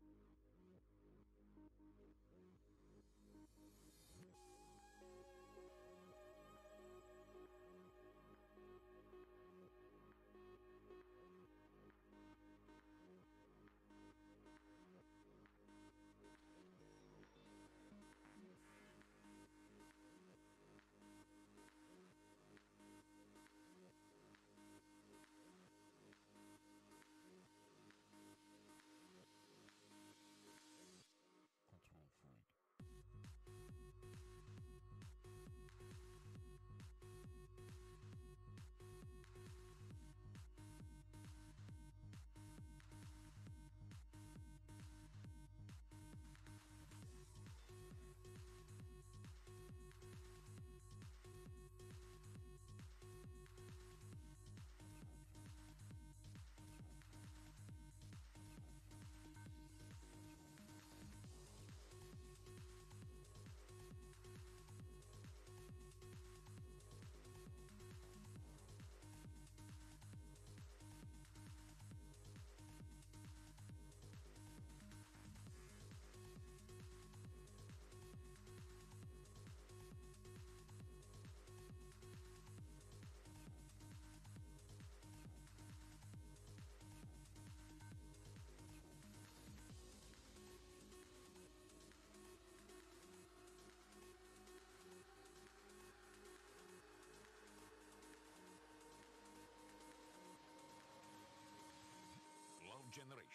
Thank you. Generation.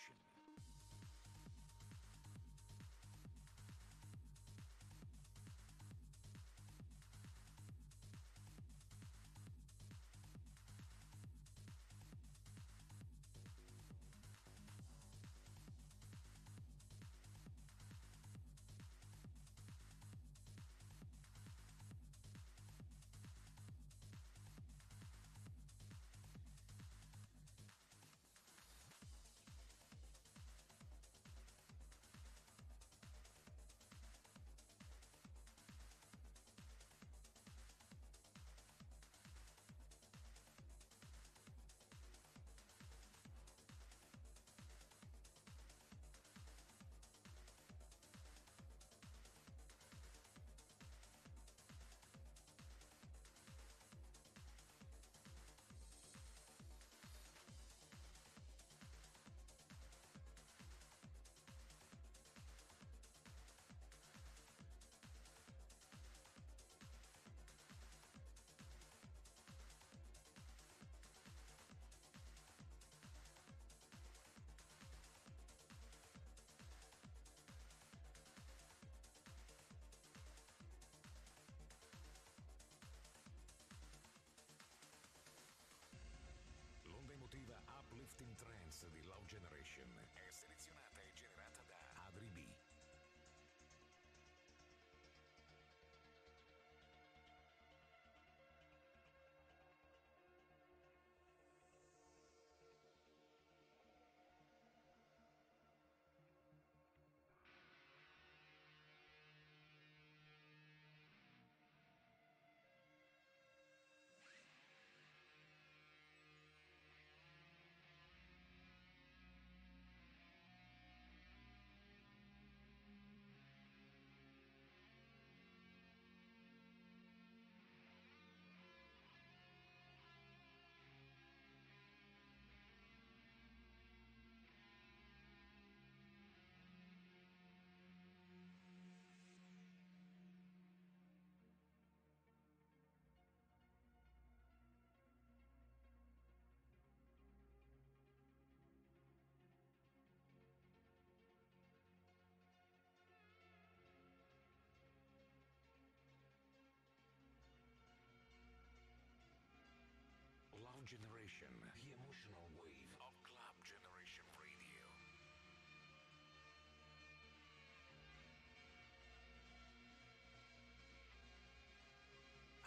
Sound Generation, the emotional wave of Club Generation Radio.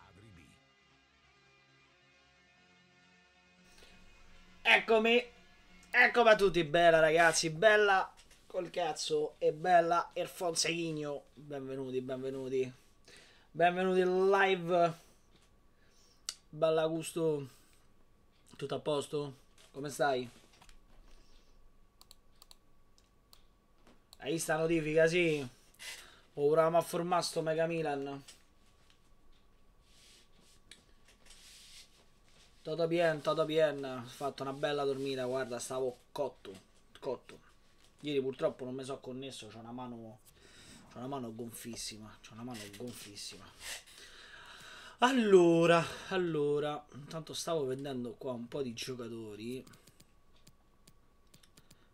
Adri Eccomi, eccomi a tutti, bella ragazzi, bella col cazzo e bella Erfonseghino. Benvenuti, benvenuti, benvenuti live. Bella gusto tutto a posto? Come stai? Hai visto la notifica? Sì. Proviamo a formare sto Mega Milan. Tutto bien, tutto bien. Ho fatto una bella dormita, guarda, stavo cotto. Cotto. Ieri purtroppo non mi sono connesso, c'ho una mano... C'ho una mano gonfissima, c'ho una mano gonfissima. Allora, allora, intanto stavo vendendo qua un po' di giocatori.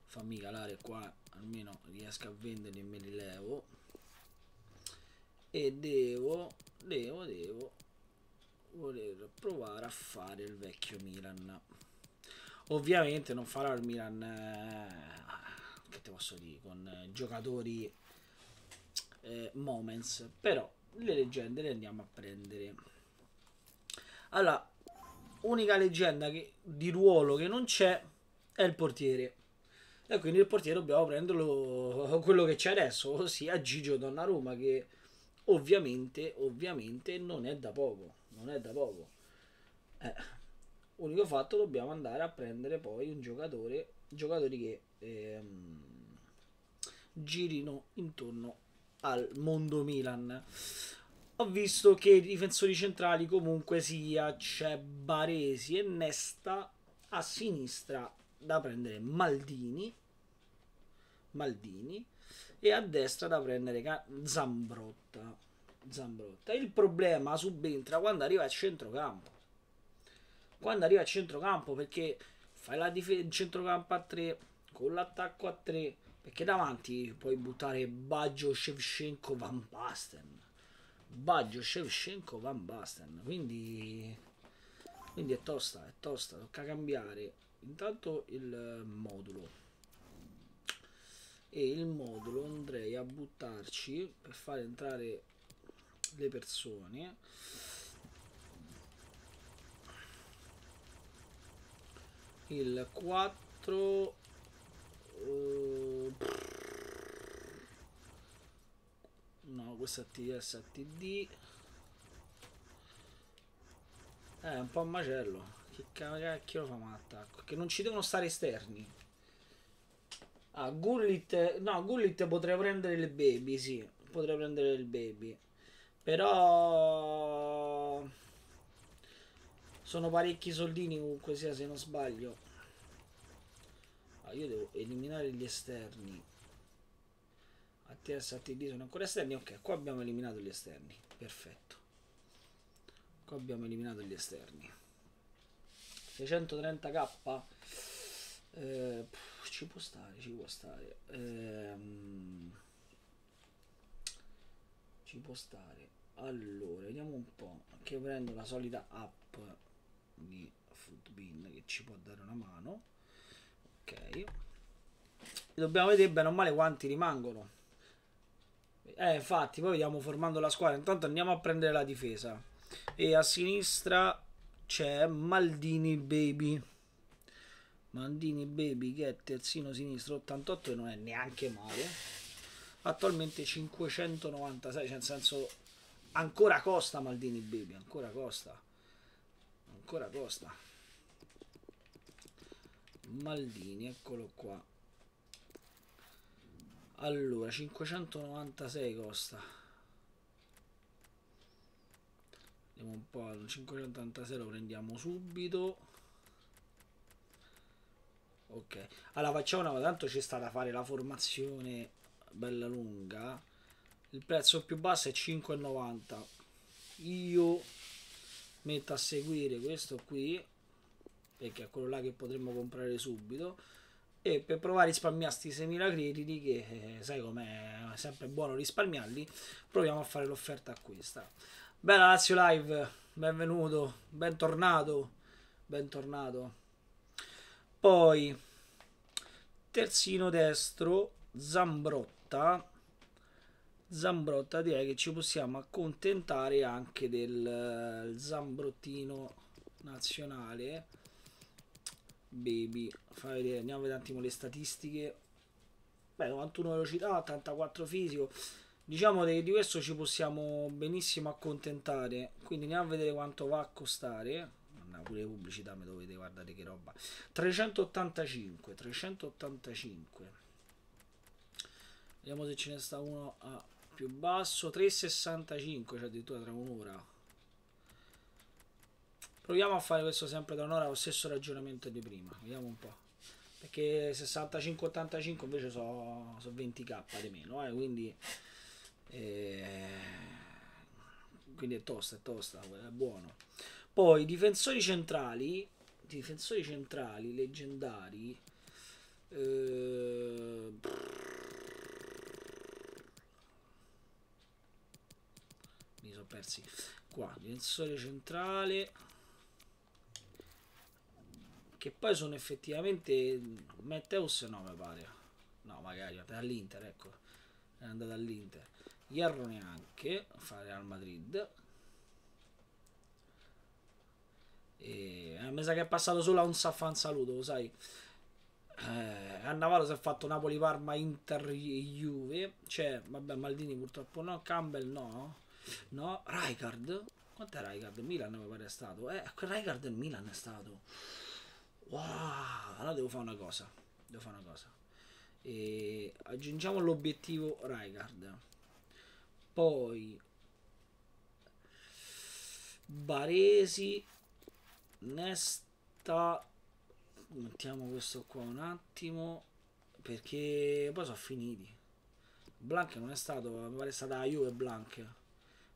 Fammi calare qua, almeno riesco a venderli e me li levo. E devo, devo, devo voler provare a fare il vecchio Milan. Ovviamente non farò il Milan, eh, che te posso dire, con eh, giocatori eh, moments, però le leggende le andiamo a prendere. Allora, unica leggenda che, di ruolo che non c'è è il portiere. E quindi il portiere dobbiamo prenderlo quello che c'è adesso, ossia Gigio Donnarumma, che ovviamente, ovviamente non è da poco. Non è da poco. Eh, unico fatto, dobbiamo andare a prendere poi un giocatore, giocatori che ehm, girino intorno al mondo Milan ho visto che i difensori centrali comunque sia c'è Baresi e Nesta a sinistra da prendere Maldini Maldini e a destra da prendere Zambrotta Zambrotta il problema subentra quando arriva a centrocampo quando arriva a centrocampo perché fai la difesa centrocampo a 3 con l'attacco a 3 perché davanti puoi buttare Baggio Shevchenko Van Basten Baggio, Shevchenko, Van Basten. Quindi, quindi è tosta, è tosta. Tocca cambiare intanto il eh, modulo. E il modulo andrei a buttarci per far entrare le persone. Il 4... Uh, eh, No, questa è TS TD. Eh, è un po' un macello. Che cacchio fa un attacco? Che non ci devono stare esterni. Ah, Gullit... No, Gullit potrei prendere le baby, sì. Potrei prendere il baby. Però... Sono parecchi soldini comunque sia, se non sbaglio. Ah, io devo eliminare gli esterni. ATS, ATD sono ancora esterni, ok, qua abbiamo eliminato gli esterni, perfetto. Qua abbiamo eliminato gli esterni. 630k eh, ci può stare, ci può stare. Eh, ci può stare. Allora, vediamo un po'. Che prendo la solita app di Foodbin che ci può dare una mano. Ok. dobbiamo vedere bene o male quanti rimangono. Eh, infatti, poi vediamo formando la squadra. Intanto andiamo a prendere la difesa. E a sinistra c'è Maldini Baby. Maldini Baby che è terzino sinistro 88 e non è neanche male. Attualmente 596, cioè nel senso ancora costa Maldini Baby, ancora costa. Ancora costa. Maldini, eccolo qua. Allora, 596 costa. Vediamo un po', 586 lo prendiamo subito. Ok, allora facciamo una, tanto ci sta da fare la formazione bella lunga. Il prezzo più basso è 5,90. Io metto a seguire questo qui, perché è quello là che potremmo comprare subito e per provare a risparmiare questi 6.000 crediti che eh, sai com'è sempre buono risparmiarli proviamo a fare l'offerta a questa bella Lazio Live benvenuto bentornato bentornato poi terzino destro Zambrotta Zambrotta direi che ci possiamo accontentare anche del eh, Zambrottino nazionale Baby, fa vedere, andiamo a vedere un attimo le statistiche. Beh, 91 velocità, 84 fisico. Diciamo che di questo ci possiamo benissimo accontentare. Quindi andiamo a vedere quanto va a costare. No, pure le pubblicità mi dovete guardare che roba. 385, 385. Vediamo se ce ne sta uno a più basso. 365, cioè addirittura tra un'ora. Proviamo a fare questo sempre da un'ora, lo stesso ragionamento di prima, vediamo un po'. Perché 65-85 invece sono so 20k di meno, eh, quindi... Eh, quindi è tosta, è tosta, è buono. Poi difensori centrali, difensori centrali leggendari. Eh, mi sono persi qua. Difensore centrale che poi sono effettivamente mm, Matteus no mi pare no magari all'Inter ecco è andato all'Inter Hierro neanche fare al Madrid e eh, mi sa che è passato solo a un Saffan saluto lo sai eh, a Navarro si è fatto Napoli Parma Inter Juve cioè vabbè Maldini purtroppo no Campbell no no Rijkaard quant'è Rijkaard Milan mi pare è stato eh Rijkaard Milan è stato wow allora devo fare una cosa devo fare una cosa e aggiungiamo l'obiettivo Raigard poi Baresi Nesta mettiamo questo qua un attimo perché poi sono finiti Blanche non è stato mi pare è stata Juve Blanche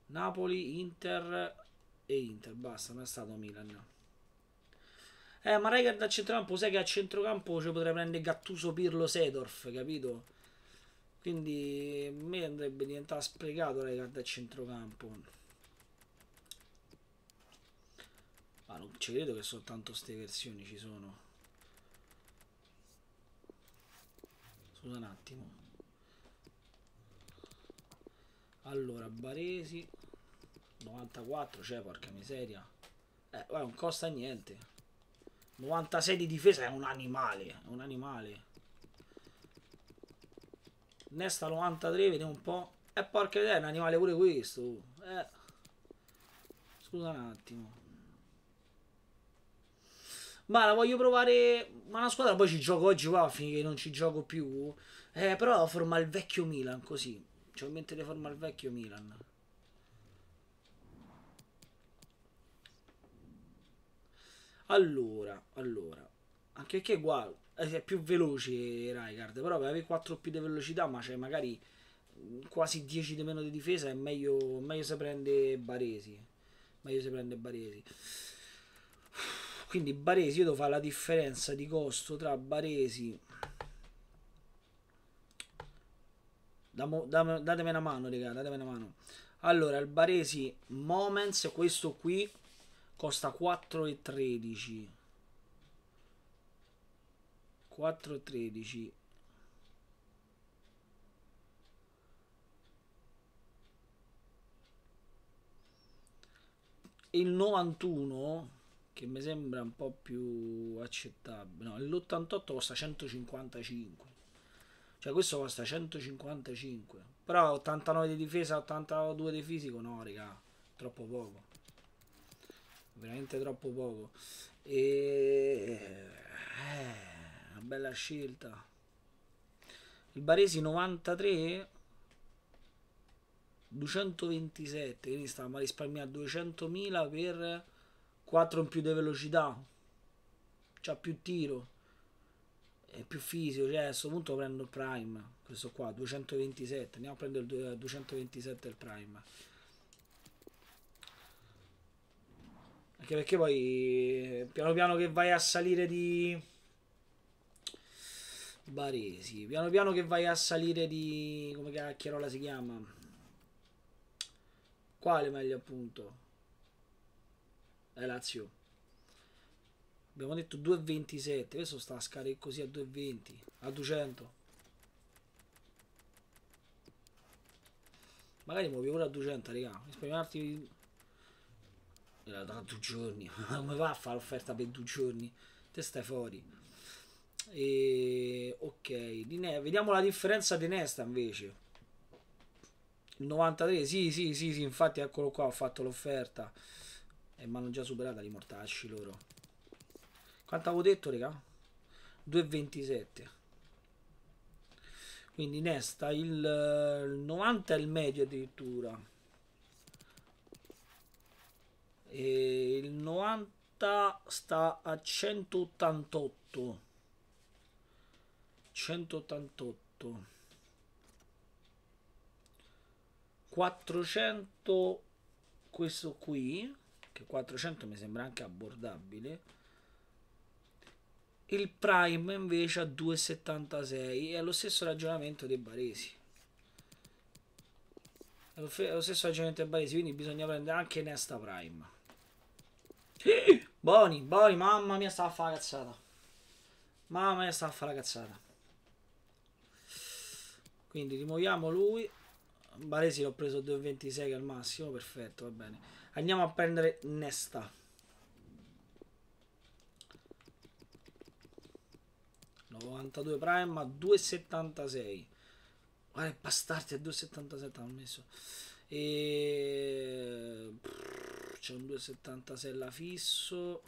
Napoli, Inter e Inter basta non è stato Milan eh, ma Rijkaard a centrocampo, sai che a centrocampo ci potrei prendere Gattuso, Pirlo, Sedorf, capito? Quindi a me andrebbe diventato sprecato Rijkaard a centrocampo. Ma non ci credo che soltanto queste versioni ci sono. Scusa un attimo. Allora, Baresi 94, cioè porca miseria. Eh, guarda, non costa niente. 96 di difesa è un animale, è un animale. Nesta 93, vediamo un po'. E eh, porca idea, è un animale pure questo. Eh. Scusa un attimo. Ma la voglio provare. Ma la squadra poi ci gioco oggi qua finché non ci gioco più. Eh, però la forma il vecchio Milan così. C'ho in mente forma il vecchio Milan. Allora, allora, anche che qua è eh, più veloce Raikard, però per avere 4 più di velocità, ma c'è cioè magari mm, quasi 10 di meno di difesa, è meglio, meglio se prende Baresi. Meglio se prende Baresi. Quindi Baresi, io devo fare la differenza di costo tra Baresi... datemi una mano, raga, datemi una mano. Allora, il Baresi Moments, questo qui costa 4,13 4,13 il 91 che mi sembra un po' più accettabile no, l'88 costa 155 cioè questo costa 155 però 89 di difesa 82 di fisico no raga troppo poco veramente troppo poco e eh, una bella scelta il Baresi 93 227 quindi stavamo a risparmiare 200.000 per 4 in più di velocità c'ha più tiro è più fisico cioè a questo punto prendo il prime questo qua 227 andiamo a prendere il 227 il prime Anche perché poi piano piano che vai a salire di Baresi, piano piano che vai a salire di come cacchierola si chiama? Quale meglio appunto? Eh Lazio. Abbiamo detto 2,27, questo sta a scaricare così a 2,20, a 200. Magari muovi ora a 200, raga. Risparmiarti gliela darò due giorni come va a fare l'offerta per due giorni te stai fuori e, ok vediamo la differenza di Nesta invece il 93 sì sì sì sì infatti eccolo qua ho fatto l'offerta e eh, mi hanno già superata i mortacci loro quanto avevo detto raga? 2,27 quindi Nesta il 90 è il medio addirittura e il 90 sta a 188 188 400 questo qui che 400 mi sembra anche abbordabile il prime invece a 2,76 è lo stesso ragionamento dei baresi è lo stesso ragionamento dei baresi quindi bisogna prendere anche Nesta prime Boni, Boni, mamma mia, sta a fare la cazzata. Mamma mia, sta a fare la cazzata. Quindi rimuoviamo lui. Baresi l'ho preso 2,26 al massimo, perfetto, va bene. Andiamo a prendere Nesta. 92 prime ma 2,76 guarda bastardi a 2,77 hanno messo e Pff c'è un 2,76 la fisso,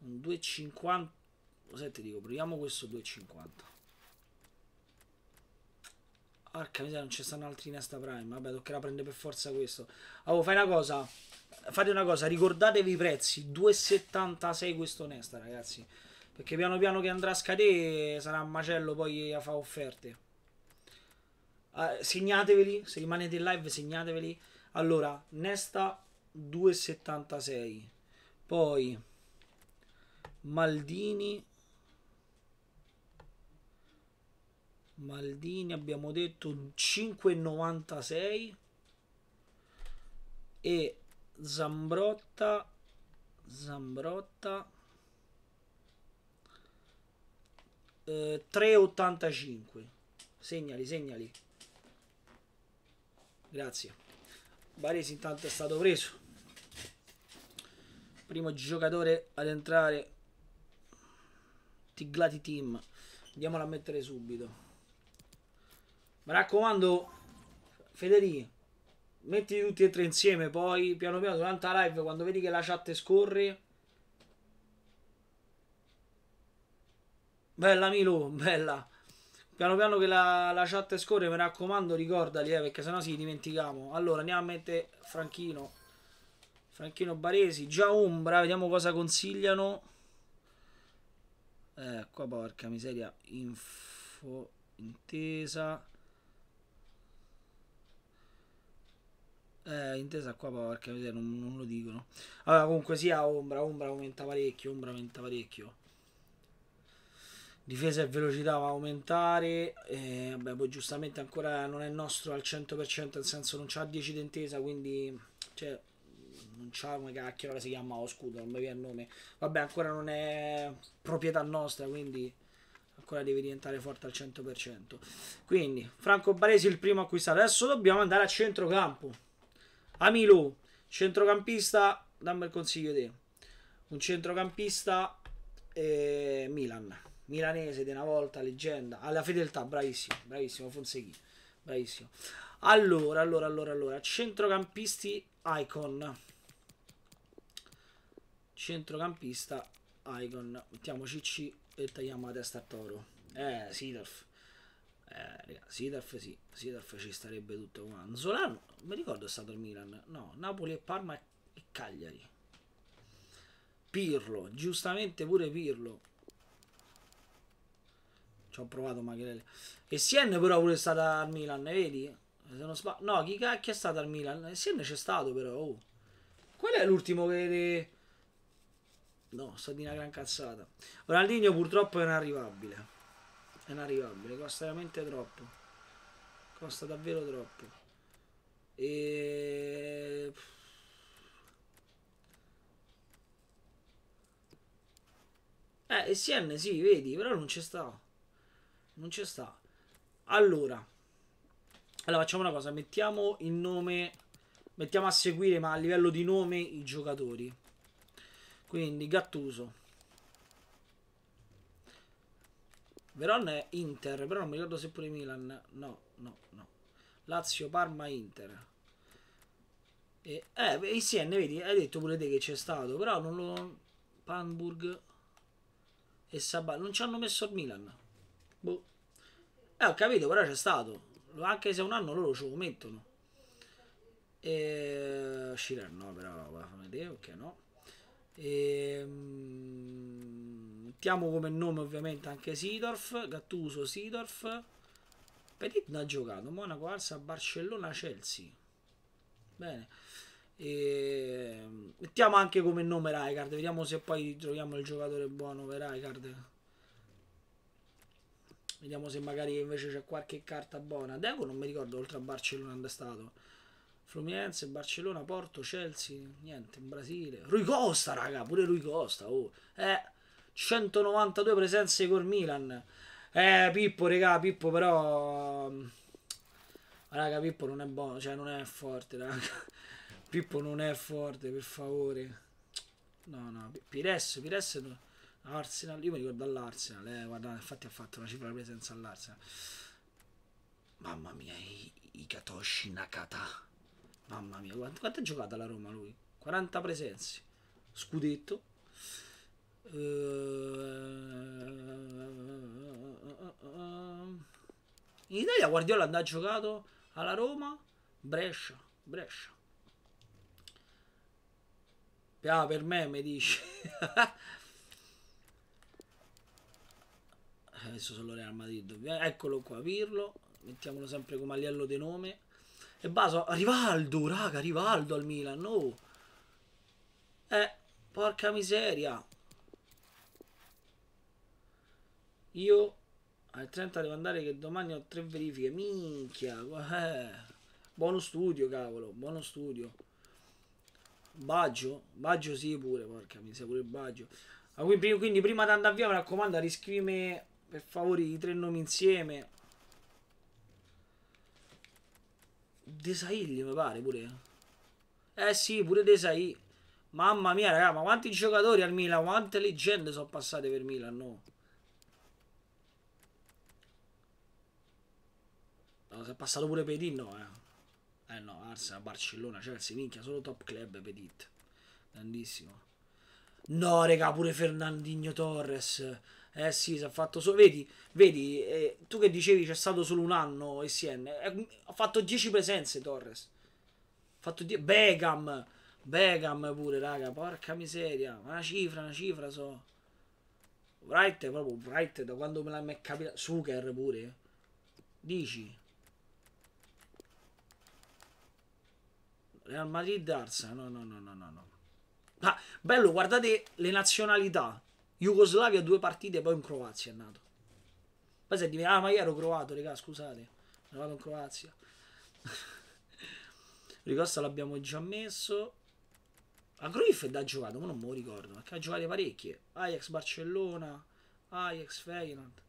un 2,50. Senti, dico, proviamo questo 2,50. Arca miseria, non ci stanno altri in Nesta Prime. Vabbè, toccherà prendere per forza questo. Allora, fai una cosa. Fate una cosa, ricordatevi i prezzi. 2,76 questo Nesta, ragazzi. Perché piano piano che andrà a scadere sarà un macello poi a fare offerte. Eh, segnateveli, se rimanete in live segnateveli. Allora, Nesta 2,76 poi Maldini Maldini abbiamo detto 5,96 e Zambrotta Zambrotta eh, 3,85 segnali segnali grazie Baresi intanto è stato preso primo giocatore ad entrare Tiglati Team andiamola a mettere subito mi raccomando Federico mettili tutti e tre insieme poi piano piano durante la live quando vedi che la chat scorre bella Milo bella piano piano che la, la chat scorre mi raccomando ricordali eh, perché sennò si dimentichiamo allora andiamo a mettere Franchino Franchino Baresi, già Umbra, vediamo cosa consigliano. Eh, ecco, qua porca miseria, info, intesa. Eh, intesa qua porca miseria, non, non lo dicono. Allora, comunque sia Umbra, Umbra aumenta parecchio, Umbra aumenta parecchio. Difesa e velocità va a aumentare, eh, vabbè, poi giustamente ancora non è nostro al 100%, nel senso non c'ha 10 d'intesa, quindi... Cioè, non c'ha come cacchio ora si chiama Oscud, oh, non mi viene il nome. Vabbè, ancora non è proprietà nostra, quindi ancora deve diventare forte al 100%. Quindi, Franco Baresi il primo acquistato. Adesso dobbiamo andare a centrocampo. Amilu, centrocampista, dammi il consiglio di Un centrocampista eh, Milan, milanese di una volta, leggenda, alla fedeltà, bravissimo, bravissimo Fonsechi, bravissimo. Allora, allora, allora, allora, centrocampisti icon centrocampista Icon mettiamo CC e tagliamo la testa a Toro eh Sidorf eh Sidorf sì Sidorf ci starebbe tutto quanto Solano mi ricordo è stato il Milan no Napoli e Parma e Cagliari Pirlo giustamente pure Pirlo ci ho provato Magherele e Sien però pure è stata al Milan vedi se non no chi cacchio è stato al Milan Sien c'è stato però oh. qual è l'ultimo che No, sto di una gran cazzata. Ronaldinho purtroppo è inarrivabile. È inarrivabile, costa veramente troppo. Costa davvero troppo. E... Eh, SN sì, vedi, però non c'è sta. Non c'è sta. Allora. Allora, facciamo una cosa. Mettiamo il nome... Mettiamo a seguire, ma a livello di nome, i giocatori. Quindi Gattuso. Veron è Inter, però non mi ricordo se pure Milan. No, no, no. Lazio, Parma, Inter. E, eh, ICN, vedi, hai detto pure te che c'è stato, però non lo... Panburg e Sabà, non ci hanno messo il Milan. Boh. Eh, ho capito, però c'è stato. Anche se un anno loro ce lo mettono. E... Schirer però, va, vedere, ok, no. Ehm, mettiamo come nome ovviamente anche Sidorf, Gattuso Sidorf. Petit non ha giocato, Monaco, Alza, Barcellona, Chelsea. Bene. E, ehm, mettiamo anche come nome Raikard, vediamo se poi troviamo il giocatore buono per Raikard. Vediamo se magari invece c'è qualche carta buona. Devo non mi ricordo oltre a Barcellona è stato. Fluminense, Barcellona, Porto, Chelsea, niente, in Brasile. Rui Costa, raga, pure Rui Costa, oh. Eh, 192 presenze con Milan. Eh, Pippo, raga, Pippo però... Mm, raga, Pippo non è buono, cioè non è forte, raga. Pippo non è forte, per favore. No, no, Pires, Pires... No. Arsenal, io mi ricordo all'Arsenal, eh, guarda, infatti ha fatto una cifra di presenza all'Arsenal. Mamma mia, I Katoshi Nakata. Mamma mia, quanto, quanto ha giocato alla Roma lui? 40 presenze, scudetto. Uh, in Italia Guardiola ha giocato alla Roma, Brescia, Brescia. Ah, per me mi dice. Adesso sono Real Madrid. Eccolo qua, Pirlo. Mettiamolo sempre come agliello di nome. E Baso, Rivaldo, raga, Rivaldo al Milan, no. Oh. Eh, porca miseria. Io al 30 devo andare che domani ho tre verifiche. Minchia. Eh. Buono studio, cavolo. Buono studio. Baggio. Baggio sì pure, porca miseria, pure Baggio. quindi prima di andare via mi raccomando riscrivimi per favore i tre nomi insieme. Desai mi pare pure. Eh sì, pure Desai. Mamma mia, raga, ma quanti giocatori al Milan, quante leggende sono passate per Milan, no? No, si è passato pure Petit, no, eh. Eh no, Arsenal, Barcellona, Chelsea, minchia, solo top club Petit. Grandissimo. No, raga, pure Fernandinho Torres. Eh sì, si è fatto solo. Vedi, vedi eh, tu che dicevi c'è stato solo un anno SN. Eh, ha fatto 10 presenze Torres. Ha fatto 10. Die- Begam. Begam pure, raga. Porca miseria. Una cifra, una cifra so. Wright proprio Wright da quando me l'ha capitato. Suker pure. Eh. Dici. Real Madrid Arsa. No, no, no, no, no. no. Ah, bello, guardate le nazionalità. Jugoslavia due partite poi in Croazia è nato. Poi si è diventa, ah ma io ero croato, raga, scusate, sono andato in Croazia. Ricosta l'abbiamo già messo. A Cruyff da giocato, ma non me lo ricordo, perché ha giocato parecchie. Ajax Barcellona, Ajax Feyenoord.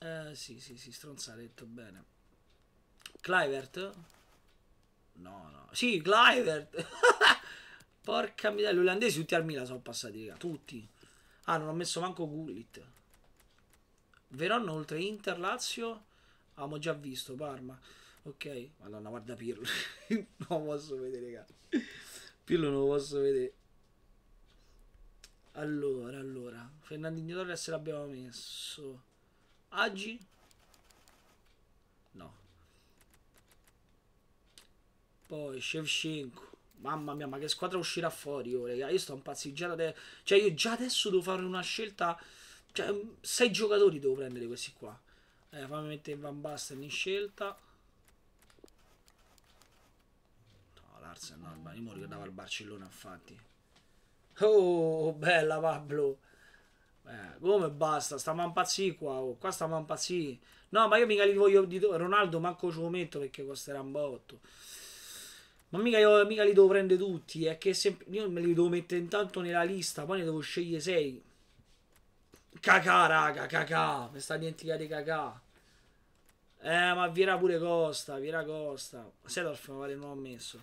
Eh, sì, sì, sì, stronzate, detto bene. Clivert? No, no. Sì, Clivert! Porca miseria, gli olandesi tutti al Milan sono passati, raga, tutti. Ah, non ho messo manco Gullit. Verona oltre Inter, Lazio, abbiamo già visto, Parma. Ok, madonna, guarda Pirlo. non lo posso vedere, raga. Pirlo non lo posso vedere. Allora, allora. Fernandinho Torres l'abbiamo messo. Agi? No. Poi Shevchenko. Mamma mia, ma che squadra uscirà fuori? Oh, raga? Io sto impazziggiando. De... Cioè, io già adesso devo fare una scelta. Cioè, mm, sei giocatori devo prendere questi qua. Eh, fammi mettere Van Basten in scelta. No, Larsen, no, io mi ricordavo il Barcellona, infatti. Oh, bella Pablo. Eh, come basta, stiamo a qua, oh. qua stiamo a No, ma io mica li voglio di Ronaldo, manco ce lo metto perché costerà un botto. Ma mica, io, mica li devo prendere tutti, è che se, io me li devo mettere intanto nella lista, poi ne devo scegliere 6. Cacà, raga, cacà, mi sta dimenticando di cacà. Eh, ma Viera pure Costa, Viera Costa. Sedorf ma pare non l'ho messo.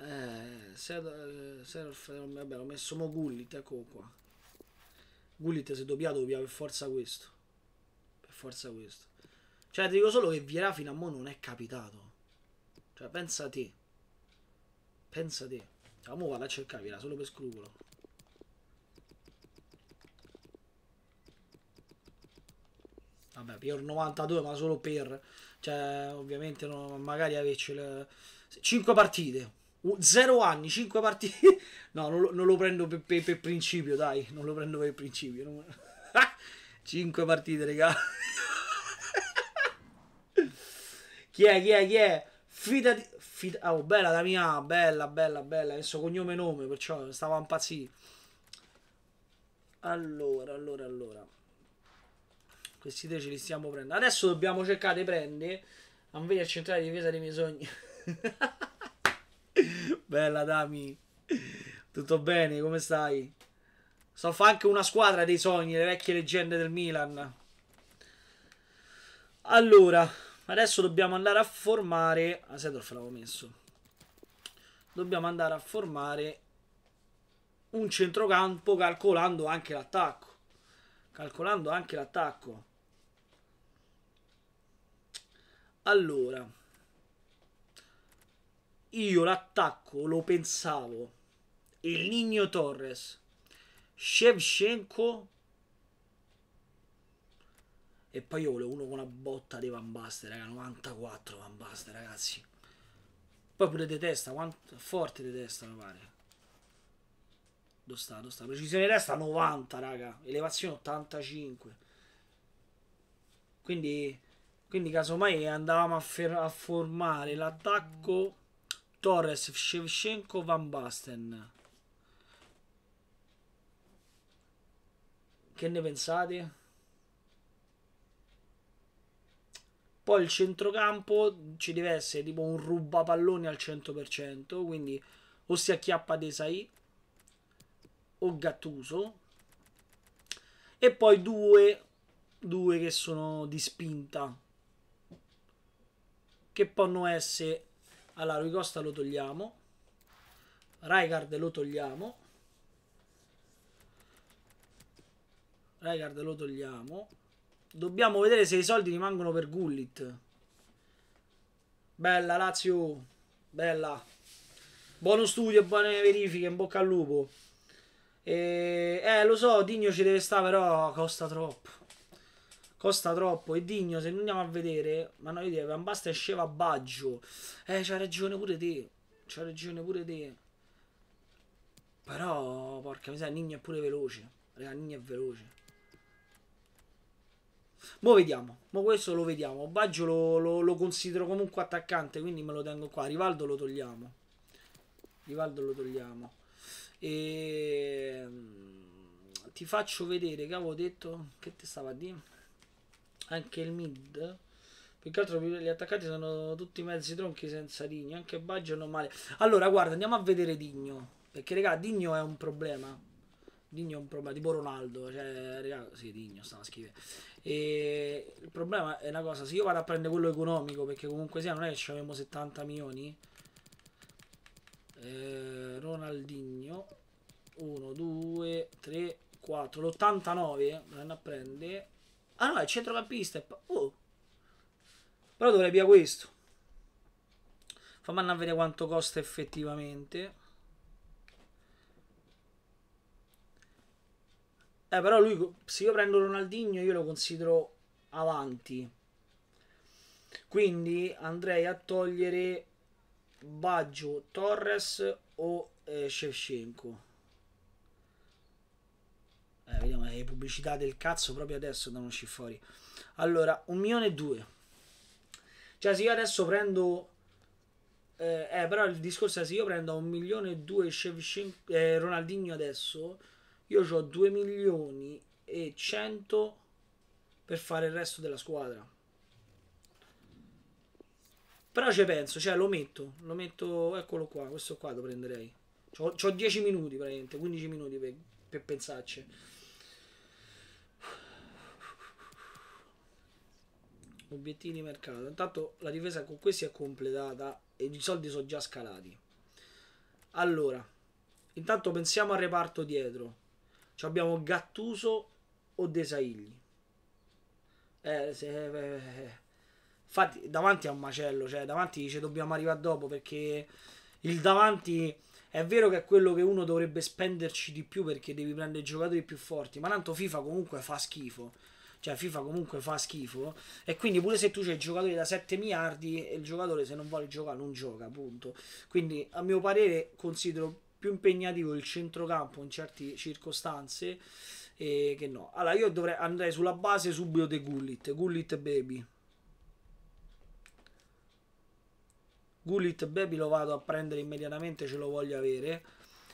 Eh, Sedorf, eh, vabbè, l'ho messo mo Gullit, ecco qua. Gullit se doppiato, doppia per forza questo. Per forza questo. Cioè, ti dico solo che Vierà fino a mo' non è capitato. Cioè, pensa a te. Pensa a te. Cioè, mo vado a cercare Vierà solo per scrupolo. Vabbè, Pior 92, ma solo per... Cioè, ovviamente, no, magari averci le... 5 partite. 0 anni, 5 partite. No, non lo, non lo prendo per, per, per, principio, dai. Non lo prendo per principio. Non... 5 partite, regà. Chi è? Chi è? Chi è? Fidati. Fid- oh, bella la mia, bella, bella, bella. Adesso cognome e nome, perciò stavo a Allora, allora, allora. Questi tre ce li stiamo prendendo. Adesso dobbiamo cercare di prendere. Non vedi al centrale di difesa dei miei sogni. bella, Dami. Tutto bene, come stai? So fa anche una squadra dei sogni, le vecchie leggende del Milan. Allora, adesso dobbiamo andare a formare... Ah, Sedorf l'avevo messo. Dobbiamo andare a formare un centrocampo calcolando anche l'attacco. Calcolando anche l'attacco. Allora, io l'attacco lo pensavo. Il Nino Torres, Shevchenko e poi io volevo uno con una botta di Van Basten, raga, 94 Van Basten, ragazzi. Poi pure di testa, quanto... forte di testa, mi pare. Dove sta, dove sta? Precisione di testa 90, raga. Elevazione 85. Quindi, quindi casomai andavamo a, a formare l'attacco Torres, Shevchenko, Van Basten. Che ne pensate? Poi il centrocampo ci deve essere tipo un rubapallone al 100%, quindi o si acchiappa Desai o Gattuso. E poi due, due che sono di spinta, che possono essere... Allora, Rui Costa lo togliamo, Raikard lo togliamo, Raikard lo togliamo Dobbiamo vedere se i soldi rimangono per Gullit. Bella Lazio, bella. Buono studio, buone verifiche, in bocca al lupo. E, eh, lo so, Digno ci deve stare, però costa troppo. Costa troppo. E Digno, se non andiamo a vedere... Ma noi io direi, Van Basta sceva Baggio. Eh, c'ha ragione pure te. C'ha ragione pure te. Però, porca miseria, Nigno è pure veloce. Raga, Nigno è veloce. Mo vediamo, ma questo lo vediamo. Baggio lo, lo, lo, considero comunque attaccante, quindi me lo tengo qua. Rivaldo lo togliamo. Rivaldo lo togliamo. E... Ehm, ti faccio vedere che avevo detto. Che te stava a dire? Anche il mid. Più che altro gli attaccanti sono tutti mezzi tronchi senza Digno. Anche Baggio non male. Allora, guarda, andiamo a vedere Digno. Perché, raga, Digno è un problema. Digno è un problema, tipo Ronaldo, cioè, raga, sì, Digno sta a schifo. E il problema è una cosa, se io vado a prendere quello economico, perché comunque sia, non è che ci abbiamo 70 milioni, eh, Ronaldinho, 1, 2, 3, 4, l'89, vanno a prendere, ah no, è centrocampista, oh. però dovrei via questo. Fammi a vedere quanto costa effettivamente. Eh, però lui, se io prendo Ronaldinho, io lo considero avanti. Quindi andrei a togliere Baggio, Torres o eh, Shevchenko. Eh, vediamo le pubblicità del cazzo proprio adesso dannoci fuori. Allora, un milione e due. Cioè, se io adesso prendo... Eh, eh però il discorso è se io prendo un milione e due Shevchenko, eh, Ronaldinho adesso io ho 2 milioni e 100 per fare il resto della squadra. Però ci penso, cioè lo metto, lo metto, eccolo qua, questo qua lo prenderei. Ho 10 minuti praticamente, 15 minuti per, per pensarci. Obiettivi di mercato. Intanto la difesa con questi è completata e i soldi sono già scalati. Allora, intanto pensiamo al reparto dietro. Ci abbiamo Gattuso o Desagli. Eh, se, eh, eh, eh, infatti, davanti è un macello. Cioè, davanti ci dobbiamo arrivare dopo perché il davanti. È vero che è quello che uno dovrebbe spenderci di più perché devi prendere giocatori più forti, ma tanto FIFA comunque fa schifo. Cioè FIFA comunque fa schifo e quindi pure se tu c'hai giocatori da 7 miliardi e il giocatore se non vuole giocare non gioca, appunto Quindi a mio parere considero più impegnativo il centrocampo in certe circostanze e che no. Allora io dovrei, andare sulla base subito di Gullit, Gullit Baby. Gullit Baby lo vado a prendere immediatamente, ce lo voglio avere.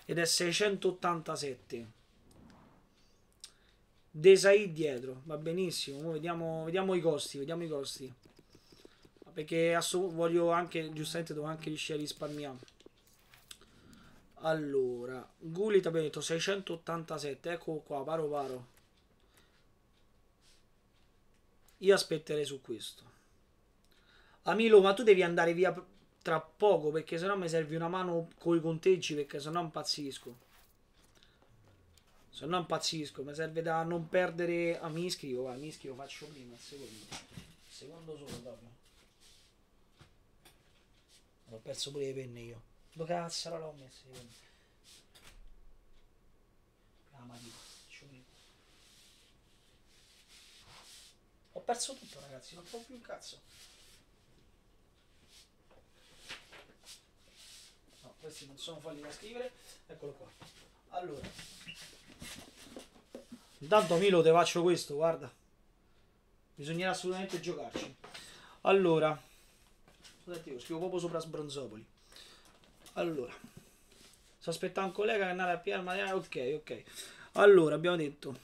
Ed è 687. Desai dietro, va benissimo. Vediamo, vediamo, i costi, vediamo i costi. Perché voglio anche, giustamente, devo anche riuscire a risparmiare. Allora, Gulit abbiamo detto 687, ecco qua, paro paro. Io aspetterei su questo. Amilo, ma tu devi andare via tra poco perché sennò mi serve una mano con i conteggi perché sennò impazzisco. Se no impazzisco, mi serve da non perdere... Ah, mi iscrivo, va, mi iscrivo, faccio prima, il secondo. Il secondo solo, dopo. Ho perso pure le penne io. Dove cazzo l'ho messo? La matita, Ho perso tutto ragazzi, non trovo più un cazzo. No, questi non sono fogli da scrivere. Eccolo qua. Allora. Intanto Milo te faccio questo, guarda. Bisognerà assolutamente giocarci. Allora. Scusate, io scrivo proprio sopra Sbronzopoli. Allora, sto aspettando un collega che andare a piare materiale. Ok, ok. Allora, abbiamo detto.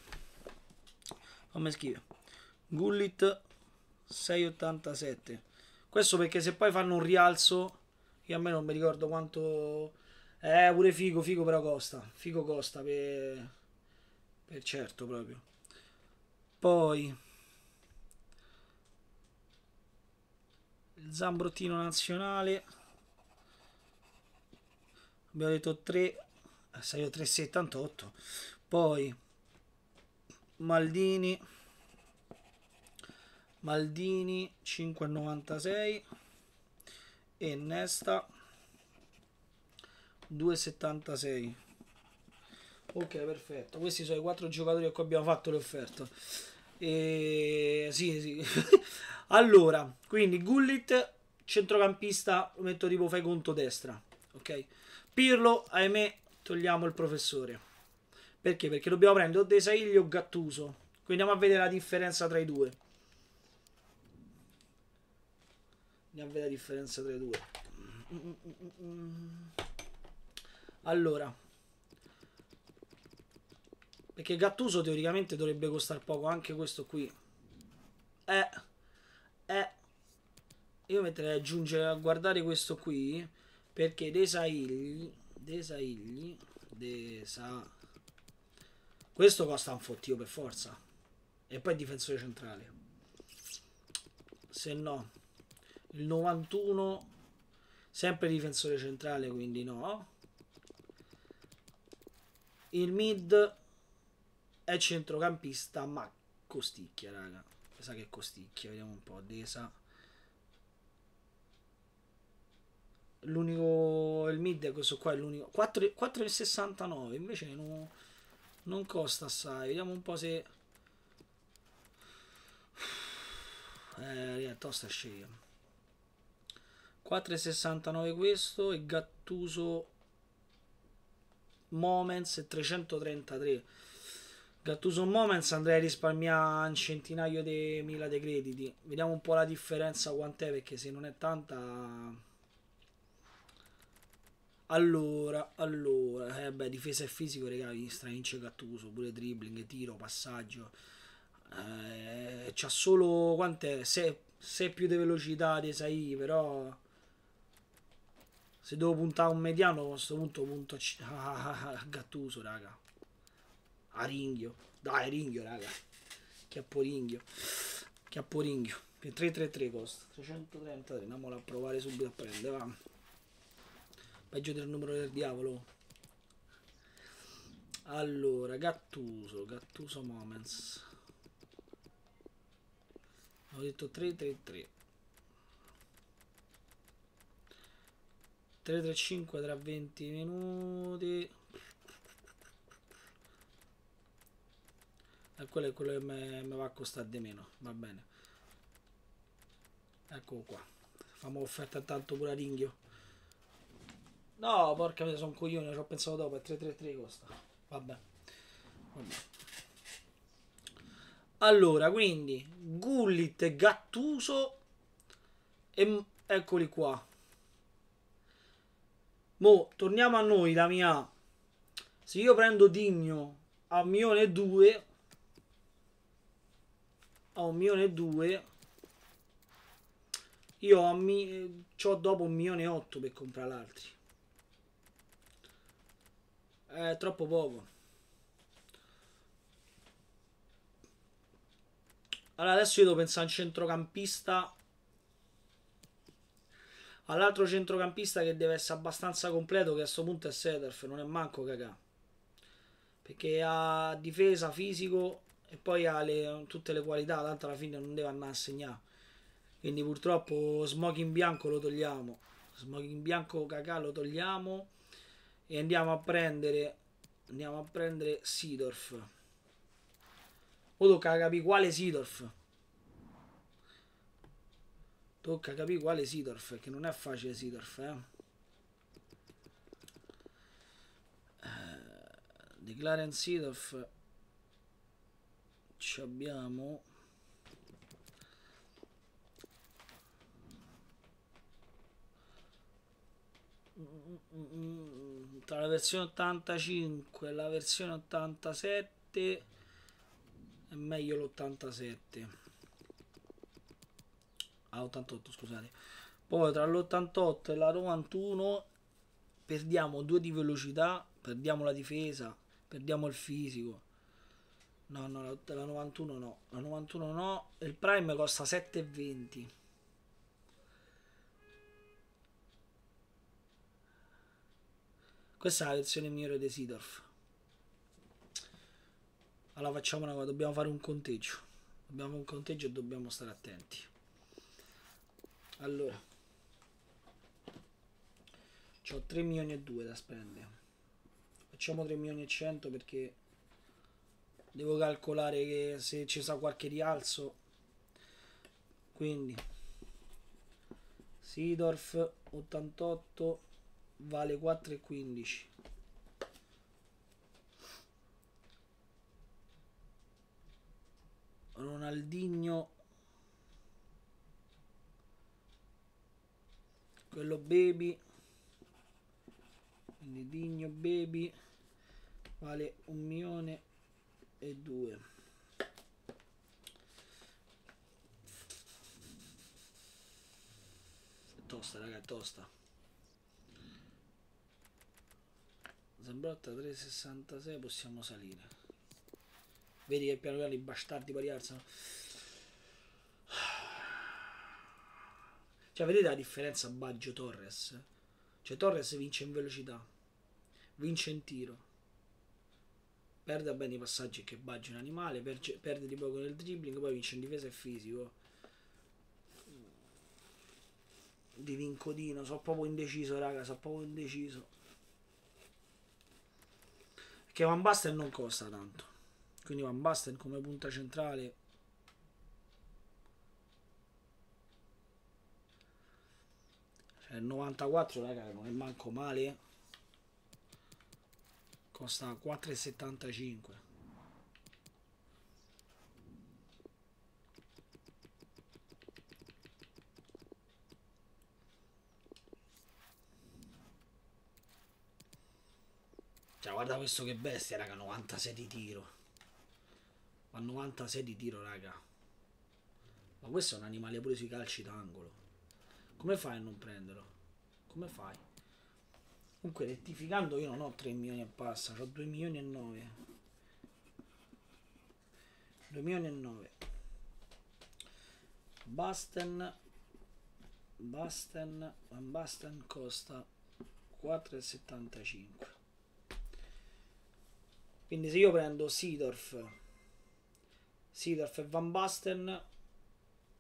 Come scrive? Gullit 687. Questo perché se poi fanno un rialzo, io a me non mi ricordo quanto... Eh, pure figo, figo però costa. Figo costa per... Per certo proprio. Poi... Il Zambrottino nazionale abbiamo detto 3 saliva 3,78 poi Maldini Maldini 5,96 e Nesta 2,76 ok perfetto questi sono i quattro giocatori a cui abbiamo fatto le offerte e sì sì allora quindi Gullit centrocampista lo metto tipo fai conto destra ok Pirlo, ahimè, togliamo il professore. Perché? Perché dobbiamo prendere o De Sailly o Gattuso. Quindi andiamo a vedere la differenza tra i due. Andiamo a vedere la differenza tra i due. Allora. Perché Gattuso teoricamente dovrebbe costare poco. Anche questo qui. Eh. Eh. Io metterei aggiungere a guardare questo qui perché Desagli Desagli Desa questo costa un fottio per forza e poi difensore centrale se no il 91 sempre difensore centrale quindi no il mid è centrocampista ma costicchia raga sa che costicchia vediamo un po' Desa l'unico il mid è questo qua è l'unico 4,69 invece no, non costa assai vediamo un po' se eh, è tosta scegliere 4,69 questo e Gattuso Moments 333 Gattuso Moments andrei a risparmiare un centinaio di mila di crediti vediamo un po' la differenza quant'è perché se non è tanta allora, allora, eh beh, difesa e fisico, regà, vi stravince Gattuso, pure dribbling, tiro, passaggio. Eh, c'ha solo, quant'è? 6, 6 più di velocità di Sai, però... Se devo puntare un mediano, a questo punto punto a Gattuso, raga. A Ringhio. Dai, Ringhio, raga. Chiappo Ringhio. Chiappo Ringhio. 333 costa. 333, andiamolo a provare subito a prendere, va peggio del numero del diavolo allora Gattuso Gattuso Moments ho detto 333 335 tra 20 minuti e eh, quello è quello che mi va a costare di meno va bene eccolo qua famo offerta tanto pure a ringhio No, porca me sono un coglione, ci ho pensato dopo, è 333 costa. Vabbè. Vabbè. Allora, quindi Gullit, Gattuso e eccoli qua. Mo torniamo a noi, la mia. Se io prendo Digno a un milione e a un milione e io a mi, ho dopo un milione e per comprare altri è eh, troppo poco. Allora adesso io devo pensare a un centrocampista. All'altro centrocampista che deve essere abbastanza completo, che a questo punto è Sederf, non è manco cagà. Perché ha difesa, fisico e poi ha le, tutte le qualità, tanto alla fine non deve andare a segnare. Quindi purtroppo Smoking bianco lo togliamo. Smoking bianco cagà lo togliamo e andiamo a prendere andiamo a prendere Sidorf o oh, tocca capire quale Sidorf tocca capire quale Sidorf che non è facile Sidorf eh? eh di Clarence Sidorf ci abbiamo mm -mm. mm, mm tra la versione 85 e la versione 87 è meglio l'87 ah 88 scusate poi tra l'88 e la 91 perdiamo due di velocità perdiamo la difesa perdiamo il fisico no no la 91 no la 91 no il prime costa 7,20 Questa è la lezione migliore di Sidorf. Allora facciamo una cosa, dobbiamo fare un conteggio. Abbiamo un conteggio e dobbiamo stare attenti. Allora. Ho 3 milioni e 2 da spendere. Facciamo 3 milioni e 100 perché devo calcolare che se ci sarà qualche rialzo. Quindi Sidorf 88 vale 4,15 Ronaldinho quello baby quindi digno baby vale un milione e due tosta raga tosta Zambrotta 3,66 possiamo salire. Vedi che piano piano i bastardi poi rialzano. Cioè, vedete la differenza Baggio-Torres? Cioè, Torres vince in velocità, vince in tiro, perde bene i passaggi che Baggio è un animale, perde di poco nel dribbling, poi vince in difesa e fisico. Di vincodino, so proprio indeciso, raga, so proprio indeciso che Van Basten non costa tanto. Quindi Van Basten come punta centrale cioè 94 raga non è manco male. Costa 4,75. Cioè, guarda questo che bestia, raga, 96 di tiro. Ma 96 di tiro, raga. Ma questo è un animale pure sui calci d'angolo. Come fai a non prenderlo? Come fai? Comunque, rettificando, io non ho 3 milioni e passa, ho 2 milioni e 9. 2 milioni e 9. Basten Basten Van Basten costa 4,75 quindi se io prendo Sidorf, Sidorf e Van Basten,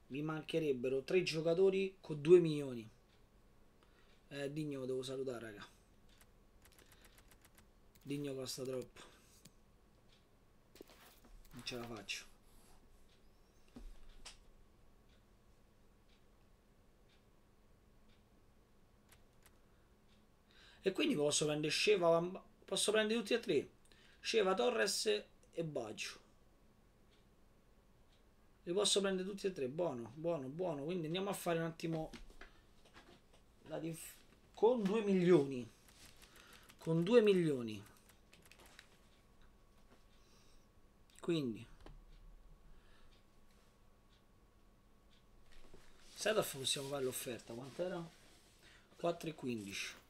mi mancherebbero tre giocatori con 2 milioni. Eh, Digno devo salutare, raga. Digno costa troppo. Non ce la faccio. E quindi posso prendere Sceva, posso prendere tutti e tre. Sceva, Torres e Baggio. Li posso prendere tutti e tre. Buono, buono, buono. Quindi andiamo a fare un attimo la dif- con 2 milioni. Con 2 milioni. Quindi Sedoff possiamo fare l'offerta, quant'era? 4,15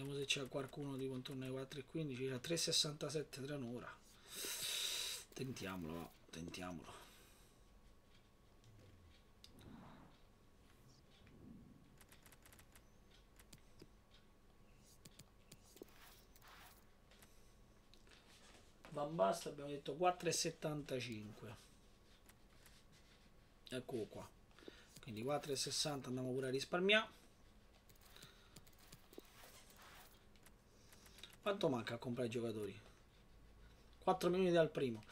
Vediamo se c'è qualcuno di contorno ai 4.15 e C'è 3,67 tra un'ora. Tentiamolo, tentiamolo. Van Basta abbiamo detto 4,75. Ecco qua. Quindi 4,60 andiamo pure a risparmiare. Quanto manca a comprare i giocatori? 4 milioni dal primo.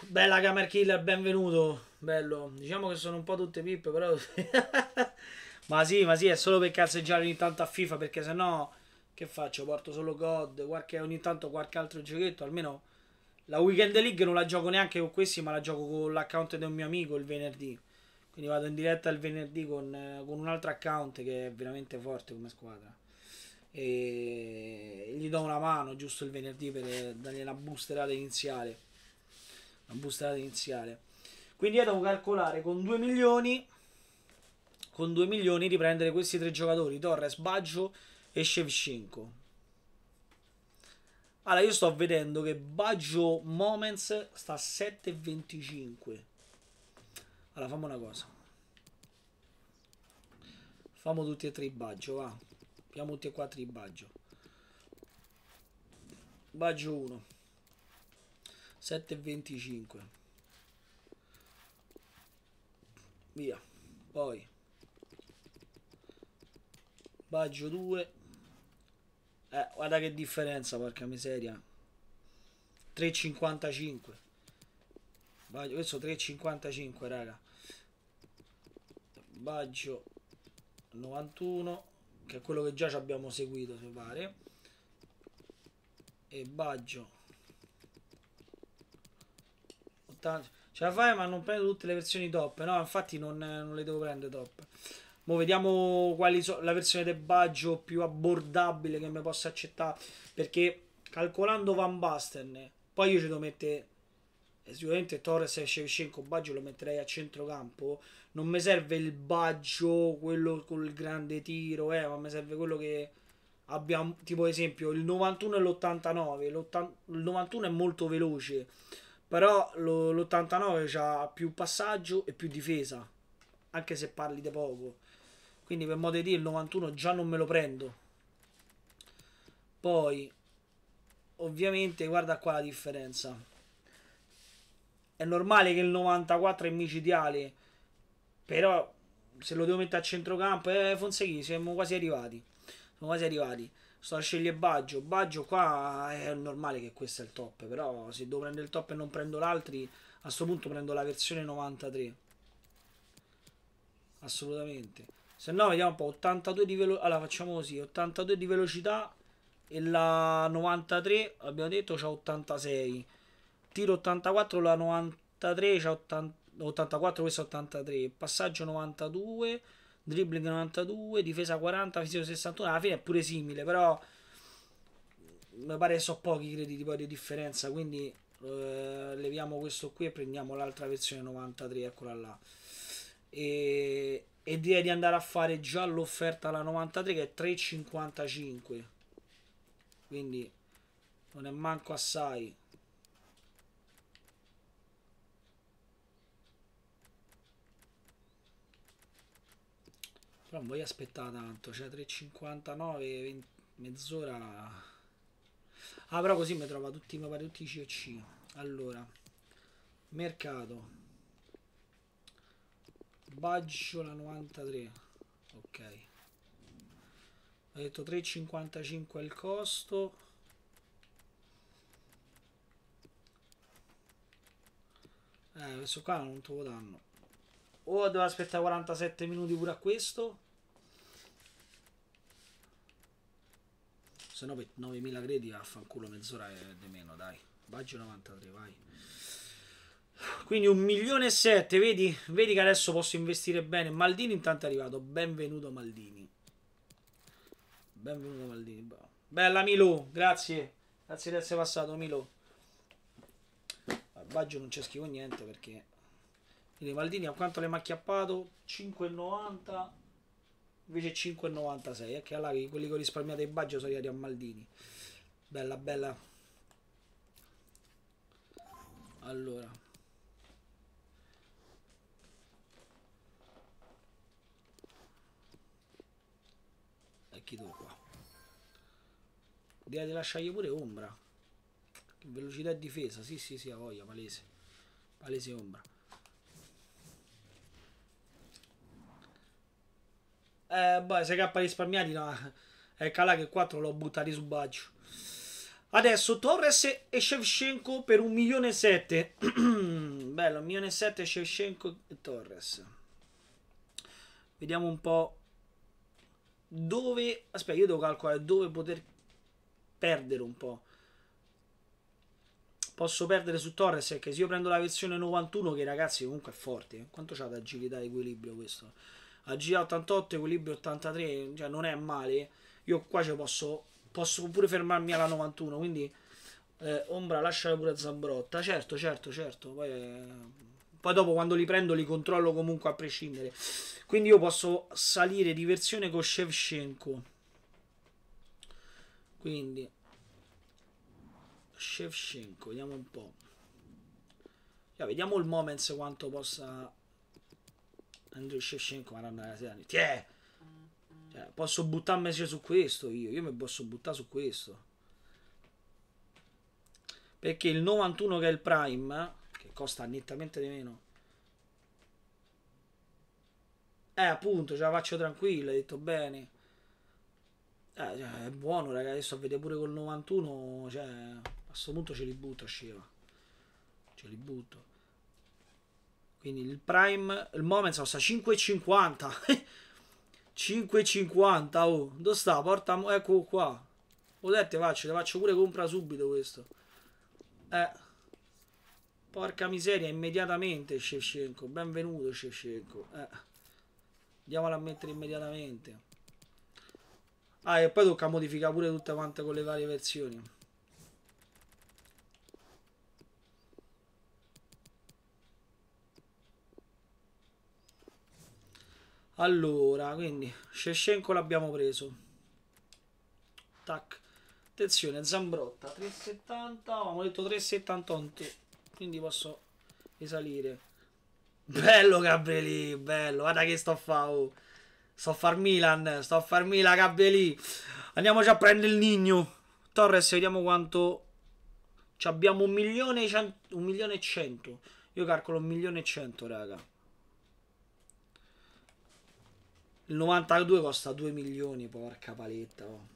Bella Gamer Killer, benvenuto. Bello. Diciamo che sono un po' tutte pippe, però... ma sì, ma sì, è solo per cazzeggiare ogni tanto a FIFA, perché sennò... Che faccio? Porto solo God, qualche, ogni tanto qualche altro giochetto, almeno... La Weekend League non la gioco neanche con questi, ma la gioco con l'account di un mio amico il venerdì. Quindi vado in diretta il venerdì con, eh, con un altro account che è veramente forte come squadra e gli do una mano giusto il venerdì per dargli una boosterata iniziale. Una boosterata iniziale. Quindi io devo calcolare con 2 milioni con 2 milioni di prendere questi tre giocatori, Torres, Baggio e Shevchenko. Allora, io sto vedendo che Baggio Moments sta a 7,25. Allora, fammi una cosa. Famo tutti e tre i Baggio, va. Abbiamo tutti e quattro in Baggio. Baggio 1. 7,25. Via. Poi. Baggio 2. Eh, guarda che differenza, porca miseria. 3,55. Baggio, questo 3,55, raga. Baggio 91 che è quello che già ci abbiamo seguito, mi pare. E Baggio. Ce la fai, ma non prendo tutte le versioni top. No, infatti non, non le devo prendere top. Mo vediamo quali sono la versione del Baggio più abbordabile che mi possa accettare. Perché calcolando Van Basten, poi io ci devo mettere. Eh, sicuramente Torres e Shevchenko Baggio lo metterei a centrocampo non mi serve il baggio, quello col grande tiro, eh, ma mi serve quello che abbiamo, tipo esempio il 91 e l'89, il 91 è molto veloce, però lo, l'89 ha più passaggio e più difesa, anche se parli di poco. Quindi per modo di dire il 91 già non me lo prendo. Poi, ovviamente, guarda qua la differenza. È normale che il 94 è micidiale, però se lo devo mettere a centrocampo, eh, Fonsechi, siamo quasi arrivati. Siamo quasi arrivati. Sto a scegliere Baggio. Baggio qua è normale che questo è il top, però se devo prendere il top e non prendo l'altri, a questo punto prendo la versione 93. Assolutamente. Se no, vediamo un po', 82 di velocità, allora facciamo così, 82 di velocità e la 93, abbiamo detto, c'ha 86. Tiro 84, la 93 c'ha 80 84, questo 83, passaggio 92, dribbling 92, difesa 40, fisico 61, alla fine è pure simile, però mi pare che so pochi crediti poi di differenza, quindi eh, leviamo questo qui e prendiamo l'altra versione 93, eccola là. E, e direi di andare a fare già l'offerta alla 93 che è 3,55, quindi non è manco assai. Però non voglio aspettare tanto, cioè 3.59, 20, mezz'ora... Ah, però così mi trova tutti, mi pare tutti i COC. Allora, mercato. Baggiola 93. Ok. Ho detto 3,55 è il costo. Eh, questo qua non te lo danno. O devo aspettare 47 minuti pure a questo? Se no per 9000 crediti affanculo mezz'ora di meno, dai. Baggio 93, vai. Quindi un milione e sette, vedi? Vedi che adesso posso investire bene. Maldini intanto è arrivato. Benvenuto Maldini. Benvenuto Maldini. Bella Milo, grazie. Grazie di essere passato Milo. Baggio non c'è schifo niente perché quindi Maldini a quanto le mi ha acchiappato? 5,90 invece 5,96. E allora eh, quelli che ho risparmiato in budget sono arrivati a Maldini. Bella, bella. Allora. E chi tu qua? Direi di lasciargli pure ombra. Che velocità e difesa. Sì, sì, sì, ha voglia, palese. Palese ombra. Eh, beh, se k risparmiati, no. È Calà che 4 l'ho buttato su Baggio. Adesso Torres e Shevchenko per 1 milione e 7. Bello, 1 milione e 7 Shevchenko e Torres. Vediamo un po' dove... Aspetta, io devo calcolare dove poter perdere un po'. Posso perdere su Torres che se io prendo la versione 91 che ragazzi comunque è forte. Eh, quanto c'ha d'agilità e equilibrio questo? AGA 88, equilibrio 83, cioè non è male. Io qua ci posso, posso pure fermarmi alla 91, quindi eh, Ombra lascia pure Zambrotta. Certo, certo, certo. Poi, eh, poi dopo quando li prendo li controllo comunque a prescindere. Quindi io posso salire di versione con Shevchenko. Quindi Shevchenko, vediamo un po'. vediamo il Moments quanto possa Andrew Shevchenko ma non Tiè! Cioè, posso buttarmi su questo io, io mi posso buttare su questo. Perché il 91 che è il Prime, che costa nettamente di meno. Eh, appunto, ce la faccio tranquilla, hai detto bene. Eh, cioè, è buono, raga, adesso avete pure col 91, cioè, a questo punto ce li butto, scema. Ce li butto. Quindi il prime, il Moments costa 5,50. 5,50, oh. Dove sta? Porta, ecco qua. Potete faccio, le faccio pure compra subito questo. Eh. Porca miseria, immediatamente Shevchenko. Benvenuto Shevchenko. Eh. Andiamola a mettere immediatamente. Ah, e poi tocca modificare pure tutte quante con le varie versioni. Allora, quindi Shevchenko l'abbiamo preso. Tac. Attenzione, Zambrotta 370, abbiamo detto 378. Quindi posso risalire. Bello Gabrieli, bello. Guarda che sto a fa, oh. Sto a far Milan, sto a far Milan Gabrieli. Andiamoci a prendere il Nigno. Torres, vediamo quanto ci abbiamo 1 milione, e 100. Io calcolo 1 milione e 100, raga. Il 92 costa 2 milioni, porca paletta. Oh.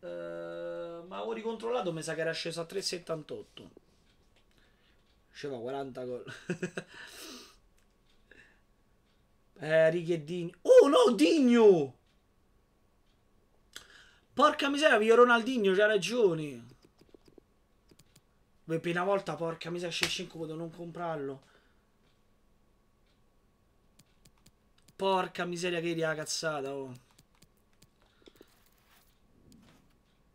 Uh, ma avevo ricontrollato, mi sa che era sceso a 3,78. Diceva 40 gol. eh, Righi e Digno. Oh no, Digno! Porca miseria, mio Ronaldinho c'ha ragione. per prima volta, porca miseria, esce 5, non comprarlo. Porca miseria che iria cazzata, oh.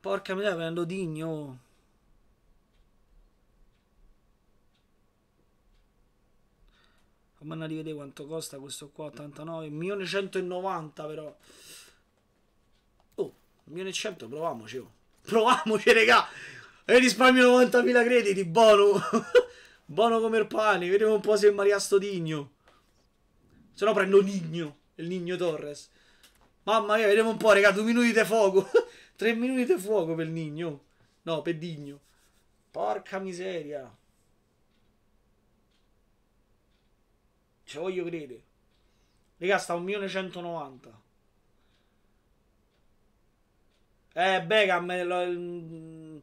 Porca miseria, prendo digno, oh. Fammi rivedere quanto costa questo qua, 89, 1190 però. Oh, 1100, provamoci, oh. Provamoci, regà. E risparmio 90.000 crediti, buono. buono come il pane, vediamo un po' se Maria sto digno. Se no prendo Nigno, il Nigno Torres. Mamma mia, vediamo un po', raga, due minuti di fuoco. Tre minuti di fuoco per Nigno. No, per Digno. Porca miseria. Ci voglio credere. Raga, sta un milione Eh, Beckham... Eh, lo, mm,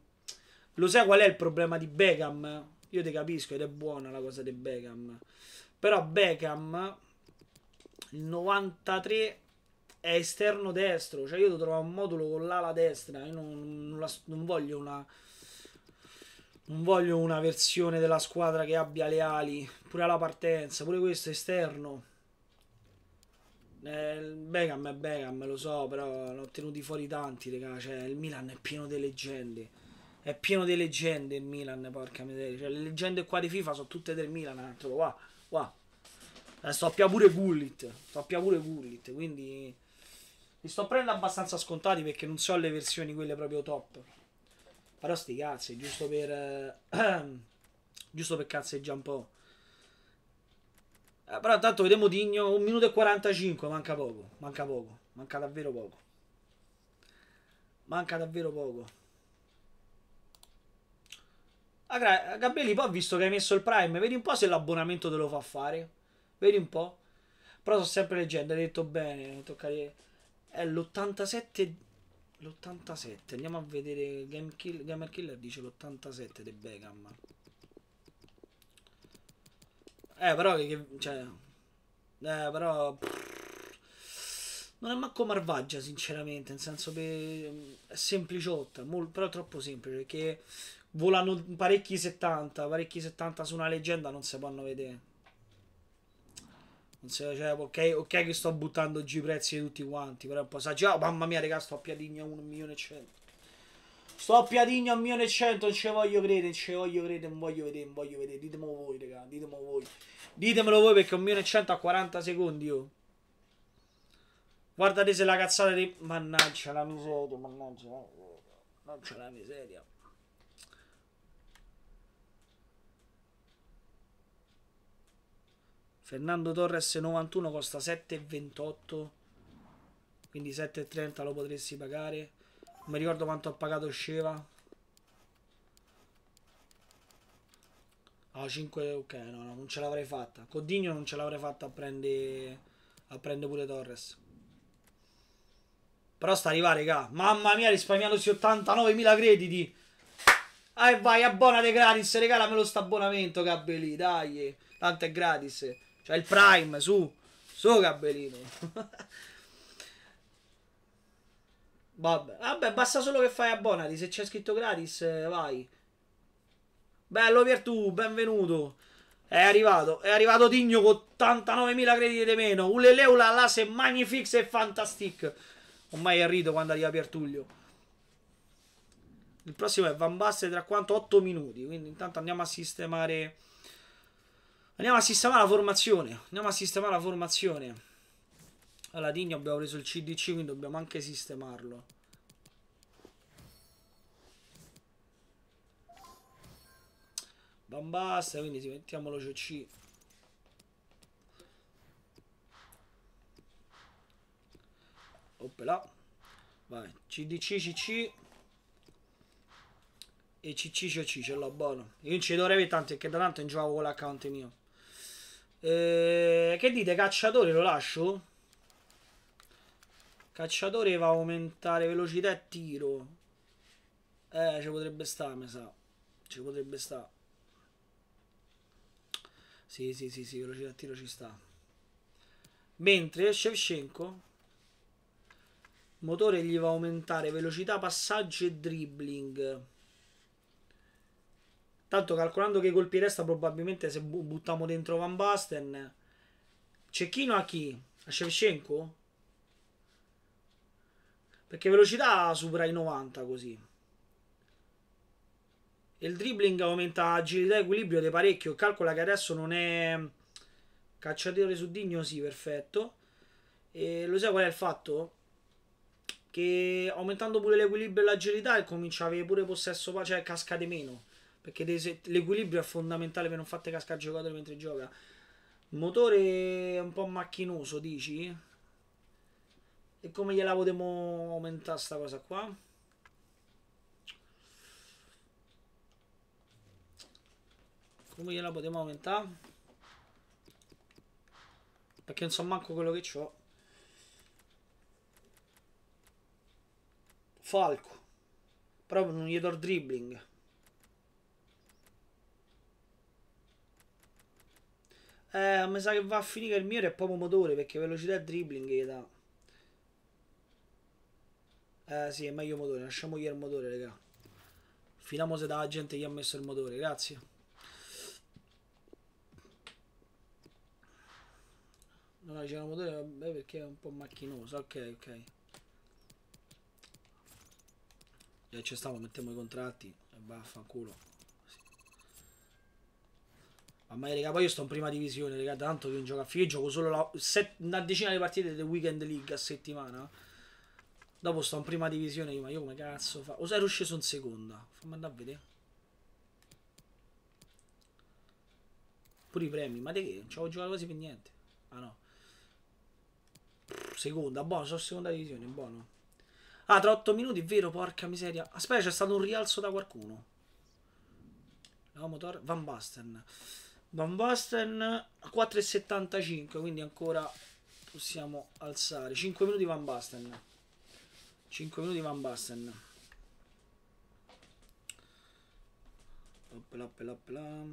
lo sai qual è il problema di Beckham? Io ti capisco ed è buona la cosa di Beckham. Però Beckham 93 è esterno destro. Cioè, io devo trovare un modulo con l'ala destra. Io non, non, la, non, voglio una. Non voglio una versione della squadra che abbia le ali. Pure alla partenza, pure questo esterno. Eh, Beckham è Beckham, lo so, però ne ho tenuti fuori tanti, raga. Cioè, il Milan è pieno di leggende. È pieno di leggende il Milan, porca miseria. Cioè, le leggende qua di FIFA sono tutte del Milan, altro. Eh, qua, qua, eh, stoppia pure Gullit. Stoppia pure Gullit. Quindi li sto prendendo abbastanza scontati perché non so le versioni quelle proprio top. Però sti cazzi, giusto per. Eh, giusto per cazzeggiare un po'. Eh, però intanto vediamo Digno. 1 minuto e 45. Manca poco. Manca poco. Manca davvero poco. Manca davvero poco. Ah, Gabrielli, poi ho visto che hai messo il Prime, vedi un po' se l'abbonamento te lo fa fare. Vedi un po'. Però sono sempre leggendo, hai detto bene, toccare... È l'87... L'87, andiamo a vedere... Game Kill... Gamer Killer dice l'87 di Beckham. Eh, però che... Cioè... Eh, però... Non è manco marvaggia, sinceramente, nel senso che è sempliciotta, mol... però è troppo semplice, perché volano parecchi 70, parecchi 70 su una leggenda non si possono vedere. Cioè, cioè, ok, ok che sto buttando giù i prezzi di tutti quanti, però è un po' esagerato. Oh, mamma mia, raga, sto a Piadigna 1 milione e 100. Sto a Piadigna 1 milione e 100, non ci voglio credere, non ci voglio credere, non voglio vedere, non voglio vedere. Ditemelo voi, raga, ditemelo voi. Ditemelo voi perché 1 milione e 100 a 40 secondi, oh. Guardate se la cazzata di... Mannaggia la miseria, mannaggia la miseria. Mannaggia la miseria. Fernando Torres 91 costa 7,28 quindi 7,30 lo potresti pagare non mi ricordo quanto ho pagato Sceva ah 5 ok no, no non ce l'avrei fatta Codigno non ce l'avrei fatta a prendere a prendere pure Torres però sta arrivare raga mamma mia risparmiandosi 89.000 crediti ah, e eh, vai abbonate gratis regalamelo sta abbonamento Gabbelì dai tanto è gratis c'è il Prime, su. Su Gabellino. Vabbè. Vabbè, basta solo che fai abbonati. Se c'è scritto gratis, eh, vai. Bello Virtù, benvenuto. È arrivato, è arrivato Tigno con 89.000 crediti di meno. Ulele ulala, se magnifix e fantastic. Ormai è rido quando arriva Piertuglio. Il prossimo è Van Basten tra quanto 8 minuti, quindi intanto andiamo a sistemare Andiamo a sistemare la formazione. Andiamo a sistemare la formazione. Allora, Digno abbiamo preso il CDC, quindi dobbiamo anche sistemarlo. Bambasta, quindi mettiamo lo CC. Oppela. Vai, CDC, CC. E CC, CC, ce l'ho buono. Io non ci dovrei tanto, perché da tanto non giocavo con l'account mio. Eh, che dite, cacciatore lo lascio? Cacciatore va a aumentare velocità e tiro. Eh, ci potrebbe stare, mi sa. Ci potrebbe stare. Sì, sì, sì, sì, velocità e tiro ci sta. Mentre Shevchenko motore gli va a aumentare velocità, passaggio e dribbling. Tanto calcolando che i colpi resta, probabilmente se buttiamo dentro Van Basten. Cecchino a chi? A Shevchenko? Perché velocità supera i 90 così. E il dribbling aumenta agilità e equilibrio di parecchio. Calcola che adesso non è mm, cacciatore su Digno, sì, perfetto. E lo sai qual è il fatto? Che aumentando pure l'equilibrio e l'agilità comincia a avere pure possesso, cioè casca di meno perché l'equilibrio è fondamentale per non farti cascare il giocatore mentre gioca. motore un po' macchinoso, dici? E come gliela potremmo aumentare sta cosa qua? Come gliela potremmo aumentare? Perché non so manco quello che ho. Falco. Però non gli do il dribbling. Eh, mi sa che va a finire il mio è proprio motore perché velocità e dribbling gli dà. Eh sì, è meglio motore, lasciamo il motore, raga. Finiamo se da gente gli ha messo il motore, grazie. No, no, c'era un motore, vabbè, perché è un po' macchinoso, ok, ok. E ci stiamo, mettiamo i contratti e vaffanculo. culo. Mamma mia, raga, poi io sto in prima divisione, raga, tanto che in gioco a fine, io gioco solo la, set, una decina di partite del Weekend League a settimana. Dopo sto in prima divisione io, ma io come cazzo fa? O sei riuscito in seconda? Fammi andare a vedere. Pure i premi, ma di che? Non ci avevo giocato quasi per niente. Ah no. Seconda, buono, sono seconda divisione, buono. Ah, tra 8 minuti, vero, porca miseria. Aspetta, c'è stato un rialzo da qualcuno. No, L'uomo Van Basten. Van Basten 4,75 quindi ancora possiamo alzare 5 minuti Van Basten 5 minuti Van Basten Opla, opla, opla.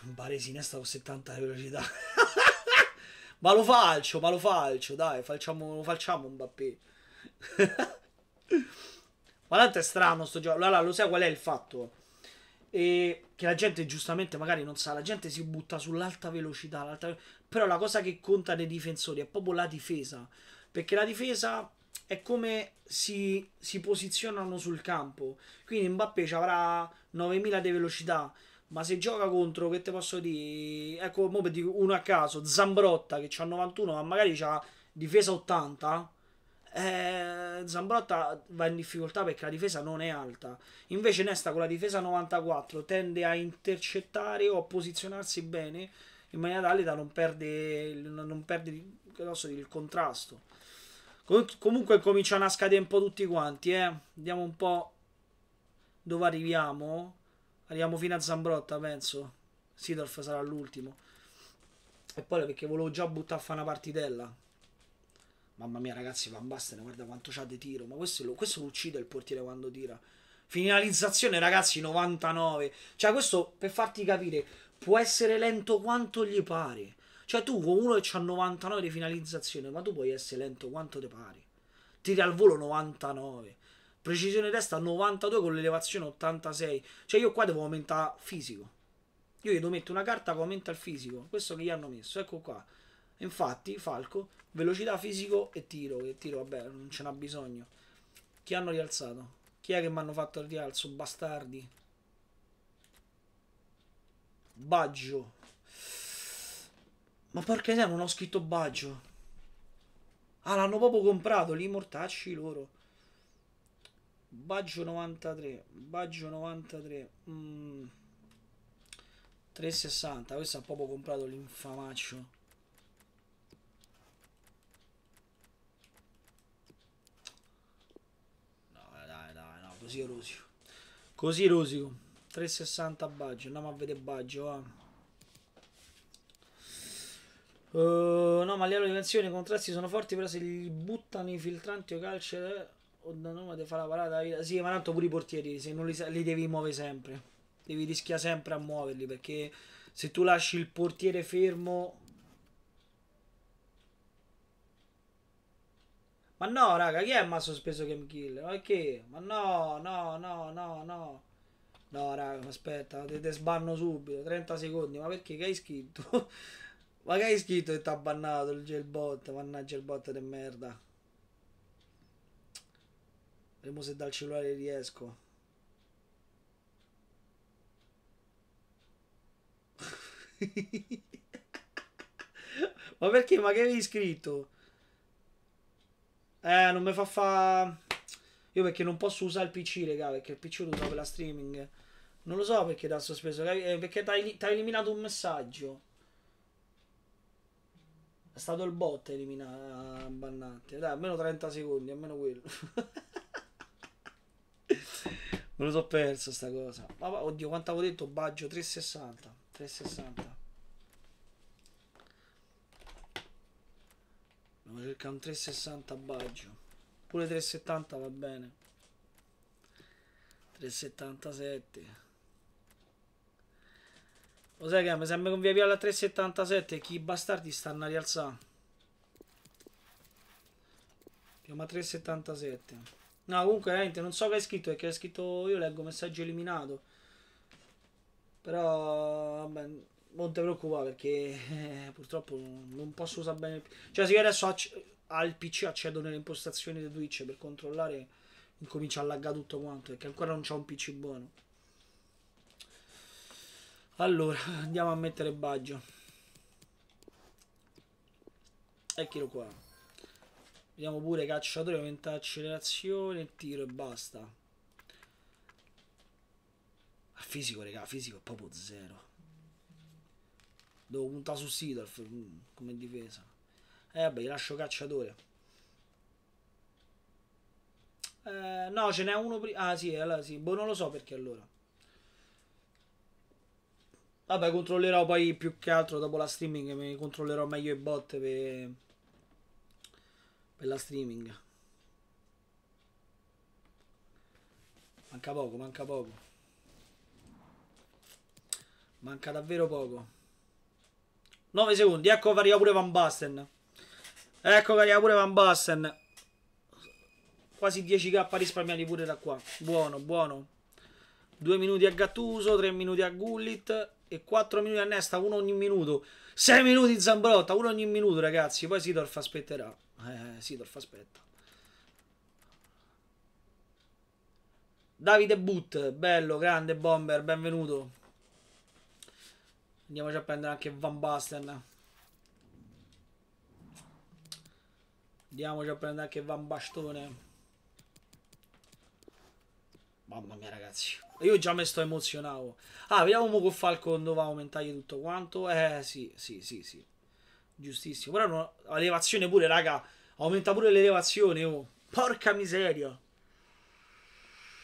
Baresi in con 70 di velocità Ma lo falcio, ma lo falcio, dai, facciamo, lo facciamo Mbappé. ma tanto è strano sto gioco. Allora, lo sai qual è il fatto? E che la gente giustamente magari non sa, la gente si butta sull'alta velocità, l'alta... però la cosa che conta dei difensori è proprio la difesa, perché la difesa è come si, si posizionano sul campo, quindi Mbappé ci avrà 9000 di velocità, ma se gioca contro, che te posso dire, ecco, mo per dire uno a caso, Zambrotta che ha 91 ma magari ha difesa 80, eh, Zambrotta va in difficoltà perché la difesa non è alta. Invece Nesta con la difesa 94 tende a intercettare o a posizionarsi bene in maniera tale da non perdere, non perdere so, il contrasto. Com- comunque cominciano a scadere un po' tutti quanti, eh. Vediamo un po' dove arriviamo. Arriviamo fino a Zambrotta, penso. Sidorf sarà l'ultimo. E poi perché volevo già buttare a fare una partitella. Mamma mia, ragazzi, Van Basten, guarda quanto c'ha di tiro. Ma questo lo, questo lo uccide il portiere quando tira. Finalizzazione, ragazzi, 99. Cioè, questo per farti capire, può essere lento quanto gli pare. Cioè, tu con uno che c'ha 99 di finalizzazione, ma tu puoi essere lento quanto ti pare. Tira al volo 99 precisione testa 92 con l'elevazione 86. Cioè io qua devo aumentare fisico. Io gli do metto una carta che aumenta il fisico. Questo che gli hanno messo, ecco qua. Infatti, Falco, velocità, fisico e tiro. Che tiro, vabbè, non ce n'ha bisogno. Chi hanno rialzato? Chi è che mi hanno fatto il rialzo? Bastardi. Baggio. Ma porca miseria, non ho scritto Baggio. Ah, l'hanno proprio comprato lì, mortacci loro. Baggio 93, Baggio 93, mm, 360, questo ha proprio comprato l'infamaccio. No, dai, dai, no, così rosico. Così rosico. 360 Baggio, andiamo a vedere Baggio, va. Uh, no, ma le livello di tensione i contrasti sono forti, però se gli buttano i filtranti o calce... Eh. Donnarumma ti fa la parata. Sì, ma tanto pure i portieri, se non li, li devi muovere sempre. Devi rischiare sempre a muoverli perché se tu lasci il portiere fermo Ma no, raga, chi è ma sospeso Game Killer? Ma che? Ma no, no, no, no, no. No, raga, aspetta, te, te sbanno subito, 30 secondi, ma perché che hai scritto? ma che hai scritto che ti ha bannato il gelbot? Mannaggia il bot di merda. Vediamo se dal cellulare riesco. Ma perché? Ma che avevi scritto? Eh, non mi fa fa... Io perché non posso usare il PC, raga, perché il PC lo uso per la streaming. Non lo so perché t'ha sospeso, eh, perché ha eliminato un messaggio. È stato il bot a bannante. Dai, almeno 30 secondi, almeno quello. Me lo so perso sta cosa. Ma oddio, quanto avevo detto Baggio 360, 360. Devo cercare un 360 Baggio. Pure 370 va bene. 377. Lo sai che mi sembra che un via via la 377 chi bastardi stanno a rialzare. a 377. No, comunque veramente non so che hai scritto perché hai scritto io leggo messaggio eliminato. Però vabbè, non ti preoccupare perché eh, purtroppo non posso usare bene. Cioè, se io adesso al PC accedo nelle impostazioni di Twitch per controllare, incomincia a laggare tutto quanto perché ancora non c'ho un PC buono. Allora, andiamo a mettere Baggio. Eccolo qua. Vediamo pure cacciatore, aumenta accelerazione, il tiro e basta. A ah, fisico, raga, fisico è proprio zero. Devo puntare su Sidorf mm, come difesa. Eh vabbè, gli lascio cacciatore. Eh, no, ce n'è uno prima. Ah sì, allora sì. Boh, non lo so perché allora. Vabbè, controllerò poi più che altro dopo la streaming, controllerò meglio i bot per per la streaming. Manca poco, manca poco. Manca davvero poco. 9 secondi, ecco che arriva pure Van Basten. Ecco che arriva pure Van Basten. Quasi 10k risparmiati pure da qua. Buono, buono. 2 minuti a Gattuso, 3 minuti a Gullit e 4 minuti a Nesta, uno ogni minuto. 6 minuti Zambrotta, uno ogni minuto ragazzi, poi Sidorf aspetterà. Eh, Sidorf, aspetta. Davide Butt, bello, grande bomber, benvenuto. Andiamoci a prendere anche Van Basten. Andiamoci a prendere anche Van Bastone. Mamma mia ragazzi. Io già mi sto emozionando. Ah, vediamo mo con Falcon dove va a aumentargli tutto quanto. Eh sì, sì, sì, sì. Giustissimo. Però no, la pure, raga. Aumenta pure l'elevazione, oh. Porca miseria.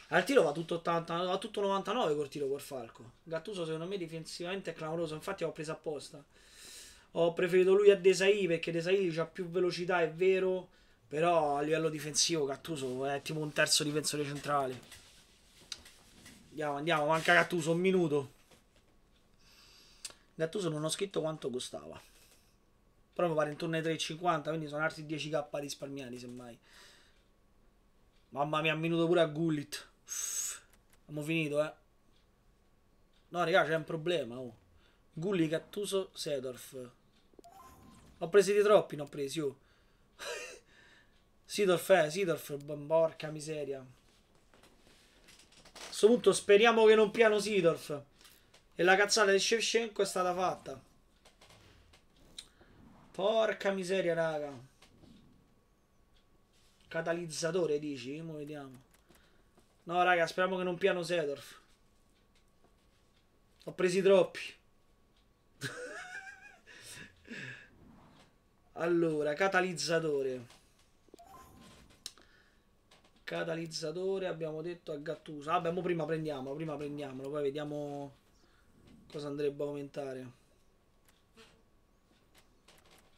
Al tiro va tutto, 80, va tutto 99 col tiro col falco. Gattuso secondo me difensivamente è clamoroso, infatti l'ho preso apposta. Ho preferito lui a Desai perché Desai ha più velocità, è vero, però a livello difensivo Gattuso è tipo un terzo difensore centrale. Andiamo, andiamo, manca Gattuso, un minuto. Gattuso non ho scritto quanto costava. Però mi pare intorno ai 3,50, quindi sono altri 10k risparmiati semmai. Mamma mia, ha minuto pure a Gullit. Abbiamo finito, eh. No, raga, c'è un problema, oh. Gulli, Cattuso, Sedorf. Ho preso di troppi, non ho presi, oh. Sidorf, eh, Sidorf, porca miseria. A questo punto speriamo che non piano Sidorf. E la cazzata di Shevchenko è stata fatta. Porca miseria, raga. Catalizzatore, dici? Mo vediamo. No, raga, speriamo che non piano Sedorf. Ho presi troppi. allora, catalizzatore. Catalizzatore, abbiamo detto a Gattuso. Vabbè, ah, prima prendiamolo, prima prendiamolo, poi vediamo cosa andrebbe a aumentare.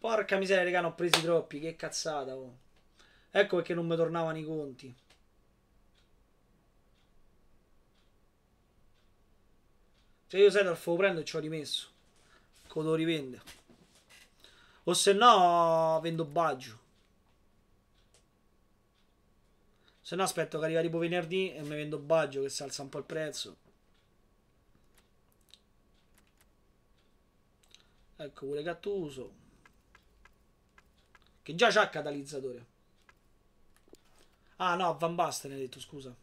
Porca miseria, raga, ne ho presi troppi. Che cazzata, oh. Ecco perché non mi tornavano i conti. Se io Sedorf lo prendo e ci ho rimesso. Cosa lo rivende. O se no, vendo Baggio. Se no, aspetto che arriva tipo venerdì e mi vendo Baggio che si alza un po' il prezzo. Ecco pure Gattuso. Che già c'ha il catalizzatore. Ah no, Van Basten hai detto, scusa.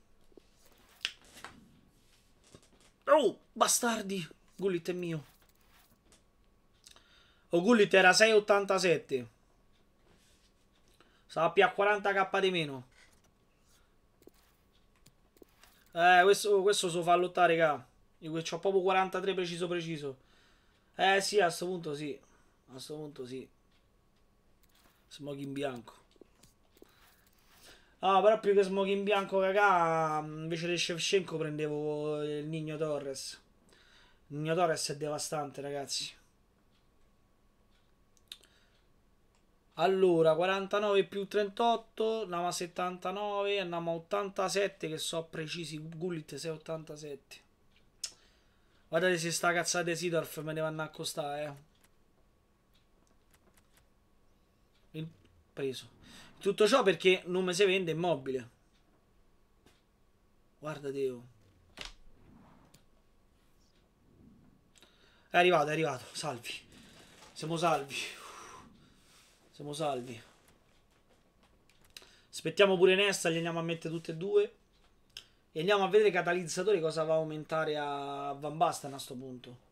Oh, bastardi. Gullit è mio. Oh, Gullit era 6,87. più a 40k di meno. Eh, questo, questo so fa lottare, raga. Io ho proprio 43 preciso preciso. Eh sì, a sto punto sì. A sto punto sì. Smog in bianco. Ah, però più che Smog in bianco, raga, invece di Shevchenko prendevo il Nino Torres. Il Nino Torres è devastante, ragazzi. Allora, 49 più 38, andiamo a 79, andiamo a 87, che so precisi, Gullit 687. Guardate se sta cazzata di Sidorf me ne vanno a costare, eh. preso. Tutto ciò perché non mi si vende immobile. Guarda Teo. È arrivato, è arrivato. Salvi. Siamo salvi. Siamo salvi. Aspettiamo pure Nessa, gli andiamo a mettere tutte e due. E andiamo a vedere catalizzatori cosa va a aumentare a Van Basten a sto punto.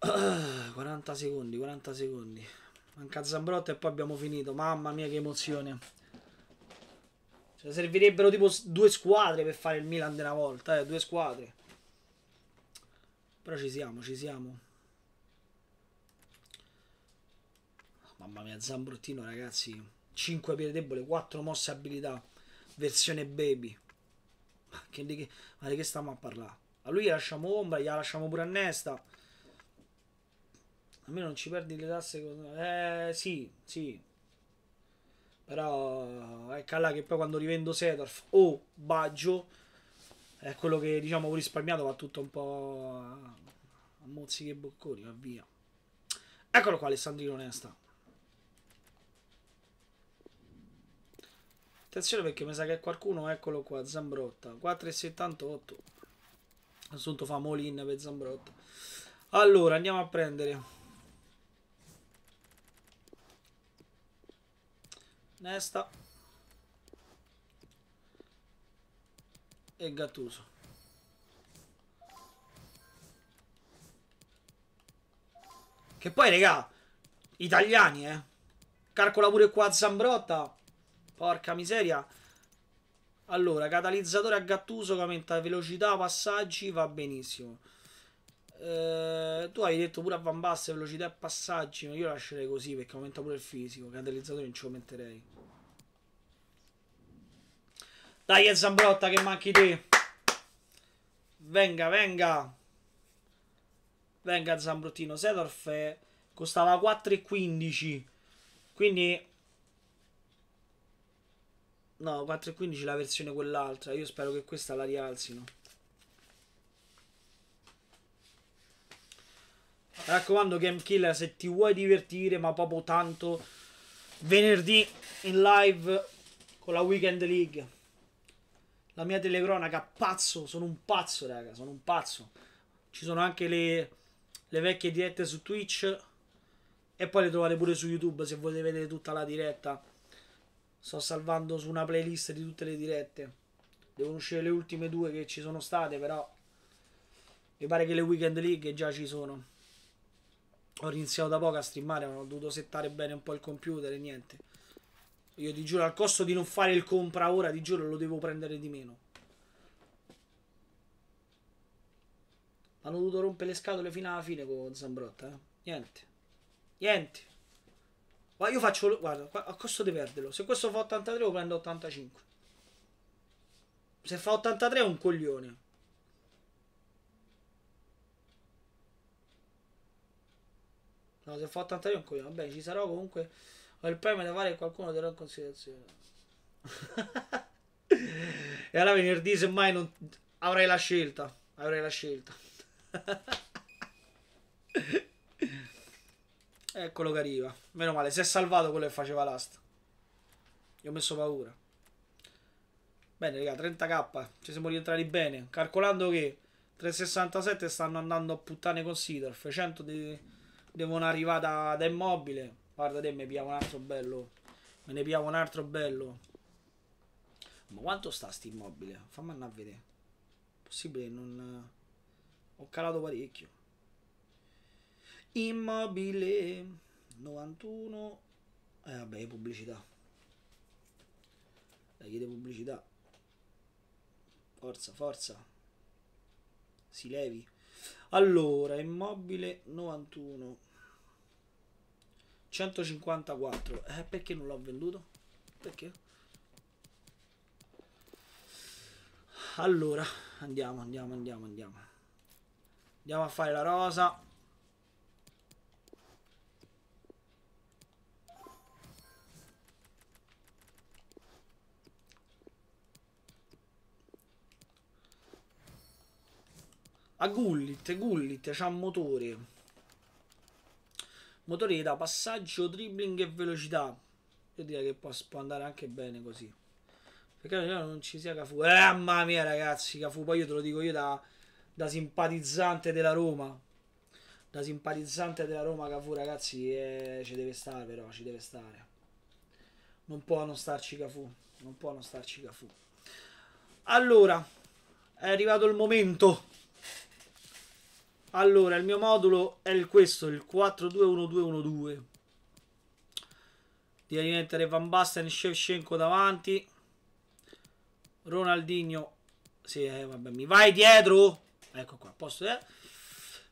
40 ah, secondi, 40 secondi. Manca Zambrotta e poi abbiamo finito. Mamma mia che emozione. Cioè, servirebbero tipo due squadre per fare il Milan della volta, eh, due squadre. Però ci siamo, ci siamo. Mamma mia, Zambrottino, ragazzi. 5 piede debole, 4 mosse abilità. Versione baby. Ma, che, ma di che stiamo a parlare? A lui gli lasciamo ombra, gli lasciamo pure a Nesta. Almeno non ci perdi le tasse. Con... Eh sì, sì. Però eh, è là che poi quando rivendo Sedorf o Baggio è quello che diciamo ho risparmiato va tutto un po' a, a mozziche bocconi, va via. Eccolo qua Alessandrino Onesta. Attenzione perché mi sa che qualcuno, eccolo qua, Zambrotta, 4,78. Assunto fa Molin per Zambrotta. Allora, andiamo a prendere Nesta e Gattuso. Che poi, regà, italiani, eh. Calcola pure qua Zambrotta. Porca miseria. Allora, catalizzatore a Gattuso che aumenta velocità, passaggi, va benissimo. Eh, tu hai detto pure a Van Basse, velocità e passaggi, ma io lascerei così perché aumenta pure il fisico, catalizzatore non ce lo metterei. Dai, Zambrotta che manchi te. Venga, venga. Venga Zambrottino, Sedorf è... Eh, costava 4,15. Quindi No, 4,15 la versione quell'altra. Io spero che questa la rialzino. Mi raccomando Game Killer se ti vuoi divertire ma proprio tanto venerdì in live con la Weekend League la mia telecronaca pazzo sono un pazzo raga sono un pazzo ci sono anche le, le vecchie dirette su Twitch e poi le trovate pure su YouTube se volete vedere tutta la diretta sto salvando su una playlist di tutte le dirette devono uscire le ultime due che ci sono state però mi pare che le Weekend League già ci sono ho iniziato da poco a streamare, ma ho dovuto settare bene un po' il computer e niente. Io ti giuro, al costo di non fare il compra ora, ti giuro, lo devo prendere di meno. Hanno dovuto rompere le scatole fino alla fine con Zambrotta, eh? Niente. Niente. Ma io faccio... Guarda, a costo di perderlo. Se questo fa 83 lo prendo 85. Se fa 83 è un coglione. No, se fa fatto euro è un coglione. Vabbè, ci sarò comunque. Ho il premio da fare e qualcuno terrò in considerazione. e allora venerdì semmai non... Avrei la scelta. Avrei la scelta. Eccolo che arriva. Meno male, si è salvato quello che faceva l'asta. Gli ho messo paura. Bene, raga, 30k. Ci siamo rientrati bene. Calcolando che 367 stanno andando a puttane con Sidorf. 100 di devono arrivare da, da immobile. Guarda te, mi pigliamo un altro bello. Me ne pigliamo un altro bello. Ma quanto sta sti immobile? Fammi andare a vedere. Possibile non... Eh, ho calato parecchio. Immobile 91. Eh vabbè, pubblicità. Dai, chiede pubblicità. Forza, forza. Si levi. Allora, immobile 91. 154 eh, perché non l'ho venduto? perché? allora andiamo andiamo andiamo andiamo andiamo a fare la rosa a Gullit Gullit c'ha un motore Motoreta, passaggio, dribbling e velocità. Io direi che può, può andare anche bene così. Peccato che non ci sia Cafu. Eh, mamma mia, ragazzi, Cafu. Poi io te lo dico io da, da simpatizzante della Roma. Da simpatizzante della Roma, Cafu, ragazzi, eh, ci deve stare però, ci deve stare. Non può non starci Cafu. Non può non starci Cafu. Allora, è arrivato il momento. Allora, il mio modulo è questo, il 4-2-1-2-1-2. Di mettere Van Basten, Shevchenko davanti. Ronaldinho. Sì, eh, vabbè, mi vai dietro? Ecco qua, posto eh?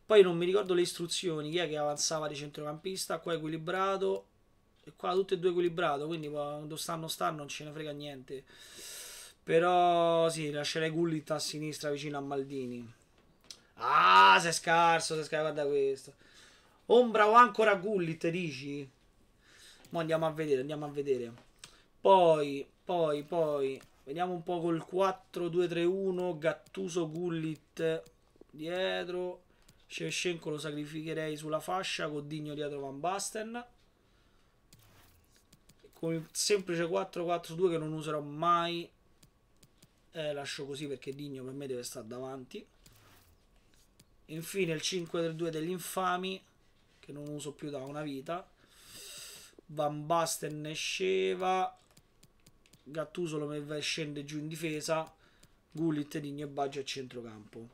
Poi non mi ricordo le istruzioni, chi è che avanzava di centrocampista, qua equilibrato. E qua tutti e due equilibrato, quindi quando stanno stanno non ce ne frega niente. Però sì, lascerei Gullit a sinistra vicino a Maldini. Ah, sei scarso, sei scarso, guarda questo. Ombra o ancora Gullit, dici? Ma andiamo a vedere, andiamo a vedere. Poi, poi, poi. Vediamo un po' col 4-2-3-1. Gattuso Gullit dietro. Shevchenko lo sacrificherei sulla fascia. Coddigno dietro Van Basten. Con il semplice 4-4-2 che non userò mai. Eh, lascio così perché Digno per me deve stare davanti. Infine il 5 del 2 degli infami, che non uso più da una vita. Van Basten e sceva. Gattuso lo scende giù in difesa. Gullit, Digno e Baggio a centrocampo.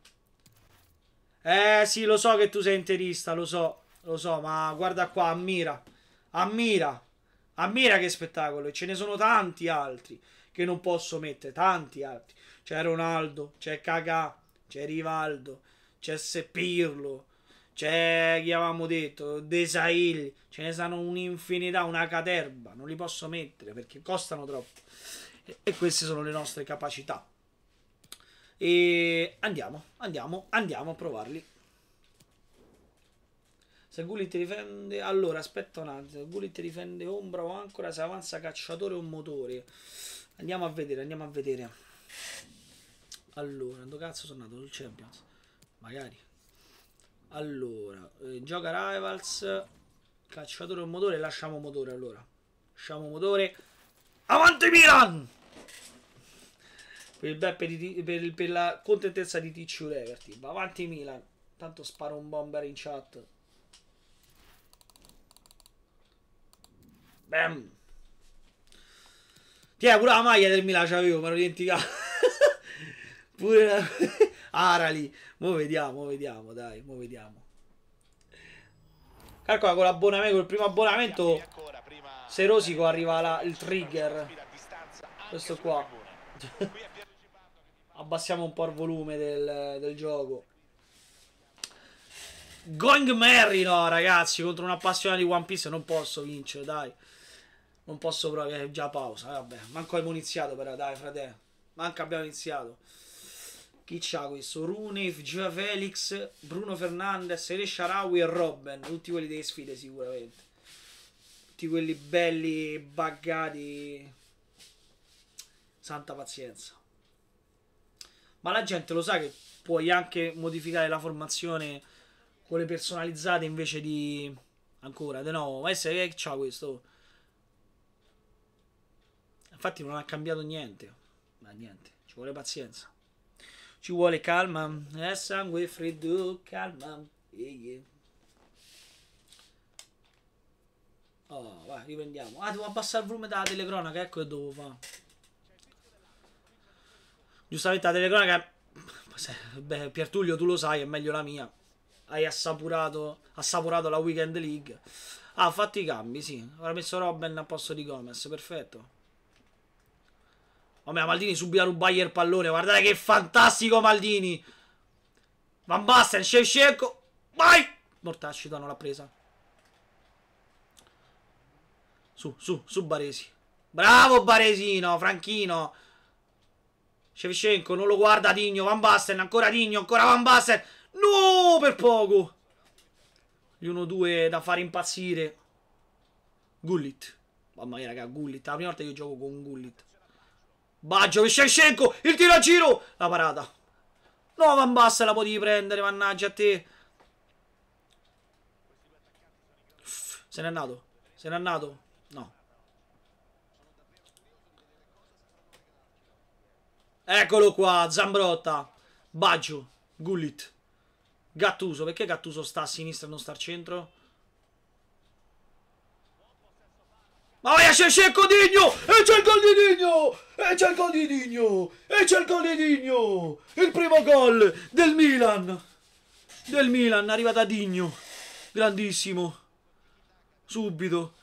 Eh sì, lo so che tu sei interista, lo so, lo so, ma guarda qua, ammira, ammira, ammira che spettacolo. E ce ne sono tanti altri che non posso mettere, tanti altri. C'è Ronaldo, c'è Cagà, c'è Rivaldo, c'è Sepirlo, c'è chi avevamo detto, Desail, ce ne sono un'infinità, una caterba, non li posso mettere perché costano troppo. E, e queste sono le nostre capacità. E andiamo, andiamo, andiamo a provarli. Se Gullit difende... Allora, aspetta un attimo. Se Gullit difende ombra o ancora se avanza cacciatore o motore. Andiamo a vedere, andiamo a vedere. Allora, dove cazzo sono andato? Sul Champions magari. Allora, eh, gioca Rivals, cacciatore o motore, lasciamo motore allora. Lasciamo motore. Avanti Milan! Per, il beppe per, per la contentezza di Ticciu Leverty. Va avanti Milan. Tanto sparo un bomber in chat. Bam! Tiè, pure la maglia del Milan c'avevo, me l'ho dimenticato. pure la... Arali. Mo vediamo, vediamo, dai, mo vediamo. Calcola con l'abbonamento, il primo abbonamento se rosico arriva la, il trigger. Questo qua. Abbassiamo un po' il volume del, del gioco. Going Merry, no, ragazzi, contro una passione di One Piece non posso vincere, dai. Non posso proprio, è eh, già pausa, vabbè. Manco abbiamo iniziato però, dai, frate. Manco abbiamo iniziato chi c'ha questo? Runev, Giva Felix, Bruno Fernandes, Ere Sharawi e Robben, tutti quelli delle sfide sicuramente. Tutti quelli belli, buggati. Santa pazienza. Ma la gente lo sa che puoi anche modificare la formazione con le personalizzate invece di... Ancora, de no, ma che c'ha questo? Infatti non ha cambiato niente. Ma niente, ci vuole pazienza ci vuole calma, è eh, sangue freddo, calma. Oh, vai, riprendiamo. Ah, devo abbassare il volume della telecronaca, ecco che devo fare. Giustamente la telecronaca... Beh, Piertullio, tu lo sai, è meglio la mia. Hai assapurato, assaporato la Weekend League. Ah, ha fatto i cambi, sì. Avrà messo Robin a posto di Gomez, perfetto. Vabbè, Maldini subito a rubaglia il pallone. Guardate che fantastico Maldini. Van Basten, Shevchenko. Vai! Mortacci, no, non l'ha presa. Su, su, su Baresi. Bravo Baresino, Franchino. Shevchenko non lo guarda Digno, Van Basten, ancora Digno, ancora Van Basten. No, per poco. Gli 1-2 da fare impazzire. Gullit. Mamma mia, raga, Gullit. La prima volta che io gioco con Gullit. Baggio, Shevchenko, il tiro a giro, la parata. No, Van Basten la potevi prendere, mannaggia a te. se n'è andato, se n'è andato, no. Eccolo qua, Zambrotta, Baggio, Gullit, Gattuso. Perché Gattuso sta a sinistra e non sta al centro? Ma vai, a c'è il codino! E c'è il gol di Digno! E c'è il gol di Digno! E c'è il gol di Digno! Il primo gol del Milan! Del Milan, arriva da Digno. Grandissimo. Subito.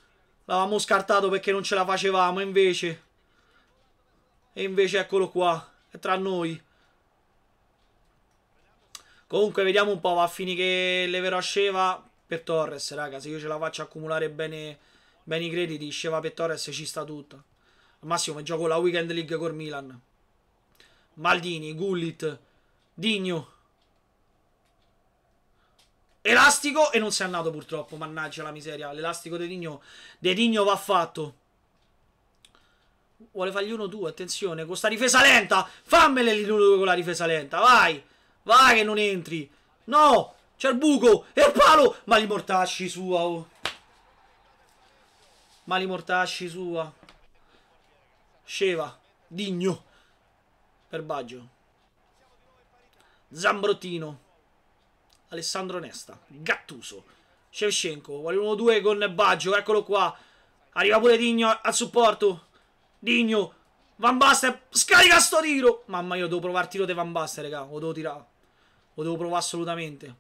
L'avevamo scartato perché non ce la facevamo, invece. E invece eccolo qua. È tra noi. Comunque vediamo un po', va a finire che leverò a sceva per Torres, raga. Se io ce la faccio accumulare bene i crediti, Sceva Pettores ci sta tutta. Al massimo mi gioco la Weekend League con Milan. Maldini, Gullit, Digno. Elastico e non si è andato purtroppo, mannaggia la miseria. L'elastico di Digno, De Digno va fatto. Vuole fargli 1-2, attenzione, con sta difesa lenta. Fammele l'1-2 con la difesa lenta, vai. Vai che non entri. No, c'è il buco e il palo. Ma li mortacci sua, oh. Mali mortacci sua. Sceva. Digno. Per Baggio. Zambrottino. Alessandro Nesta. Gattuso. Shevchenko. Vuole 1-2 con Baggio. Eccolo qua. Arriva pure Digno al supporto. Digno. Van Basten. Scarica sto tiro. Mamma, io devo provare il tiro di Van Basten, raga. Lo devo tirare. Lo devo provare assolutamente.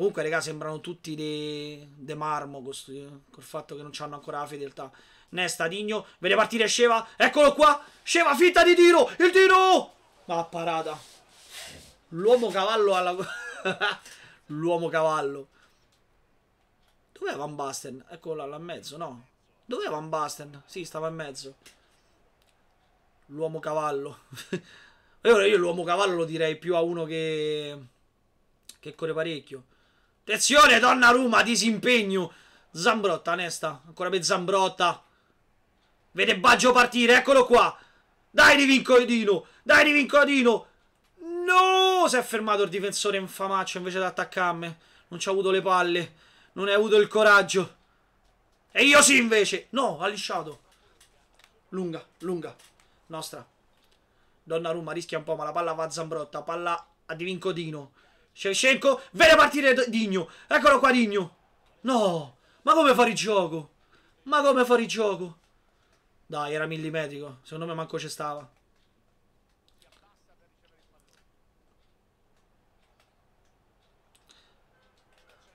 Comunque, raga, sembrano tutti de, de marmo eh, col fatto che non hanno ancora la fedeltà. Nesta, Digno, vede partire Sceva, eccolo qua, Sceva fitta di tiro, il tiro! Ma parata. L'uomo cavallo alla... L'uomo cavallo. Dov'è Van Basten? Eccolo là, là in mezzo, no? Dov'è Van Basten? Sì, stava in mezzo. L'uomo cavallo. E io, io l'uomo cavallo lo direi più a uno che... Che corre parecchio. Attenzione, Ruma, disimpegno. Zambrotta, Nesta. Ancora per Zambrotta. Vede Baggio partire, eccolo qua. Dai Rivincodino, dai Rivincodino. No, si è fermato il difensore infamaccio invece di attaccarmi. Non ci ha avuto le palle, non ha avuto il coraggio. E io sì invece. No, ha lisciato. Lunga, lunga. Nostra. Donna Ruma, rischia un po', ma la palla va a Zambrotta. Palla a Divincodino. Shevchenko, vede partire Digno. Eccolo qua Digno. No, ma come fuori gioco? Ma come fuori gioco? Dai, era millimetrico. Secondo me manco ci stava.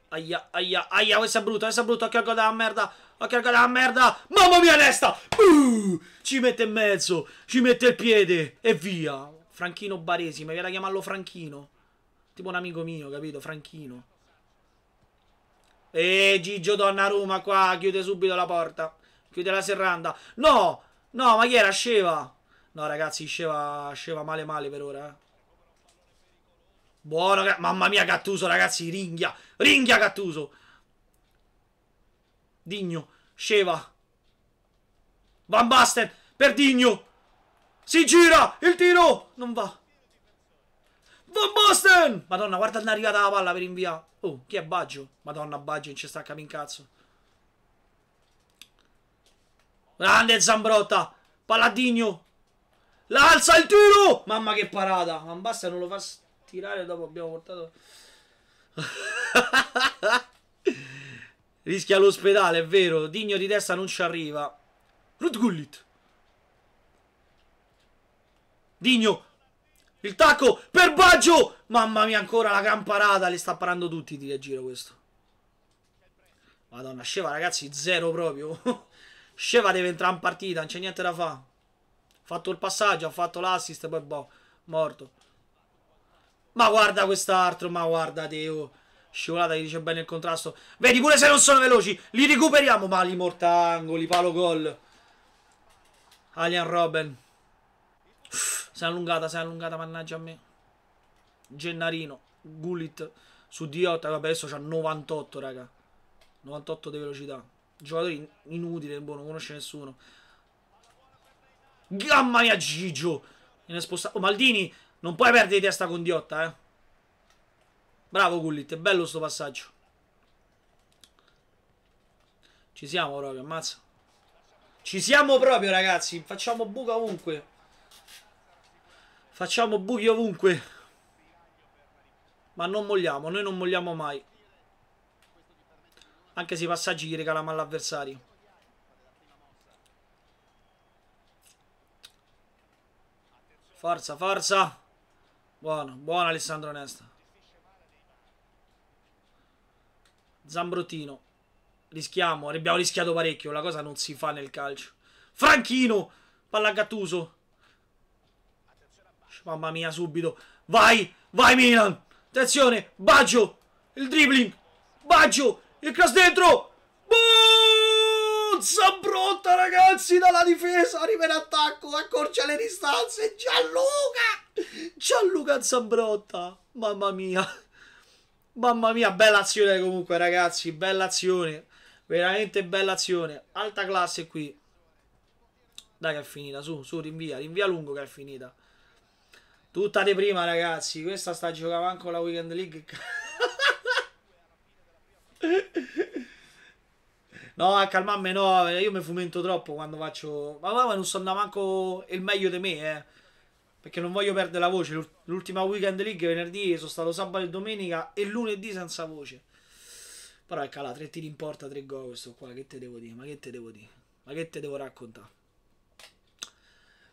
Aia, aia, aia, questo è brutto, questo è brutto, occhio al gol della merda, occhio al gol della merda, mamma mia testa, uh, ci mette in mezzo, ci mette il piede e via, Franchino Baresi, mi viene da chiamarlo Franchino. Tipo un amico mio, capito? Franchino. E Gigio Donnarumma qua, chiude subito la porta. Chiude la serranda. No! No, ma chi era? Sceva. No, ragazzi, sceva, sceva male male per ora, eh. Buono, mamma mia, Cattuso, ragazzi, ringhia. Ringhia, Cattuso. Digno, sceva. Van Basten, per Digno. Si gira, il tiro, non va. Von Basten! Madonna, guarda è arrivata la palla per inviare. Oh, chi è Baggio? Madonna, Baggio non ci sta a cazzo. Grande Zambrotta! Palladino! L'alza il tiro! Mamma che parata! Ma basta non lo fa tirare dopo abbiamo portato... Rischia l'ospedale, è vero. Digno di testa non ci arriva. Rudgullit! Digno! Il tacco per Baggio. Mamma mia, ancora la gran parata. Le sta parando tutti di giro questo. Madonna, Sceva ragazzi, zero proprio. Sceva deve entrare in partita, non c'è niente da fare. Ha fatto il passaggio, ha fatto l'assist, poi boh, morto. Ma guarda quest'altro, ma guarda Teo. Scivolata gli dice bene il contrasto. Vedi, pure se non sono veloci, li recuperiamo. Ma li mortangoli, palo gol. Alien Robben. Uff. Si è allungata, si è allungata, mannaggia a me. Gennarino, Gullit su D8, eh, vabbè adesso c'ha 98 raga. 98 di velocità. Giocatori inutile, buono, non conosce nessuno. Gamma mia Gigio! Viene spostato. Oh, Maldini, non puoi perdere di testa con Diotta, eh. Bravo Gullit, è bello sto passaggio. Ci siamo proprio, ammazza. Ci siamo proprio, ragazzi. Facciamo buca ovunque. Facciamo buchi ovunque. Ma non molliamo, noi non molliamo mai. Anche se i passaggi gli regaliamo all'avversario. Forza, forza. Buono, buono Alessandro Nesta. Zambrottino. Rischiamo, abbiamo rischiato parecchio. La cosa non si fa nel calcio. Franchino! Palla a Gattuso. Mamma mia, subito. Vai, vai Milan. Attenzione, Baggio. Il dribbling. Baggio. Il cross dentro. Bonza pronta, ragazzi, dalla difesa. Arriva in attacco, accorcia le distanze. Gianluca. Gianluca Zambrotta. Mamma mia. Mamma mia, bella azione comunque, ragazzi. Bella azione. Veramente bella azione. Alta classe qui. Dai che è finita, su, su, rinvia, rinvia lungo che è finita. Tutta di prima, ragazzi. Questa sta giocando anche la Weekend League. no, a calmarmi no, io mi fumento troppo quando faccio... Ma poi non sono manco il meglio di me, eh. Perché non voglio perdere la voce. L'ultima Weekend League venerdì sono stato sabato e domenica e lunedì senza voce. Però ecco calato, tre tiri in porta, tre gol questo qua. Che te devo dire? Ma che te devo dire? Ma che te devo raccontare?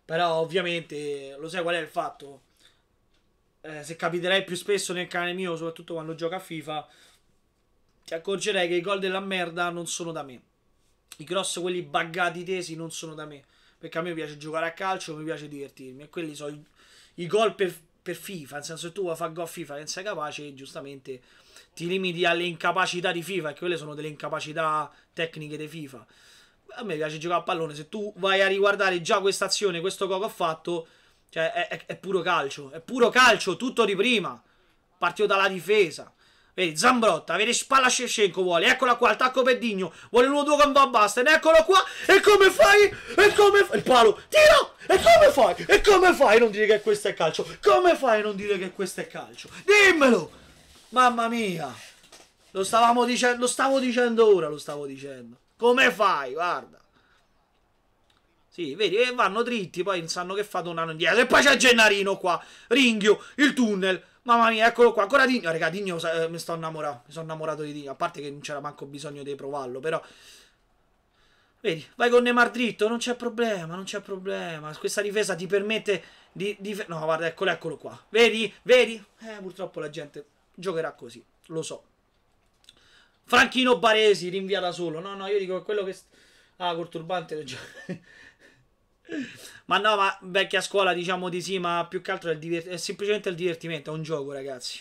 Però ovviamente lo sai qual è il fatto? eh, se capiterai più spesso nel canale mio, soprattutto quando gioca a FIFA, ti accorgerai che i gol della merda non sono da me. I cross, quelli buggati tesi, non sono da me. Perché a me piace giocare a calcio, mi piace divertirmi. E quelli sono i, i gol per, per, FIFA. Nel senso che tu vuoi fare gol a FIFA che non sei capace, giustamente ti limiti alle incapacità di FIFA. E quelle sono delle incapacità tecniche di FIFA. A me piace giocare a pallone. Se tu vai a riguardare già questa azione, questo gol che ho fatto cioè, è, è, è, puro calcio. È puro calcio, tutto di prima. Partito dalla difesa. Vedi, Zambrotta, vedi spalla Shevchenko vuole. Eccola qua, attacco Peddigno. Vuole uno due con Van Eccolo qua. E come fai? E come fai? Il palo. Tiro! E come fai? E come fai non dire che questo è calcio? Come fai non dire che questo è calcio? Dimmelo! Mamma mia. Lo stavamo dicendo, lo stavo dicendo ora, lo stavo dicendo. Come fai? Guarda. Sì, vedi, e vanno dritti, poi non sanno che fate un anno indietro. E poi c'è Gennarino qua, Ringhio, il tunnel. Mamma mia, eccolo qua, ancora Digno. Raga, Digno, eh, mi sto innamorando, mi sono innamorato di Digno. A parte che non c'era manco bisogno di provarlo, però... Vedi, vai con Neymar dritto, non c'è problema, non c'è problema. Questa difesa ti permette di, di... No, guarda, eccolo, eccolo qua. Vedi, vedi? Eh, purtroppo la gente giocherà così, lo so. Franchino Baresi rinvia da solo. No, no, io dico quello che... Ah, col turbante ma no, ma vecchia scuola, diciamo di sì, ma più che altro è, divert- è semplicemente il divertimento, è un gioco, ragazzi.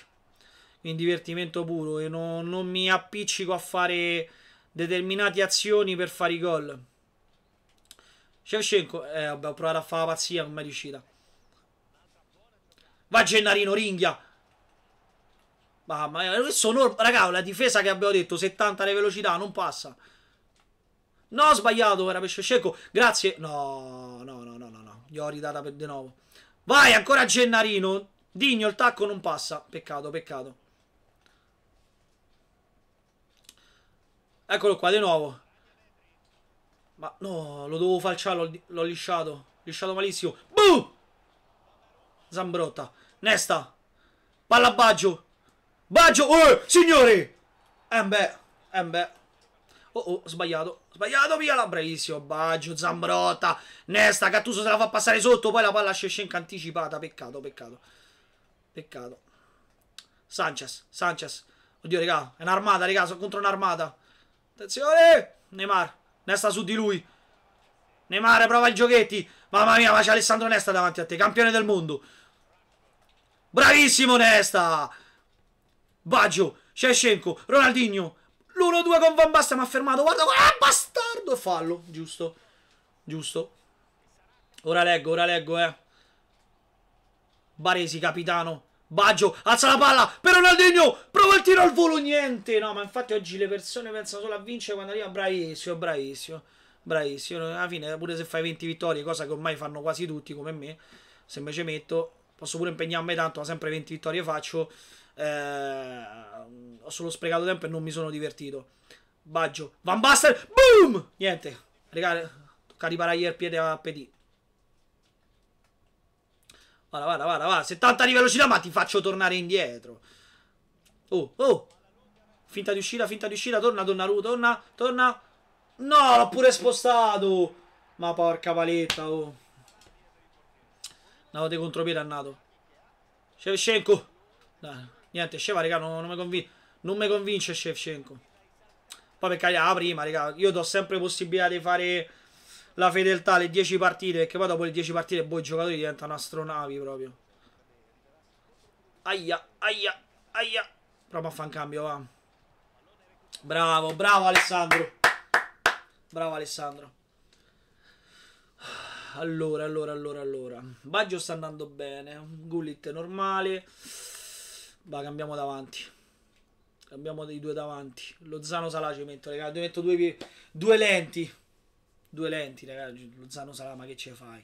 Quindi divertimento puro. E non, non mi appiccico a fare determinate azioni per fare i gol. Shevchenko, eh, vabbè, ho provato a fare la pazzia, non mi è riuscita. Va Gennarino, ringhia. Ma, ma questo, raga, la difesa che abbiamo detto, 70 le velocità, non passa. No, ho sbagliato, era pesce cieco. Grazie. No, no, no, no, no, no. Gli ho ridata per di nuovo. Vai, ancora Gennarino. Digno, il tacco non passa. Peccato, peccato. Eccolo qua, di nuovo. Ma no, lo dovevo falciare, l'ho lisciato. Lisciato malissimo. Buh! Zambrotta. Nesta. Palla Baggio. Baggio, oh, signore! Eh beh, eh beh. Oh oh, sbagliato. Sbagliato, via la bravissimo. Baggio, Zambrotta. Nesta, Cattuso se la fa passare sotto. Poi la palla esce in anticipata. Peccato, peccato. Peccato. Sanchez, Sanchez. Oddio, raga, è un'armata, raga, sono contro un'armata. Attenzione! Neymar, Nesta su di lui. Neymar prova il giochetti. Mamma mia, ma c'è Alessandro Nesta davanti a te, campione del mondo. Bravissimo Nesta! Baggio, Shevchenko, Ronaldinho, l'1-2 con Van Basten mi ha fermato. Guarda, ah, bastardo! Fallo, giusto. Giusto. Ora leggo, ora leggo, eh. Baresi, capitano. Baggio, alza la palla per Ronaldinho, prova il tiro al volo, niente. No, ma infatti oggi le persone pensano solo a vincere quando arriva Bravissimo, bravissimo. Bravissimo. Alla fine, pure se fai 20 vittorie, cosa che ormai fanno quasi tutti come me, se invece metto, posso pure impegnarmi tanto, ma sempre 20 vittorie faccio eh, ho solo sprecato tempo e non mi sono divertito. Baggio, Van Buster, boom! Niente, regà, tocca riparare il piede a Petit. Vada, vada, vada, vada, 70 di velocità, ma ti faccio tornare indietro. Oh, oh, finta di uscita, finta di uscita, torna, torna, Ru, torna, torna. No, l'ho pure spostato. Ma porca paletta, oh. Andavo di contropiede andato. Nato. Shevchenko. Dai. Niente, Sheva, raga, non, non mi convince. Non mi convince Shevchenko. Poi per carità, la prima, raga, io do sempre possibilità di fare la fedeltà alle 10 partite, perché poi dopo le 10 partite, boh, i giocatori diventano astronavi proprio. Aia, aia, aia. Prova a fare un cambio, va. Bravo, bravo Alessandro. Bravo Alessandro. Allora, allora, allora, allora. Baggio sta andando bene. Gullit normale. Va, cambiamo davanti. Cambiamo i due davanti. Lozano Salà ci metto, raga. Metto due, due lenti. Due lenti, raga. Lozano Salà, ma che ce fai?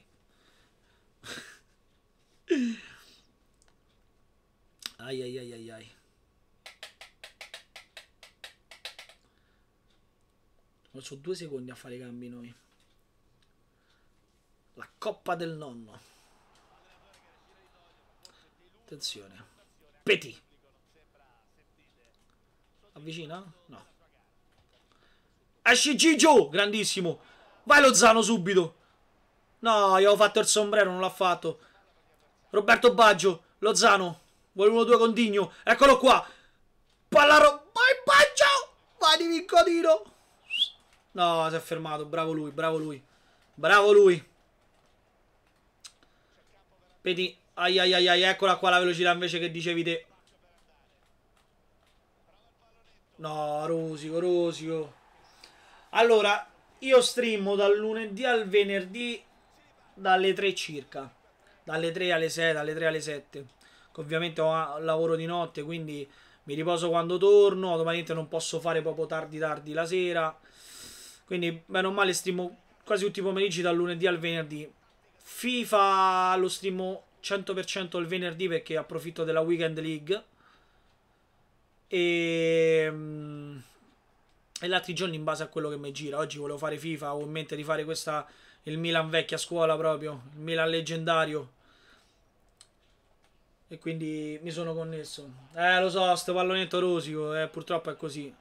ai ai ai ai ai. Non so due secondi a fare i cambi noi. La coppa del nonno. Attenzione. Petit. Avvicina? No. Esci Gigio, grandissimo. Vai Lozano subito. No, io ho fatto il sombrero, non l'ha fatto. Roberto Baggio, Lozano, vuole uno due con Digno. Eccolo qua. Pallaro, vai Baggio! Vai di vincolino. No, si è fermato, bravo lui, bravo lui. Bravo lui. Peti ai ai ai ai, eccola qua la velocità invece che dicevi te. No, rosico, rosico. Allora, io streamo dal lunedì al venerdì dalle 3 circa. Dalle 3 alle 6, dalle 3 alle 7. Ovviamente ho ah, lavoro di notte, quindi mi riposo quando torno. Automaticamente non posso fare proprio tardi tardi la sera. Quindi, meno male, streamo quasi tutti i pomeriggi dal lunedì al venerdì. FIFA lo streamo 100% il venerdì perché approfitto della Weekend League. E, mm, e gli altri giorni in base a quello che mi gira. Oggi volevo fare FIFA, ho in mente di fare questa, il Milan vecchia scuola proprio, il Milan leggendario. E quindi mi sono connesso. Eh, lo so, sto pallonetto rosico, eh, purtroppo è così.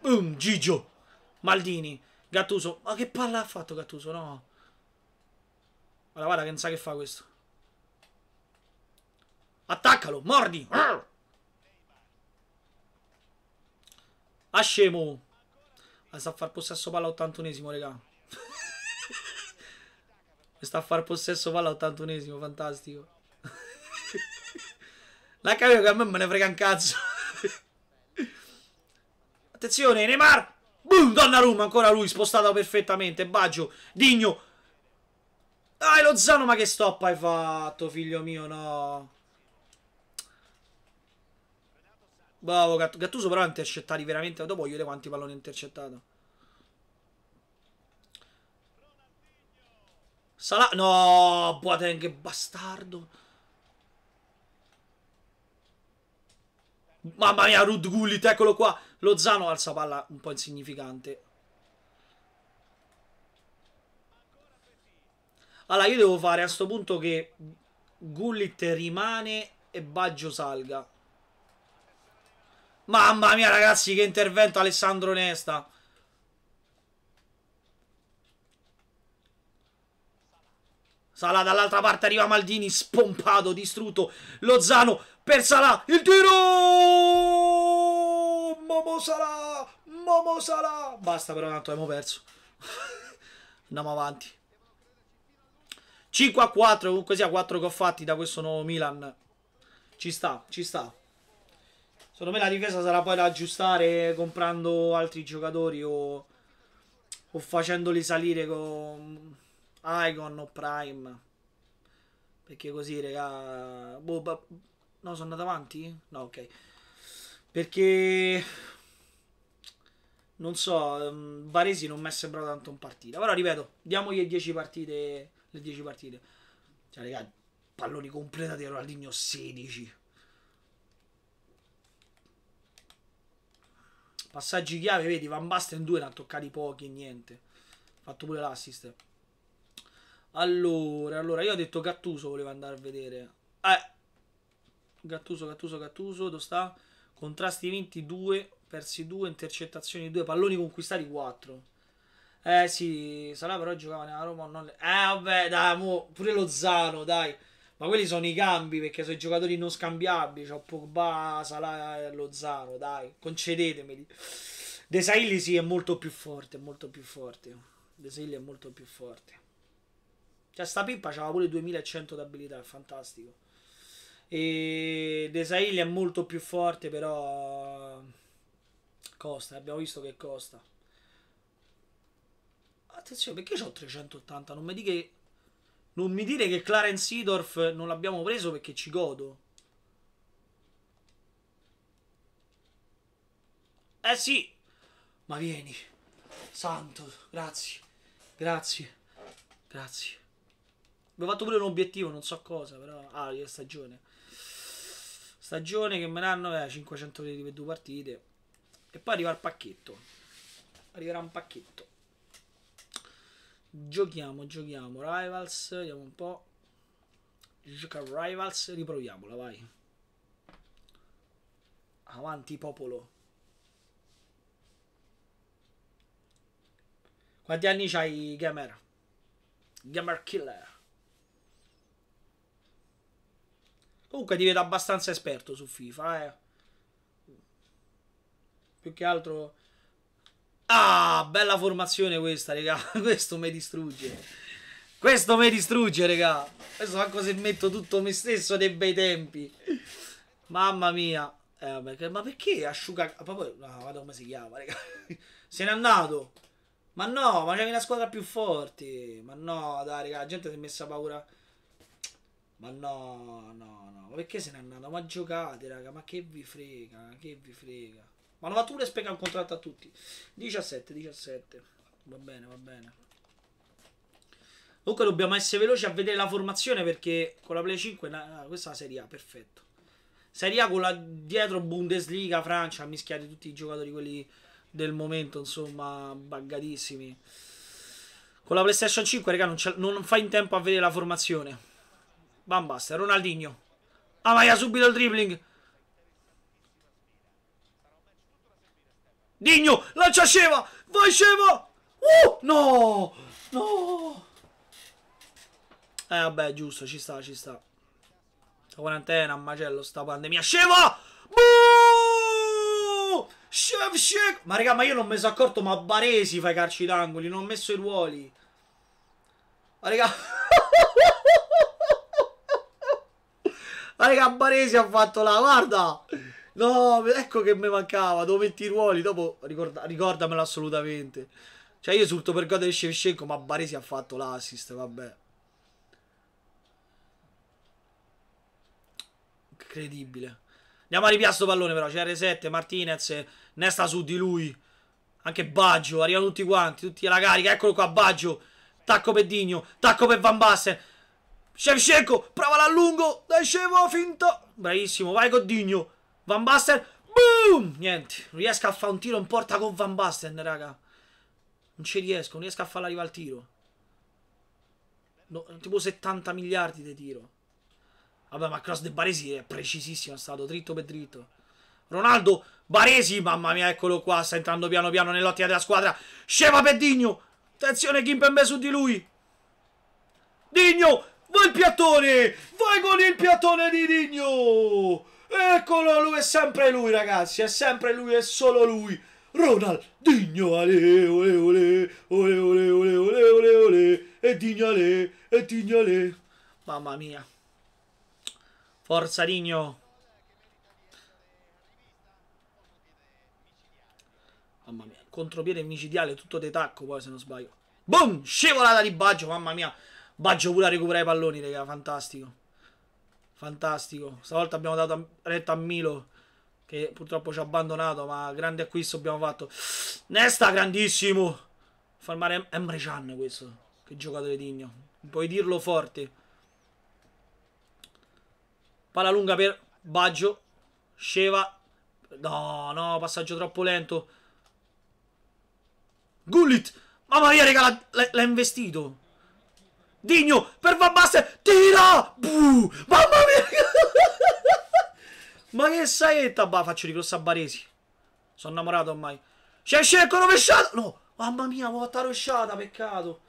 Boom, Gigio. Maldini. Gattuso. Ma che palla ha fatto Gattuso? No. Guarda, guarda, che non sa che fa questo. Attaccalo, mordi! Ah, scemo! Ah, sta a far possesso palla 81esimo, regà. sta a far possesso palla 81esimo, fantastico. La capito che a me me ne frega un cazzo. Attenzione, Neymar! Boom, Donnarumma, ancora lui, spostato perfettamente. Baggio, Digno. Dai, Lozano, ma che stop hai fatto, figlio mio, no. Bravo Gattuso, Gattuso però ha intercettati veramente dopo voglio vedere quanti palloni ha intercettato. Salah no, Boateng che bastardo. Mamma mia, Rud Gullit, eccolo qua. Lozano alza palla un po' insignificante. Allora, io devo fare a sto punto che Gullit rimane e Baggio salga. Mamma mia, ragazzi, che intervento Alessandro Nesta. Salah dall'altra parte arriva Maldini, spompato, distrutto. Lozano per Sala, il tiro! Momo Sala, Momo Sala. Basta però tanto abbiamo perso. Andiamo avanti. 5 a 4, comunque sia 4 che ho fatti da questo nuovo Milan. Ci sta, ci sta. Secondo me la difesa sarà poi da aggiustare comprando altri giocatori o, o facendoli salire con Icon o Prime. Perché così, raga... Boh, no, sono andato avanti? No, ok. Perché... Non so, ehm, Varesi non mi è sembrato tanto un partita. Però ripeto, diamogli le 10 partite. Le 10 partite. Cioè, raga, palloni completa di Ronaldinho 16. Passaggi chiave, vedi, Van Basten 2 ne ha toccati pochi e niente. Fatto pure l'assist. Allora, allora, io ho detto Gattuso, volevo andare a vedere. Eh. Gattuso, Gattuso, Gattuso, dove sta? Contrasti 22, persi 2, intercettazioni 2, palloni conquistati 4. Eh sì, sarà però giocava nella Roma, non... Eh vabbè, dai, mo, pure lo Zano, dai. Ma quelli sono i cambi perché sono i giocatori non scambiabili. C'ho Pogba, Salah, Lozano, dai, concedetemeli. De Sailly sì, è molto più forte, molto più forte. De Sailly è molto più forte. Cioè, sta pippa c'aveva pure 2100 d'abilità, è fantastico. E De Sailly è molto più forte, però costa, eh, abbiamo visto che costa. Attenzione, perché ho 380? Non mi dica che non mi dire che Clarence Seedorf non l'abbiamo preso perché ci godo. Eh sì! Ma vieni. Santo, grazie. Grazie. Grazie. Abbiamo fatto pure un obiettivo, non so cosa, però... Ah, è stagione. Stagione che me l'hanno hanno eh, 500 per due partite. E poi arriva il pacchetto. Arriverà un pacchetto. Giochiamo, giochiamo. Rivals, vediamo un po'. Gioca Rivals, riproviamola, vai. Avanti, popolo. Quanti anni c'hai, gamer? Gamer killer. Comunque diventa abbastanza esperto su FIFA, eh. Più che altro Ah, bella formazione questa, raga. Questo mi distrugge. Questo mi distrugge, raga. Questo anche se metto tutto me stesso dei bei tempi. Mamma mia. Eh, vabbè, ma perché asciuga... Proprio... No, guarda come si chiama, raga. Se n'è andato. Ma no, ma c'è una squadra più forte. Ma no, dai, raga, la gente si è messa paura. Ma no, no, no. Ma perché se n'è andato? Ma giocate, raga. Ma che vi frega, che vi frega. Ma Novature spiega un contratto a tutti. 17, 17. Va bene, va bene. Comunque dobbiamo essere veloci a vedere la formazione perché con la Play 5 ah, questa è la Serie A, perfetto. Serie A con la dietro Bundesliga, Francia, mischiati tutti i giocatori quelli del momento, insomma, buggatissimi. Con la PlayStation 5, raga, non, non fa in tempo a vedere la formazione. Bambaster, Ronaldinho. Ah, ma subito il dribbling. Digno, lancia Sheva! Vai Sheva! Uh, no! No! Eh vabbè, giusto, ci sta, ci sta. Sta quarantena, macello, sta pandemia. Sheva! Buh! Chef, chef! Ma raga, ma io non mi sono accorto, ma Baresi fai i calci d'angoli, non ho messo i ruoli. Ma raga... ma raga, Baresi ha fatto la, guarda! No, ecco che mi mancava. Dove i ruoli. Dopo ricorda, ricordamelo assolutamente. Cioè, io esulto per godere e Shevchenko, ma Baresi ha fatto l'assist, vabbè. Incredibile. Andiamo a ripiasto pallone, però. C'è R7, Martinez, Nesta su di lui. Anche Baggio, arrivano tutti quanti, tutti alla carica. Eccolo qua, Baggio. Tacco per Digno, tacco per Van Basten. Shevchenko, prova l'allungo. Dai, scemo, finto. Bravissimo, vai con Digno. Van Basten, boom! Niente, riesco a fare un tiro in porta con Van Basten, raga. Non ci riesco, non riesco a farla arrivare al tiro. No, tipo 70 miliardi di tiro. Vabbè, ma cross de Baresi è precisissimo, è stato dritto per dritto. Ronaldo, Baresi, mamma mia, eccolo qua, sta entrando piano piano nell'ottica della squadra. Sceva per Digno, attenzione Kimpembe su di lui. Digno, vai il piattone, vai con il piattone di Digno. Eccolo, lui è sempre lui, ragazzi. È sempre lui, e solo lui. Ronaldinho, ale, ole, ole, ole, ole, ole, ole, ole, ole, e dignale, e dignale. Mamma mia. Forza Digno. Mamma mia, contropiede micidiale, tutto di poi se non sbaglio. Boom, scivolata di Baggio, mamma mia. Baggio pure a recuperare i palloni, raga, fantastico fantastico. Stavolta abbiamo dato retta a Milo che purtroppo ci ha abbandonato, ma grande acquisto abbiamo fatto. Nesta grandissimo. Farmare Emre Can questo, che giocatore digno. Puoi dirlo forte. Palla lunga per Baggio. Sceva. No, no, passaggio troppo lento. Gullit. Mamma mia, regala, l'ha investito. Digno, per Van Basten, tira! Buh, mamma mia! Ma che saetta, bah, faccio ricorso a Baresi. Sono innamorato ormai. C'è Shevchenko rovesciato! No, mamma mia, ho fatto rovesciata, peccato.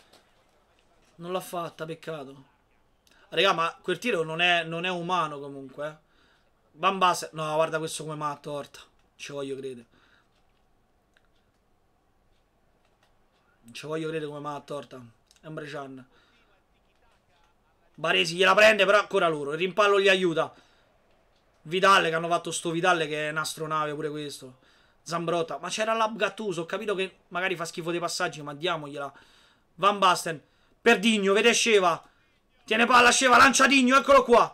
Non l'ha fatta, peccato. Raga, ma quel tiro non è, non è umano comunque, eh. no, guarda questo come matto, Orta. Ci voglio credere. Non ci voglio credere come matto, Orta. Emre Can. Baresi gliela prende, però ancora loro. Il rimpallo gli aiuta. Vidalle che hanno fatto sto Vidalle che è un'astronave pure questo. Zambrotta. Ma c'era l'Ab Gattuso. Ho capito che magari fa schifo dei passaggi, ma diamogliela. Van Basten. Per Digno, vede Sceva. Tiene palla, Sceva, lancia Digno, eccolo qua.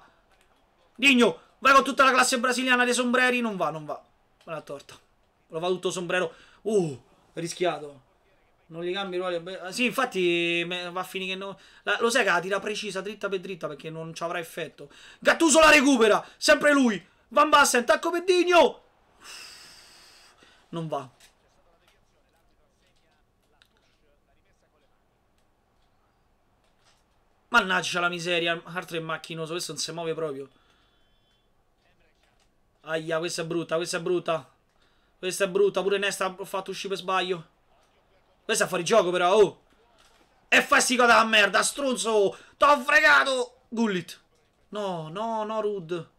Digno, vai con tutta la classe brasiliana dei sombreri. Non va, non va. Ma l'ha torta. Lo va tutto sombrero. Uh, rischiato. Non li cambi i ruoli. Sì, infatti va a finire che non... La, lo sai che la tira precisa, dritta per dritta, perché non ci avrà effetto. Gattuso la recupera, sempre lui. Van Basten, tacco per Digno. Non va. Mannaggia la miseria, altro è macchinoso, questo non si muove proprio. Aia, questa è brutta, questa è brutta. Questa è brutta, pure Nesta ha fatto uscire per sbaglio. Questo è fuori gioco però, oh. E fai sti cosa a merda, stronzo. T'ho fregato. Gullit. No, no, no, Rud.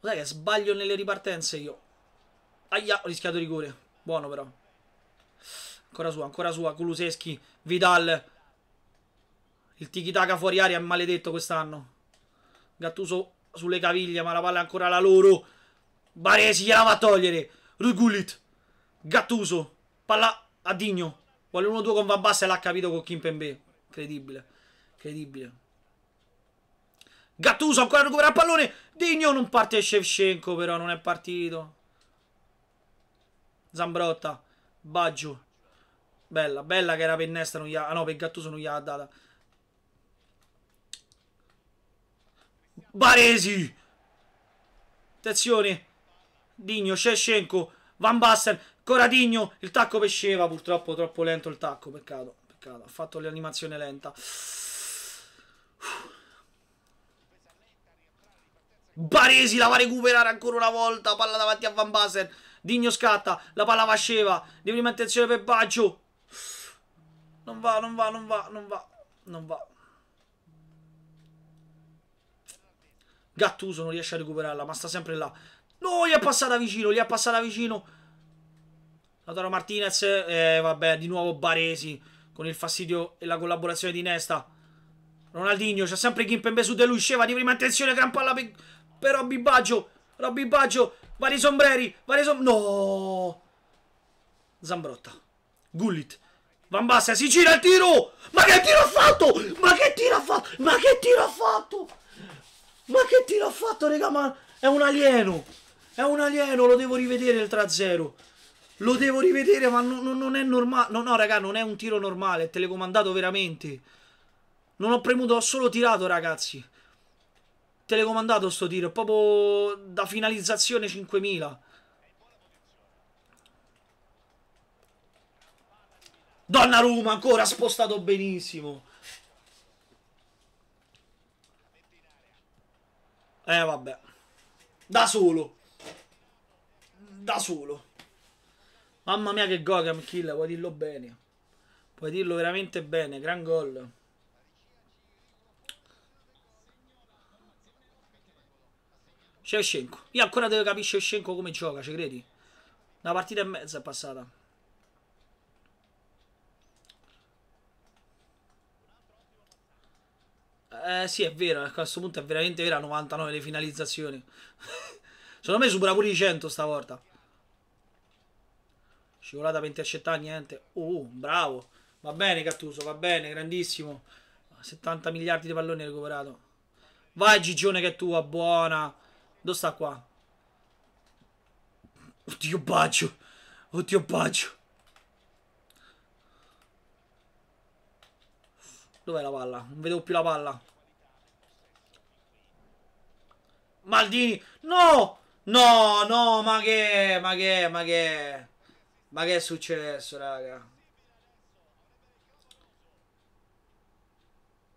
Cos'è che sbaglio nelle ripartenze io. Aia, ho rischiato rigore. Buono però. Ancora sua, ancora sua. Kuluseschi, Vidal. Il tiki-taka fuori aria è maledetto quest'anno. Gattuso sulle caviglie, ma la palla è ancora la loro. Baresi gliela va a togliere. Rugulit, Gattuso, palla a Digno, vuole 1-2 con Van Basten e l'ha capito con Kimpembe, incredibile, incredibile. Gattuso ancora recupera il pallone, Digno non parte Shevchenko però, non è partito. Zambrotta, Baggio, bella, bella che era per Nesta, non gli ha, ah no per Gattuso non gli ha data. Baresi, attenzione, Digno, Shevchenko, Van Basten, Coradigno, il tacco pesceva, purtroppo troppo lento il tacco, peccato, peccato, ha fatto l'animazione lenta. Baresi la va a recuperare ancora una volta, palla davanti a Van Basten, Digno scatta, la palla va a Sceva, di prima attenzione per Baggio. Non va, non va, non va, non va, non va. Gattuso non riesce a recuperarla, ma sta sempre là. No, gli è passata vicino, gli è passata vicino. Lautaro Martinez, eh, vabbè, di nuovo Baresi con il fastidio e la collaborazione di Nesta. Ronaldinho, c'è sempre Kimpembe su De lui, di prima intenzione, gran palla per, per Robby Baggio. Robby Baggio, vari sombreri, vari som... No! Zambrotta, Gullit, Van Basten, si gira il tiro! Ma che tiro ha fatto? Ma che tiro ha fatto? Ma che tiro ha fatto? Ma che tiro ha fatto, raga, ma è un alieno! È un alieno, lo devo rivedere il 3-0. Lo devo rivedere, ma non, non, non è normale. No, no, raga, non è un tiro normale. È telecomandato veramente. Non ho premuto, ho solo tirato, ragazzi. Telecomandato sto tiro. È proprio da finalizzazione 5000. Donna Donnarumma ancora spostato benissimo. Eh, vabbè. Da solo da solo. Mamma mia che gol Cam Kill, puoi dirlo bene. Puoi dirlo veramente bene, gran gol. Shevchenko. Io ancora devo capire Shevchenko come gioca, ci credi? Una partita e mezza è passata. Eh sì, è vero, a questo punto è veramente vera 99 le finalizzazioni. Secondo me supera pure i 100 stavolta. Scivolata per intercettare, niente. Oh, bravo. Va bene Cattuso, va bene, grandissimo. 70 miliardi di palloni recuperato. Vai Gigione che è tua, buona. Dove sta qua? Oddio Baggio. Oddio Baggio. Dov'è la palla? Non vedevo più la palla. Maldini. No! No, no, ma che, ma che, ma che... Ma che è successo, raga?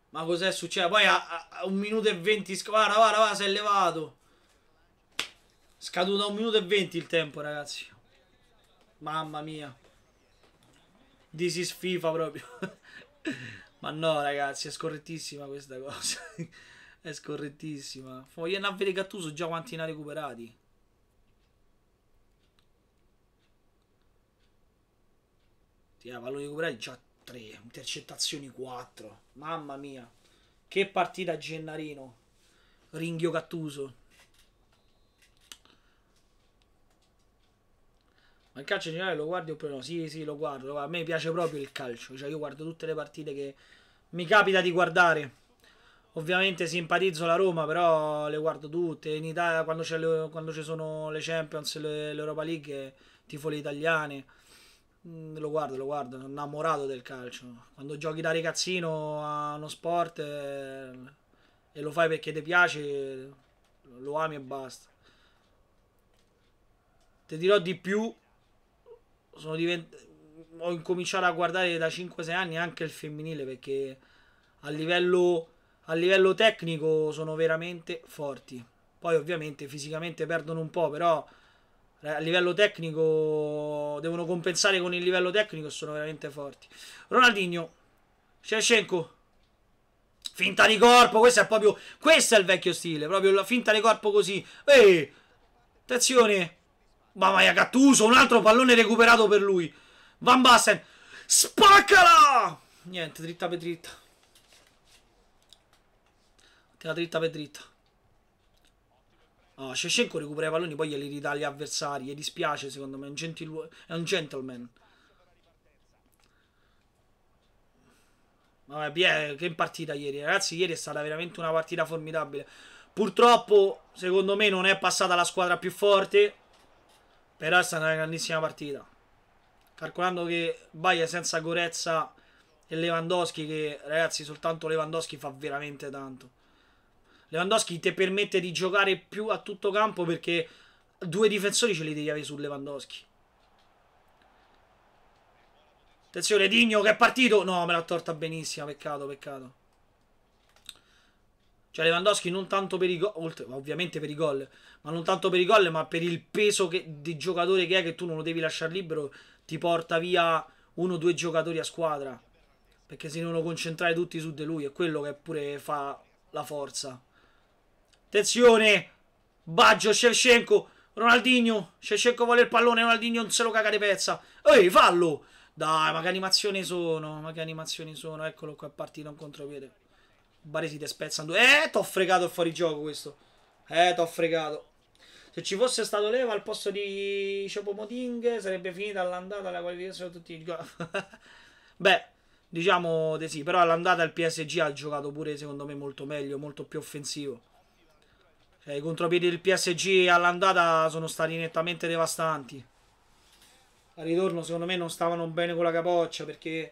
Ma cos'è successo? Poi a, a, a, un minuto e venti... Guarda, guarda, guarda, si è levato. Scaduto a un minuto e venti il tempo, ragazzi. Mamma mia. This is FIFA proprio. Ma no, ragazzi, è scorrettissima questa cosa. è scorrettissima. Voglio andare a vedere Gattuso già quanti ne ha recuperati. punti, eh. palloni recuperati già 3, intercettazioni 4, mamma mia, che partita Gennarino, Ringhio Cattuso. Ma il calcio in generale lo guardi oppure no? Sì, sì, lo guardo, A me piace proprio il calcio, cioè io guardo tutte le partite che mi capita di guardare. Ovviamente simpatizzo la Roma, però le guardo tutte. In Italia, quando, ci sono le Champions, l'Europa League, tifo le italiane. Mm, lo guardo, lo guardo, sono innamorato del calcio. Quando giochi da ragazzino a uno sport eh, e lo fai perché ti piace, lo ami e basta. Te dirò di più, divent... ho incominciato a guardare da 5-6 anni anche il femminile perché a livello, a livello tecnico sono veramente forti. Poi ovviamente fisicamente perdono un po', però cioè, a livello tecnico devono compensare con il livello tecnico sono veramente forti Ronaldinho Shevchenko finta di corpo questo è proprio questo è il vecchio stile proprio la finta di corpo così ehi attenzione mamma mia Cattuso un altro pallone recuperato per lui Van Basten spaccala niente dritta per dritta tira dritta per dritta Uh, Shevchenko recupera i palloni, poi glieli ridà agli avversari. Gli dispiace, secondo me. È un, gentil... è un gentleman. Vabbè, Pierre, che partita ieri, ragazzi. Ieri è stata veramente una partita formidabile. Purtroppo, secondo me, non è passata la squadra più forte. Però è stata una grandissima partita. Calcolando che Baia senza Gorezza e Lewandowski, che ragazzi, soltanto Lewandowski fa veramente tanto. Lewandowski ti permette di giocare più a tutto campo perché due difensori ce li devi avere su Lewandowski. Attenzione, Digno che è partito. No, me l'ha torta benissimo. Peccato, peccato. Cioè Lewandowski non tanto per i gol, ovviamente per i gol, ma non tanto per i gol, ma per il peso che, di giocatore che è che tu non lo devi lasciare libero, ti porta via uno o due giocatori a squadra. Perché si devono concentrare tutti su di lui è quello che pure fa la forza. Attenzione! Baggio, Shevchenko, Ronaldinho. Shevchenko vuole il pallone, Ronaldinho non se lo caga di pezza. Ehi, fallo! Dai, ma che animazioni sono? Ma che animazioni sono? Eccolo qua, è partito un contropiede. Baresi ti spezza due. Eh, t'ho fregato il fuorigioco questo. Eh, t'ho fregato. Se ci fosse stato Leva al posto di Chopomoding sarebbe finita l'andata la qualificazione di tutti i gol. Beh, diciamo di sì, però all'andata il PSG ha giocato pure secondo me molto meglio, molto più offensivo. Eh, I contropiedi del PSG all'andata sono stati nettamente devastanti. Al ritorno, secondo me, non stavano bene con la capoccia perché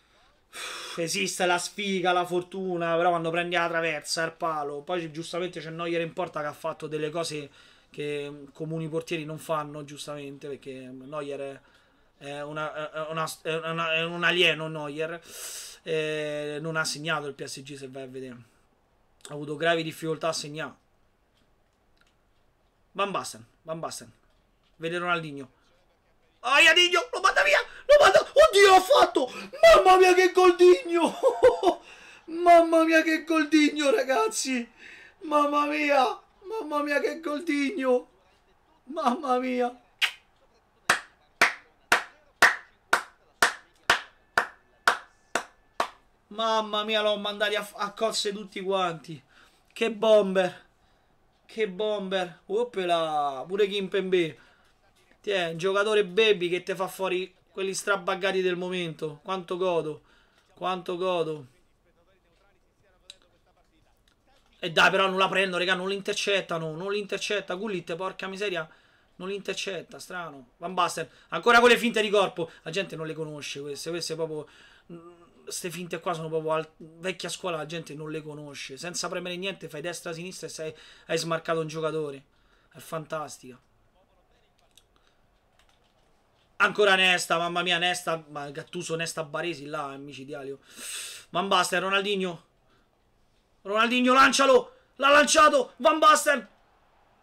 esiste la sfiga, la fortuna, però quando prendi la traversa, il palo, poi giustamente c'è Neuer in porta che ha fatto delle cose che mm, comuni portieri non fanno, giustamente, perché mm, Neuer è, una, è, una, è, una, è un alieno, Neuer, eh, non ha segnato il PSG se vai a vedere ha avuto gravi difficoltà a segnare. Van Basten, Van Basten. Vede Ronaldinho. Aia Digno, lo manda via, lo manda... Oddio, l'ha fatto! Mamma mia che goldigno! Mamma mia che goldigno, ragazzi! Mamma mia! Mamma mia che goldigno! Mamma mia! Mamma mia, l'ho mandati a, a cosse tutti quanti. Che bomber. Che bomber. Oppela. Pure Kim Kimpembe. Tiè, giocatore baby che te fa fuori quelli strabaggati del momento. Quanto godo. Quanto godo. E dai, però non la prendo, raga, non l'intercettano, non l'intercetta. Gullit, porca miseria, non l'intercetta, strano. Van Basten, ancora con le finte di corpo. La gente non le conosce queste, queste proprio queste finte qua sono proprio al... vecchia scuola, la gente non le conosce. Senza premere niente, fai destra-sinistra e sei... hai smarcato un giocatore. È fantastica. Ancora Nesta, mamma mia, Nesta, ma Gattuso, Nesta Baresi là, è micidialio. Van Basten, Ronaldinho. Ronaldinho, lancialo! L'ha lanciato! Van Basten!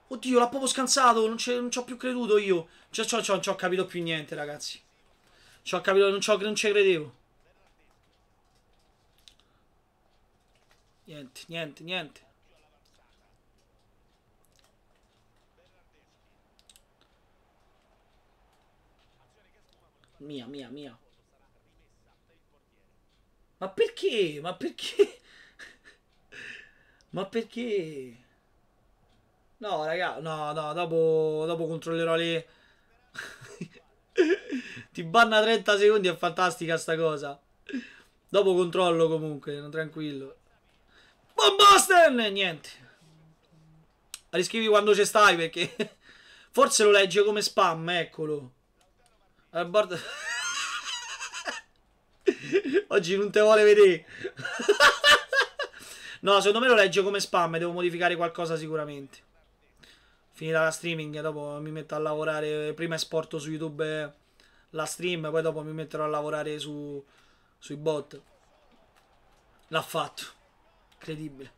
Oddio, l'ha proprio scansato, non, non ci ho più creduto io. Cioè, non ci ho capito più niente, ragazzi. Ci ho capito, non ci credevo. Niente, niente, niente. Mia, mia, mia. Ma perché? Ma perché? Ma perché? No, raga, no, no, dopo, dopo controllerò le... Ti banna 30 secondi, è fantastica sta cosa. Dopo controllo comunque, tranquillo. Von Basten! Niente. riscrivi quando ci stai perché... Forse lo legge come spam, eccolo. Al bordo... Oggi non te vuole vedere. no, secondo me lo legge come spam devo modificare qualcosa sicuramente. Finita la streaming, dopo mi metto a lavorare. Prima esporto su YouTube la stream, poi dopo mi metterò a lavorare su, sui bot. L'ha fatto. Incredibile.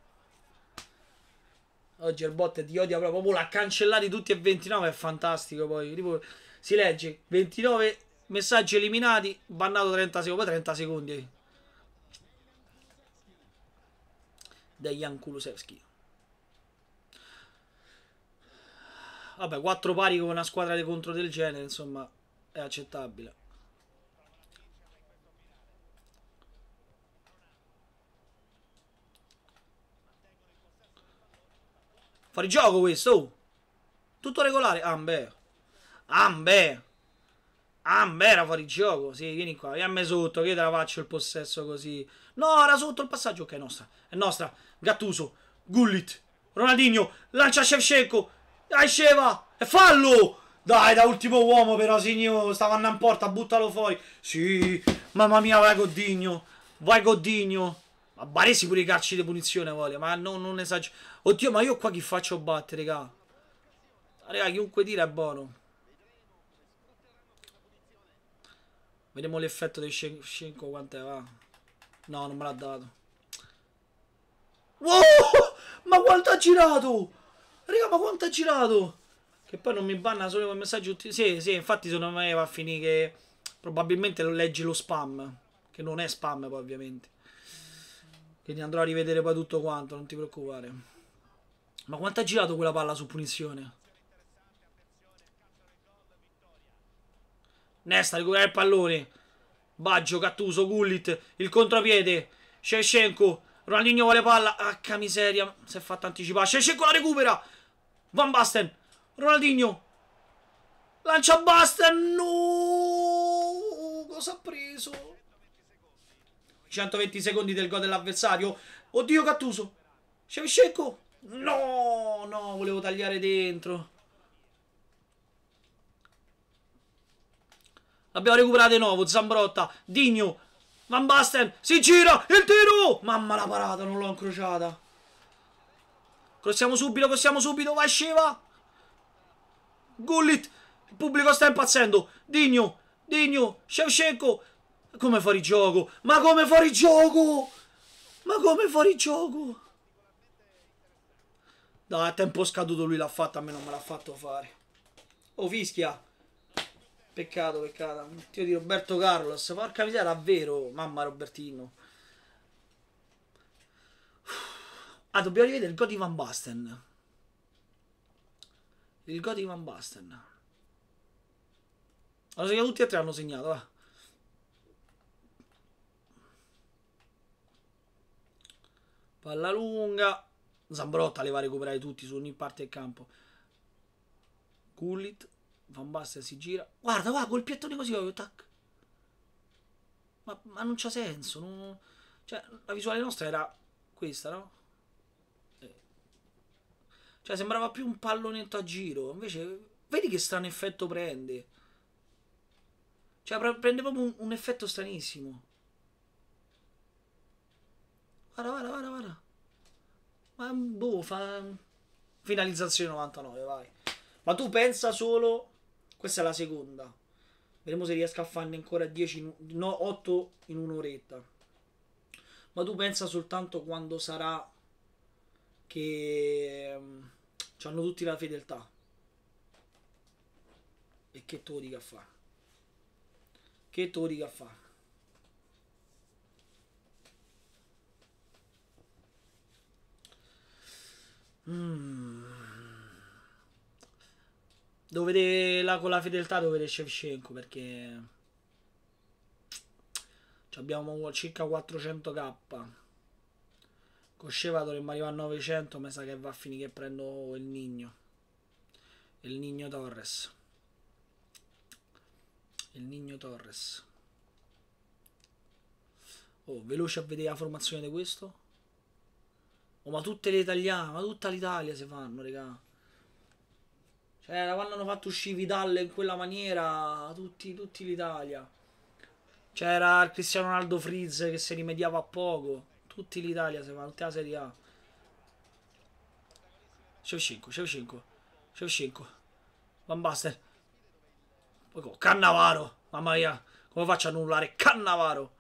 Oggi il bot di odia proprio, l'ha cancellati tutti e 29, è fantastico poi. Tipo, si legge 29 messaggi eliminati, bannato 30 secondi, 30 secondi. Da Jan Kulusevski. Vabbè, quattro pari con una squadra di contro del genere, insomma, è accettabile. Fuori gioco questo. Oh. Tutto regolare. Ambe. Ah, Ambe. Ah, Ambe ah, era fuori gioco. Sì, vieni qua. Vieni a me sotto. Che te la faccio il possesso così. No, era sotto il passaggio. Ok, è nostra. È nostra. Gattuso. Gullit. Ronaldinho. Lancia Shevchenko. Dai, Sheva. E fallo. Dai, da ultimo uomo però, signore. Stavano in porta. Buttalo fuori. Sì. Mamma mia, vai Goddigno. Vai Goddigno. Ma Baresi pure i calci di punizione vuole. Ma no, non esagero. Oddio, ma io qua chi faccio battere, raga? Raga, chiunque tira è buono. Vediamo l'effetto del 5 quant'è, va. No, non me l'ha dato. Wow! Ma quanto ha girato! Raga, ma quanto ha girato! Che poi non mi banna solo con messaggi Sì, sì, infatti secondo me va a finire che probabilmente leggi lo spam. Che non è spam poi ovviamente. Quindi andrò a rivedere poi tutto quanto, non ti preoccupare. Ma quanto ha girato quella palla su punizione? Nesta recupera il pallone. Baggio, Cattuso, Gullit, il contropiede. Shevchenko, Ronaldinho vuole palla. Ah, miseria, si è fatta anticipare. Shevchenko la recupera. Van Basten, Ronaldinho. Lancia Basten, no! Cosa ha preso? 120 secondi del gol dell'avversario. Oddio Cattuso. Shevchenko. No, no, volevo tagliare dentro. L'abbiamo recuperato di nuovo, Zambrotta, Digno, Van Basten, si gira, il tiro! Mamma la parata, non l'ho incrociata. Crossiamo subito, crossiamo subito, vai Sceva! Gullit, il pubblico sta impazzendo, Digno, Digno, Shevchenko, come fuori gioco? Ma come fuori gioco? Ma come fuori gioco? Dai, a tempo scaduto lui l'ha fatta, a me non me l'ha fatto fare. Oh, fischia. Peccato, peccato. Tio di Roberto Carlos. Porca miseria, davvero. Mamma Robertino. Ah, dobbiamo rivedere il gol di Van Basten. Il gol di Van Basten. Allora, tutti e tre hanno segnato, va. palla lunga. Zambrotta le va a recuperare tutti su ogni parte del campo. Gullit, Van Basten si gira. Guarda, guarda, col piattone così, proprio, oh, tac. Ma, ma non c'ha senso. Non... Cioè, la visuale nostra era questa, no? Eh. Cioè, sembrava più un pallonetto a giro. Invece, vedi che strano effetto prende. Cioè, prende proprio un, un effetto stranissimo. Guarda, guarda, guarda, guarda. Ma boh, eh. fa... Finalizzazione 99, vai. Ma tu pensa solo... Questa è la seconda. Vedremo se riesco a farne ancora 10... No, 8 in un'oretta. Ma tu pensa soltanto quando sarà che... Ehm, C hanno tutti la fedeltà. E che tu lo dica a fare? Che tu lo dica a fare? Mm. Devo vedere con la fedeltà, devo vedere Shevchenko perché abbiamo circa 400k. Con Sheva dovremmo arrivare a 900, mi sa che va a finire che prendo il Nigno. Il Nigno Torres. Il Nigno Torres. Oh, veloce a vedere la formazione di questo. Oh, ma tutte le italiane, ma tutta l'Italia si fanno, raga. Cioè, quando hanno fatto uscire Vidal in quella maniera, tutti, tutti l'Italia. C'era cioè, il Cristiano Ronaldo Frizz che si rimediava a poco. Tutti l'Italia si fanno, tutta la Serie A. C'è c'è 5, Shevchenko, Shevchenko, 5. Van Basten. Cannavaro, mamma mia. Come faccio a annullare Cannavaro?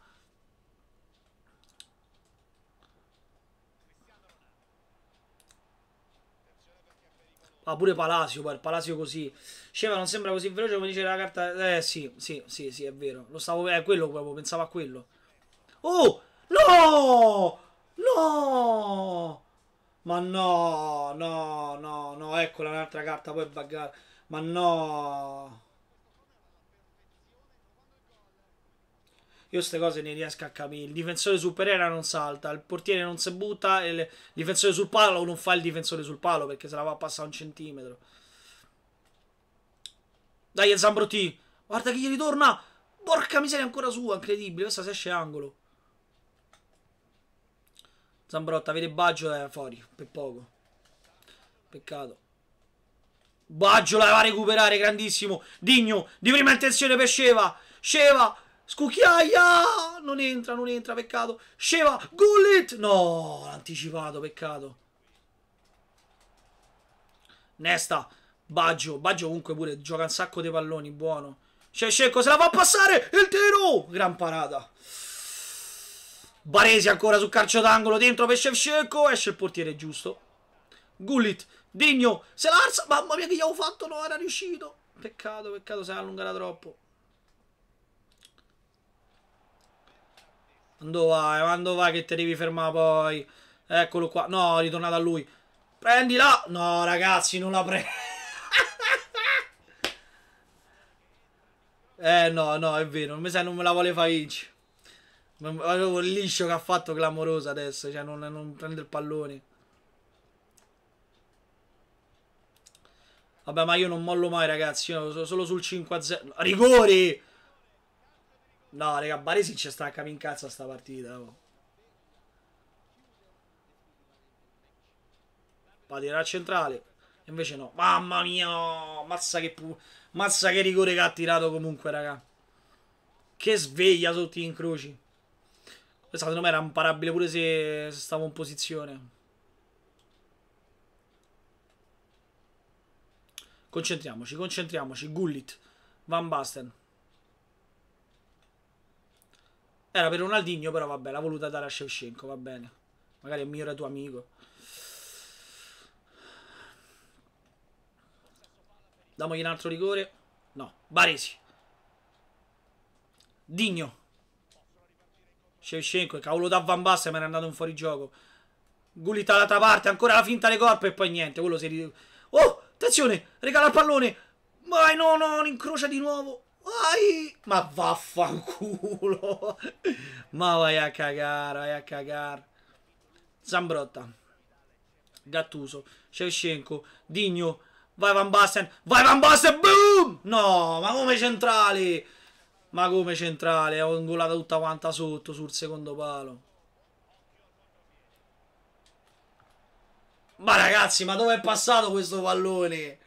Ah, pure Palacio, il Palacio così. Scema non sembra così veloce come dice la carta. Eh, sì, sì, sì, sì, è vero. Lo stavo... È quello proprio, pensavo a quello. Oh! No! No! Ma no, no, no, no, eccola un'altra carta, poi buggare. Ma no! Io queste cose ne riesco a capire. Il difensore sul Pereira non salta, il portiere non si butta, il difensore sul palo non fa il difensore sul palo perché se la va a passare un centimetro. Dai, Zambrotti, guarda che gli ritorna. Porca miseria, ancora sua, incredibile. Questa si esce angolo. Zambrotta, vede Baggio è fuori, per poco. Peccato. Baggio la va a recuperare, grandissimo. Digno, di prima intenzione per Sceva. Sceva, Scucchiaia! Non entra, non entra, peccato. Sceva, Gullit! No, l'ha anticipato, peccato. Nesta, Baggio. Baggio comunque pure gioca un sacco di palloni, buono. Scescecco se la fa passare! Il tiro! Gran parata. Baresi ancora sul calcio d'angolo, dentro per Scescecco, esce il portiere giusto. Gullit, Digno, se l'arsa, mamma mia che gli avevo fatto, non era riuscito. Peccato, peccato, si è allungata troppo. Quando vai, quando vai che ti devi fermare poi. Eccolo qua. No, ritornata a lui. Prendila. No, ragazzi, non la prendo. eh, no, no, è vero. Mi sa non me la vuole fare vincere. Avevo il liscio che ha fatto clamorosa adesso. Cioè, non, non prende il pallone. Vabbè, ma io non mollo mai, ragazzi. Io solo sul 5-0. Rigori! No, raga, Baresi ci sta a in cazzo sta partita. Oh. Patirà centrale. Invece no. Mamma mia. Mazza che, pu... Mazza che rigore che ha tirato comunque, raga. Che sveglia sotto gli incroci. Questa secondo me era imparabile pure se, se stavo in posizione. Concentriamoci, concentriamoci. Gullit. Van Basten. Era per Ronaldinho, però vabbè, l'ha voluta dare a Shevchenko, va bene. Magari è migliore tuo amico. Damogli un altro rigore. No, Baresi. Digno. Shevchenko, cavolo da Van Basten, me ne è andato un fuorigioco. Gullit dall'altra parte, ancora la finta alle corpo e poi niente, quello si... Oh, attenzione, regala il pallone. Vai, no, no, incrocia di nuovo. Vai! Ma vaffanculo! Ma vai a cagare, vai a cagare. Zambrotta. Gattuso. Shevchenko. Digno. Vai Van Basten. Vai Van Basten. Boom! No, ma come centrale? Ma come centrale? Ho ingolata tutta quanta sotto sul secondo palo. Ma ragazzi, ma dove è passato questo pallone?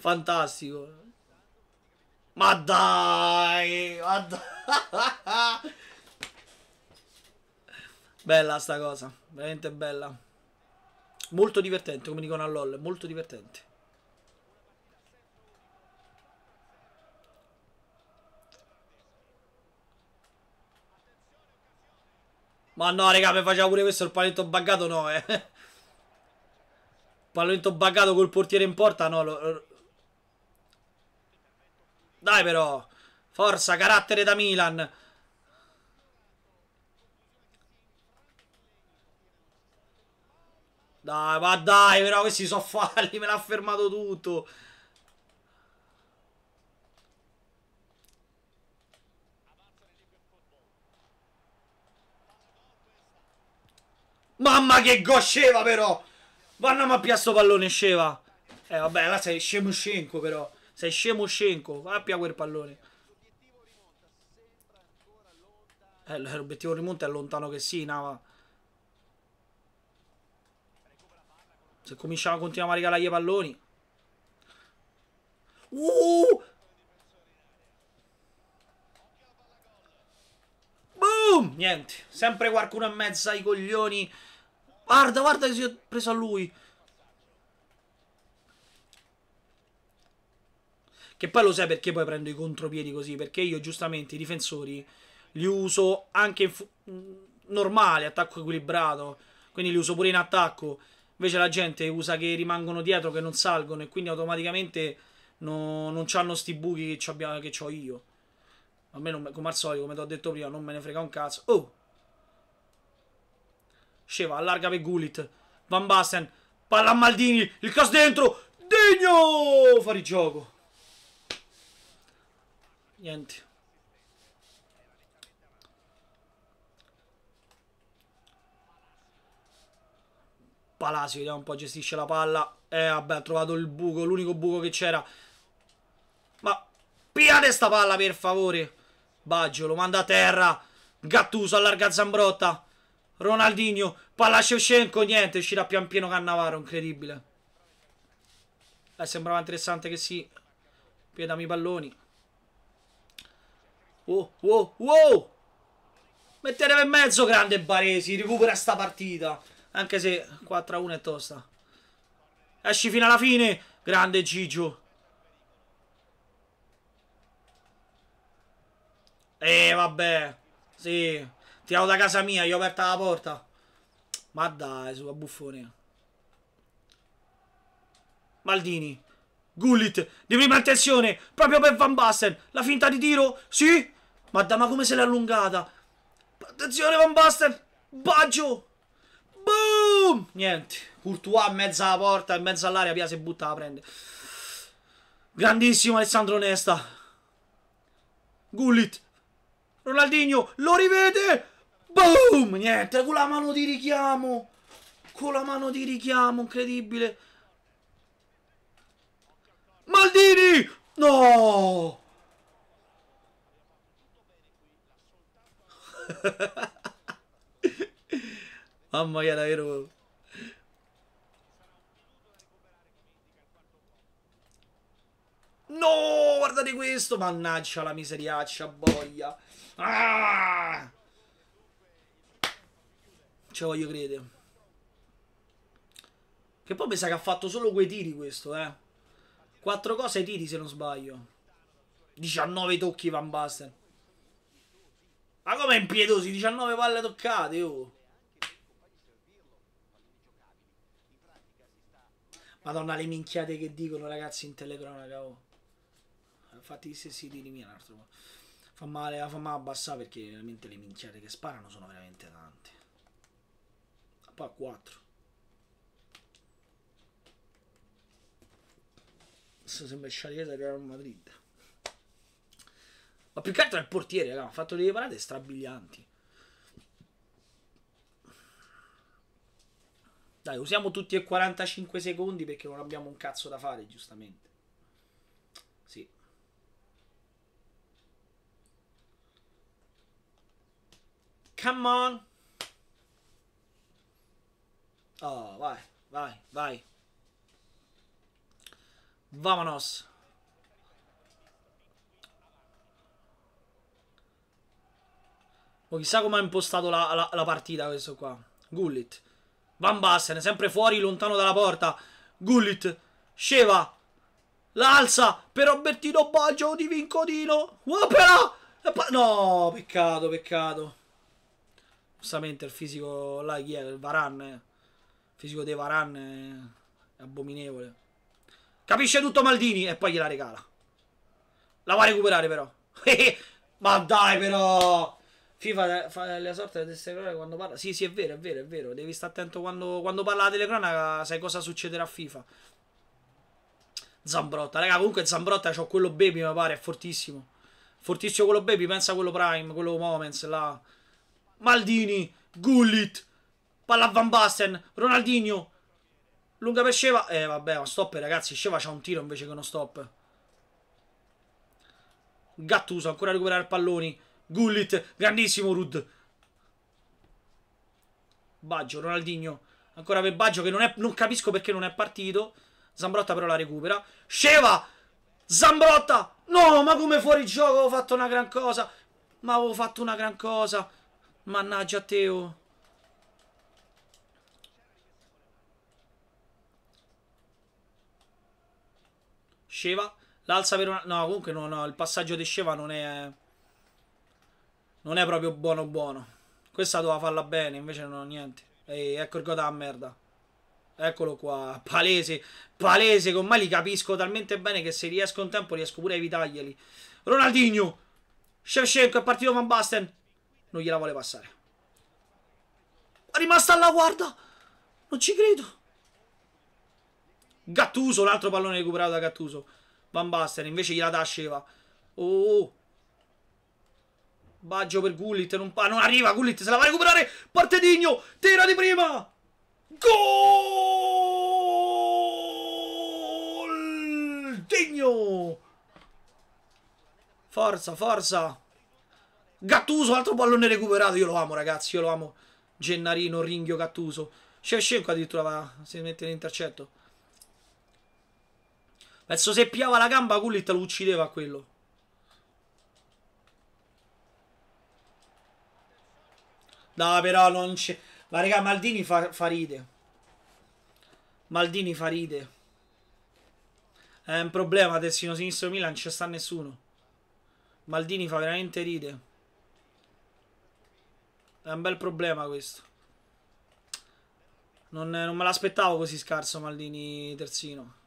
Fantastico. Ma dai! Ma dai! bella sta cosa, veramente bella. Molto divertente, come dicono a LOL, molto divertente. Ma no, raga, mi faceva pure questo il palletto buggato, no, eh. Palletto buggato col portiere in porta, no, lo, dai però. Forza, carattere da Milan. Dai, ma dai, però questi sono falli, me l'ha fermato tutto. Mamma che gosceva però! Vanno a a sto pallone sceva! Eh vabbè, là sei scemo scenco però. Sei scemo Scenco. Va a piaguare il pallone. Eh, l'obiettivo rimonta è lontano che sì, Nava. Se cominciamo, continuiamo a regalare i palloni. Uh! Boom! Niente. Sempre qualcuno e mezzo ai coglioni. Guarda, guarda che si è preso a lui. Che poi lo sai perché poi prendo i contropiedi così, perché io giustamente i difensori li uso anche in fu- mm, normale, attacco equilibrato, quindi li uso pure in attacco. Invece la gente usa che rimangono dietro, che non salgono e quindi automaticamente no, non hanno sti buchi che, abbia, che ho io. A me, non, come al solito, come ti ho detto prima, non me ne frega un cazzo. Oh! Sceva, allarga per Gullit. Van Basten, palla a Maldini, il cast dentro, Degno! Fuori gioco niente Palasi vediamo un po' gestisce la palla eh vabbè ha trovato il buco l'unico buco che c'era ma piate sta palla per favore Baggio lo manda a terra Gattuso allarga Zambrotta Ronaldinho palla Shevchenko niente uscirà pian pieno Cannavaro incredibile eh, sembrava interessante che si piedami i palloni Wow, wow, wow! Mettetevi in mezzo, grande Baresi, recupera sta partita. Anche se 4-1 è tosta. Esci fino alla fine, grande Gigio. E eh, vabbè. Sì, Tiravo da casa mia, gli ho aperta la porta. Ma dai, sulla buffone. Maldini. Gullit, di prima intenzione, proprio per Van Basten, la finta di tiro, sì, Madonna, ma come se l'è allungata, attenzione Van Basten, Baggio, boom, niente, Courtois in mezzo alla porta, in mezzo all'aria, Pia se butta la prende, grandissimo Alessandro Nesta, Gullit, Ronaldinho, lo rivede, boom, niente, con la mano di richiamo, con la mano di richiamo, incredibile, Maldini! No! Mamma mia, davvero. No, guardate questo. Mannaggia la miseriaccia, boia. Ah! Ce voglio credere. Che poi mi sa che ha fatto solo quei tiri questo, eh. 4 cose ai tiri se non sbaglio. 19 tocchi Van Basten. Ma com'è impietosi? 19 palle toccate, oh. Madonna, le minchiate che dicono ragazzi in telecronaca, oh. Infatti gli stessi tiri miei, un altro Fa male, fa male abbassare perché veramente le minchiate che sparano sono veramente tante. Poi a 4. Cazzo, sembra Sciaria del a Madrid. Ma più che altro è il portiere, raga. Ha fatto delle parate strabilianti. Dai, usiamo tutti e 45 secondi perché non abbiamo un cazzo da fare, giustamente. Sì. Come on. Oh, vai, vai, vai. Vámonos. Oh, chissà come ha impostato la, la, la, partita questo qua. Gullit. Van Basten, sempre fuori, lontano dalla porta. Gullit. Sceva. L'alza per Robertino Baggio di Vincodino. Opera! No, peccato, peccato. Giustamente il fisico là chi è? Il Varan. Eh. Il fisico dei Varan è abominevole. Capisce tutto Maldini e poi gliela regala. La va a recuperare però. Ma dai però! FIFA fa le sorte delle telecronache quando parla. Sì, sì, è vero, è vero, è vero. Devi stare attento quando, quando parla la telecronaca, sai cosa succederà a FIFA. Zambrotta, raga, comunque Zambrotta c'ho quello baby, mi pare, è fortissimo. Fortissimo quello baby, pensa a quello Prime, quello Moments là. Maldini, Gullit, Palla Van Basten, Ronaldinho, Lunga per Sheva. Eh, vabbè, ma stop, ragazzi. Sheva c'ha un tiro invece che uno stop. Gattuso, ancora a recuperare palloni. Gullit, grandissimo Rud. Baggio, Ronaldinho. Ancora per Baggio che non, è, non capisco perché non è partito. Zambrotta però la recupera. Sheva! Zambrotta! No, ma come fuori gioco? Ho fatto una gran cosa. Ma avevo fatto una gran cosa. Mannaggia Teo. Sceva. L'alza per una... No, comunque no, no, il passaggio di Sheva non è... Non è proprio buono buono. Questa doveva farla bene, invece non ho niente. Ehi, ecco il gota merda. Eccolo qua, palese, palese, con li capisco talmente bene che se riesco in tempo riesco pure a evitarglieli. Ronaldinho, Shevchenko è partito Van Basten, non gliela vuole passare. È rimasta alla guarda, non ci credo. Gattuso, l'altro pallone recuperato da Gattuso. Van Basten, invece gliela dasceva. Oh, Baggio per Gullit, non, non arriva Gullit, se la va a recuperare. Digno, tira di prima. Gol! Digno! Forza, forza. Gattuso, altro pallone recuperato. Io lo amo, ragazzi, io lo amo. Gennarino, Ringhio, Gattuso. Shevchenko addirittura va, si mette in intercetto. Penso se piava la gamba Gullit lo uccideva quello. No, però non c'è. Ma raga, Maldini fa, fa ride. Maldini fa ride. È un problema, terzino sinistro Milan, non ci sta nessuno. Maldini fa veramente ride. È un bel problema questo. Non, non me l'aspettavo così scarso Maldini terzino.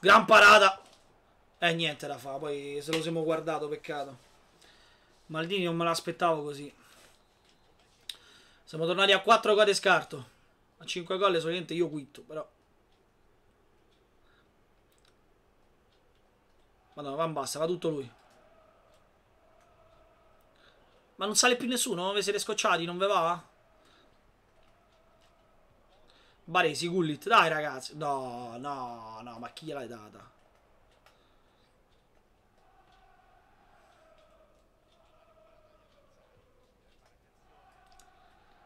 Gran parata. E eh, niente da fa, poi se lo siamo guardato, peccato. Maldini non me l'aspettavo così. Siamo tornati a 4 gol di scarto. A 5 gol solamente io quitto, però. Madonna, Van Bassa, va tutto lui. Ma non sale più nessuno? Vi siete scocciati? Non ve va? Baresi, Gullit, dai ragazzi. No, no, no, ma chi gliel'hai data?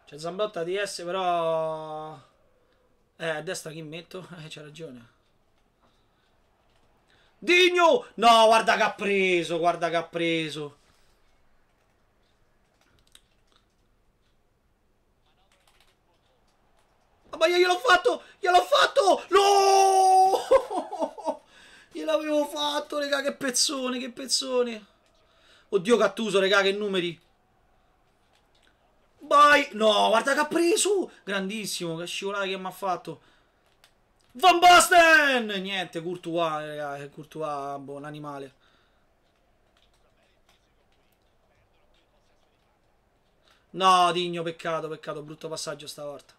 C'è Zambrotta DS, però... Eh, a destra chi metto? Eh, c'ha ragione. Digno! No, guarda che ha preso, guarda che ha preso. ma io gliel'ho fatto! Gliel'ho fatto! No! Gliel'avevo fatto, raga, che pezzone, che pezzone. Oddio Cattuso, raga, che numeri. Vai! No, guarda che ha preso! Grandissimo, che scivolata che mi ha fatto. Van Basten! Niente, Courtois, raga, eh, Courtois, buon animale. No, Digno, peccato, peccato, brutto passaggio stavolta.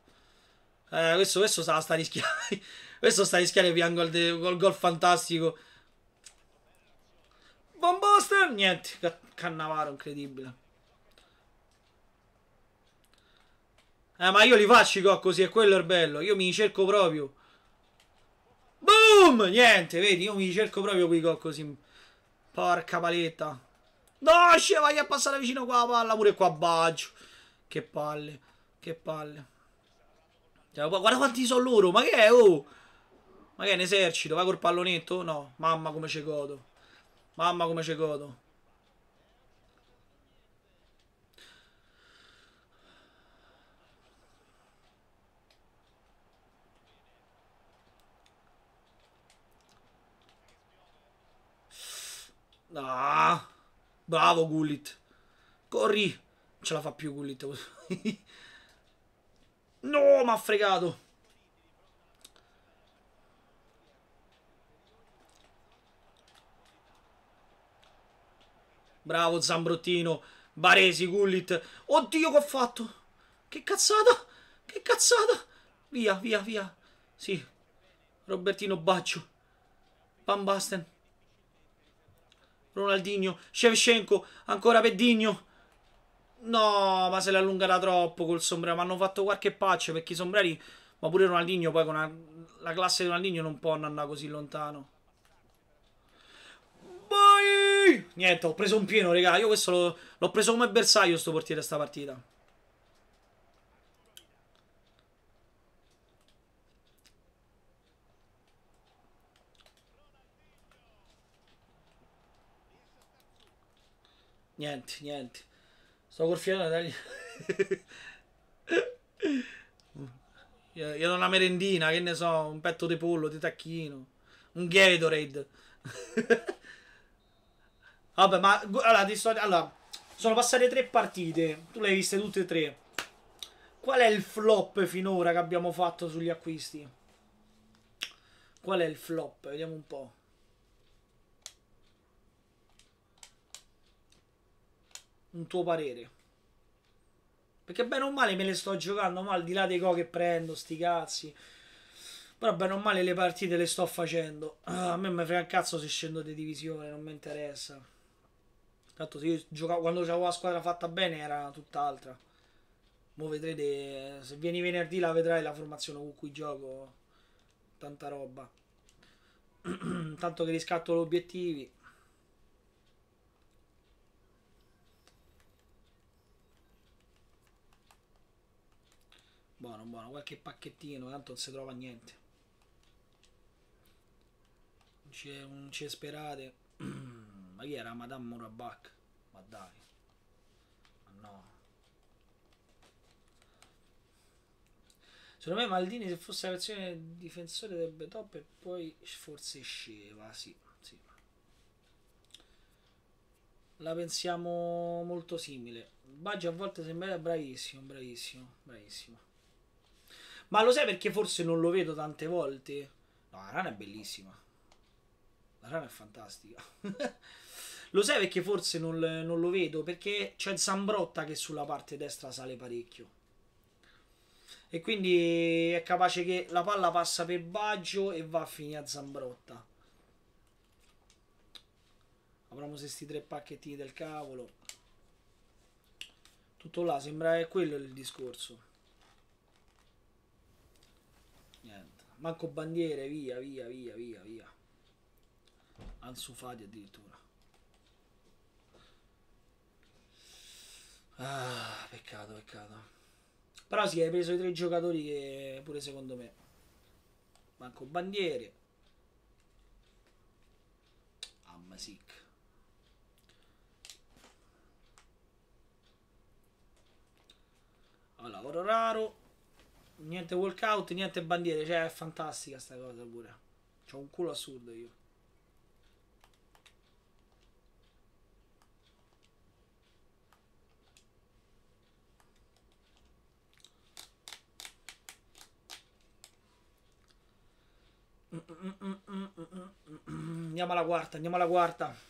Eh, questo, questo sta, sta rischiare. questo sta rischiando piango al de, col gol fantastico. Bomboster! Niente, Cannavaro incredibile. Eh, ma io li faccio i gol così, e quello è bello. Io mi cerco proprio. Boom! Niente, vedi, io mi cerco proprio qui gol così. Porca paletta. No, scema, vai a passare vicino qua la palla, pure qua Baggio. Che palle, che palle. Cioè, guarda quanti sono loro, ma che è, oh? Ma che è un esercito? Va col pallonetto? No, mamma come ci godo. Mamma come ci godo. Ah, bravo Gullit. Corri. Non ce la fa più Gullit. No, mi ha fregato. Bravo Zambrottino. Baresi, Gullit. Oddio che ho fatto. Che cazzata. Che cazzata. Via, via, via. Sì. Robertino Baccio. Van Basten. Ronaldinho. Shevchenko. Ancora Peddigno. No, ma se l'è allungata troppo col sombrero. Ma hanno fatto qualche paccio perché i sombreri. Ma pure Ronaldinho, poi con una... la classe di Ronaldinho non può andare così lontano. Vai! Niente, ho preso un pieno, raga. Io questo l'ho preso come bersaglio, sto portiere, sta partita. Niente, niente. Sto gorfiando, dai. io, io do una merendina, che ne so, un petto di pollo, di tacchino, un Gatorade. Vabbè, ma allora, ti sto, allora, sono passate tre partite, tu le hai viste tutte e tre. Qual è il flop finora che abbiamo fatto sugli acquisti? Qual è il flop? Vediamo un po'. un tuo parere. Perché bene o male me le sto giocando, ma al di là dei go che prendo, sti cazzi. Però bene o male le partite le sto facendo. Ah, a me mi frega un cazzo se scendo di divisione, non mi interessa. Tanto se io giocavo, quando c'avevo la squadra fatta bene era tutt'altra. Mo vedrete, se vieni venerdì la vedrai la formazione con cui gioco. Tanta roba. Tanto che riscatto gli obiettivi. Buono, buono, qualche pacchettino, tanto non si trova niente. Non ci sperate. Ma chi era Madame Murabak? Ma dai. Ma no. Secondo me Maldini se fosse la versione difensore del top e poi forse sceva, sì, sì. La pensiamo molto simile. Baggi a volte sembra bravissimo, bravissimo, bravissimo. Ma lo sai perché forse non lo vedo tante volte? No, la rana è bellissima. La rana è fantastica. lo sai perché forse non, non lo vedo? Perché c'è il Sambrotta che sulla parte destra sale parecchio. E quindi è capace che la palla passa per Baggio e va a finire a Zambrotta. Avremo questi tre pacchettini del cavolo. Tutto là, sembra che quello il discorso. manco Bandiere, via, via, via, via, via. Ansufati addirittura. Ah, peccato, peccato. Però si sì, hai preso i tre giocatori che pure secondo me. manco Bandiere. Ammasic. Allora, oro raro niente walkout, niente bandiere, cioè è fantastica sta cosa pure. C'ho un culo assurdo io. Mm, mm, mm, andiamo alla quarta, andiamo alla quarta.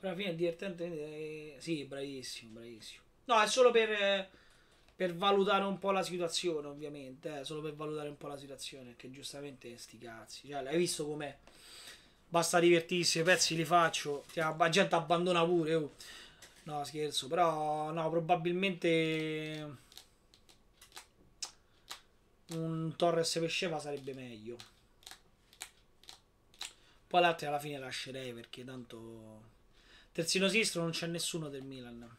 Però alla fine è divertente. Eh, sì, bravissimo, bravissimo. No, è solo per, per valutare un po' la situazione, ovviamente. Eh, solo per valutare un po' la situazione. Che giustamente sti cazzi. Cioè, l'hai visto com'è? Basta divertirsi, i pezzi li faccio. Cioè, la gente abbandona pure. Oh. No, scherzo. Però, no, probabilmente un Torres Pesceva sarebbe meglio. Poi l'altro alla fine lascerei perché tanto Terzino sinistro non c'è nessuno del Milan.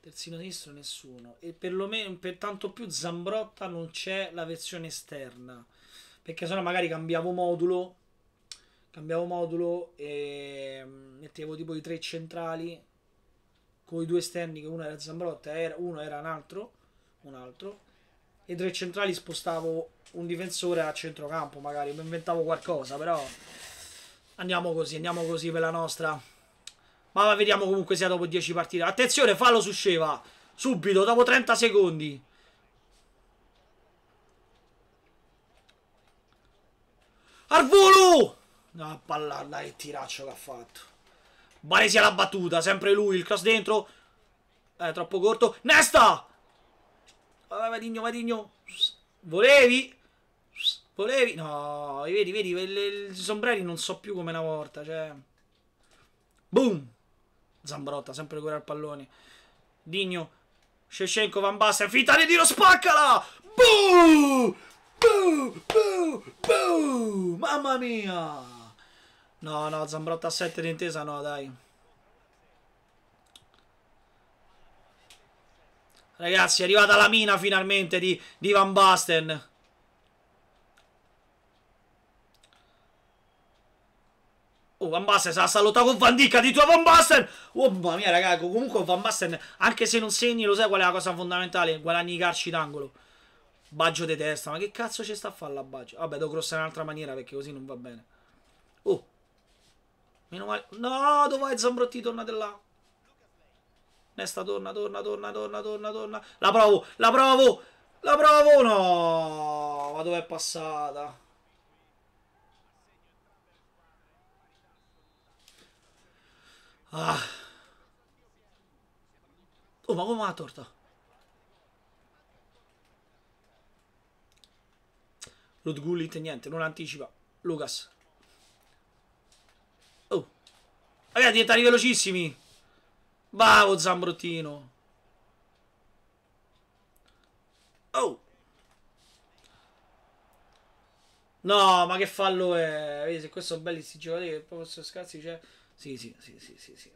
Terzino sinistro nessuno. E perlomeno, per tanto più Zambrotta non c'è la versione esterna. Perché sennò magari cambiavo modulo. Cambiavo modulo e mm, mettevo tipo i tre centrali. Con i due esterni, che uno era Zambrotta e uno era un altro. Un altro. E tre centrali spostavo un difensore a centrocampo, magari. Mi inventavo qualcosa, però Andiamo così, andiamo così per la nostra. Ma vediamo comunque sia dopo 10 partite. Attenzione, fallo su Sceva. Subito, dopo 30 secondi. Al volo! No, palla, che tiraccio che ha fatto. Valesia la battuta, sempre lui, il cross dentro. È eh, troppo corto. Nesta! Vabbè, Vadigno, Vadigno. Volevi? Volevi... No, vedi, vedi, i sombreri non so più come una volta, cioè... Boom! Zambrotta, sempre correre al pallone. Digno. Shevchenko, Van Basten, finta di tiro, spaccala! Boom! Boom! Boom! Boom! Mamma mia! No, no, Zambrotta a 7 d'intesa, no, dai. Ragazzi, è arrivata la mina finalmente di, di Van Basten. Oh, Van Basten sarà salutato con Van Dicca di tua Van Basten! Oh, mamma mia, raga, comunque Van Basten, anche se non segni, lo sai qual è la cosa fondamentale? Guadagni i calci d'angolo. Baggio di testa, ma che cazzo ci sta a fare la Baggio? Vabbè, devo crossare in un'altra maniera perché così non va bene. Oh. Meno male. No, dove è Zambrotti? Tornate là. Nesta, torna, torna, torna, torna, torna, torna. La provo, la provo, la provo, no! Ma dove è passata? Ah. Oh, ma come la torta? Lud Gullit niente, non anticipa. Lucas. Oh. Ragazzi, diventati velocissimi. Bravo Zambrottino. Oh. No, ma che fallo è? Vedi, se questo è un bellissimo giocatore, che poi fossero scarsi, cioè... Sì, sì, sì, sì, sì, sì.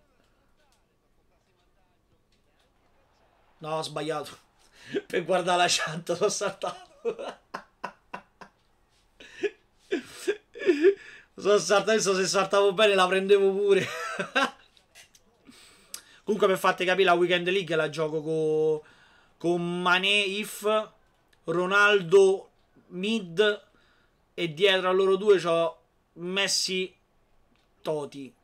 No, ho sbagliato. per guardare la chat l'ho saltato. Sono saltato, adesso se saltavo bene la prendevo pure. Comunque per farti capire la Weekend League la gioco con, con Mané, If, Ronaldo, Mid e dietro a loro due c'ho Messi, Toti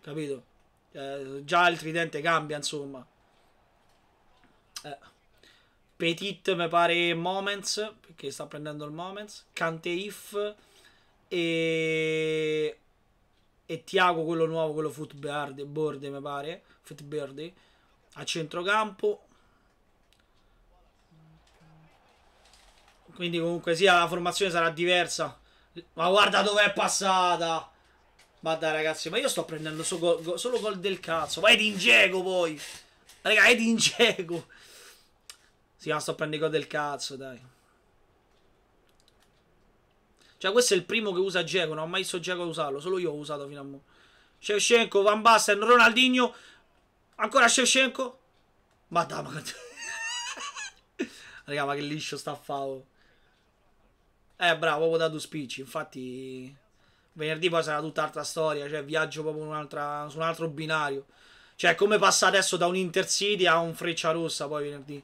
capito? Eh, già il tridente cambia, insomma. Eh. Petit mi pare Moments, perché sta prendendo il Moments. Cante If e... e Tiago, quello nuovo, quello Footbird, Borde mi pare, Footbird, a centrocampo. Quindi comunque sia, la formazione sarà diversa. Ma guarda dov'è passata! Ma dai ragazzi, ma io sto prendendo so go go solo gol del cazzo. Ma è di Ingeco poi. Raga, è di Ingeco. Sì, ma sto prendendo gol del cazzo, dai. Cioè, questo è il primo che usa Geco. Non ho mai visto Geco usarlo. Solo io ho usato fino a mo'. Shevchenko, Van Basten, Ronaldinho. Ancora Shevchenko. Ma dai, ma... Raga, ma che liscio sta a favo. Oh. Eh, bravo, ho votato Spicci. Infatti venerdì poi sarà tutt'altra storia, cioè viaggio proprio su un altro binario. Cioè, come passa adesso da un Intercity a un Freccia Rossa poi venerdì.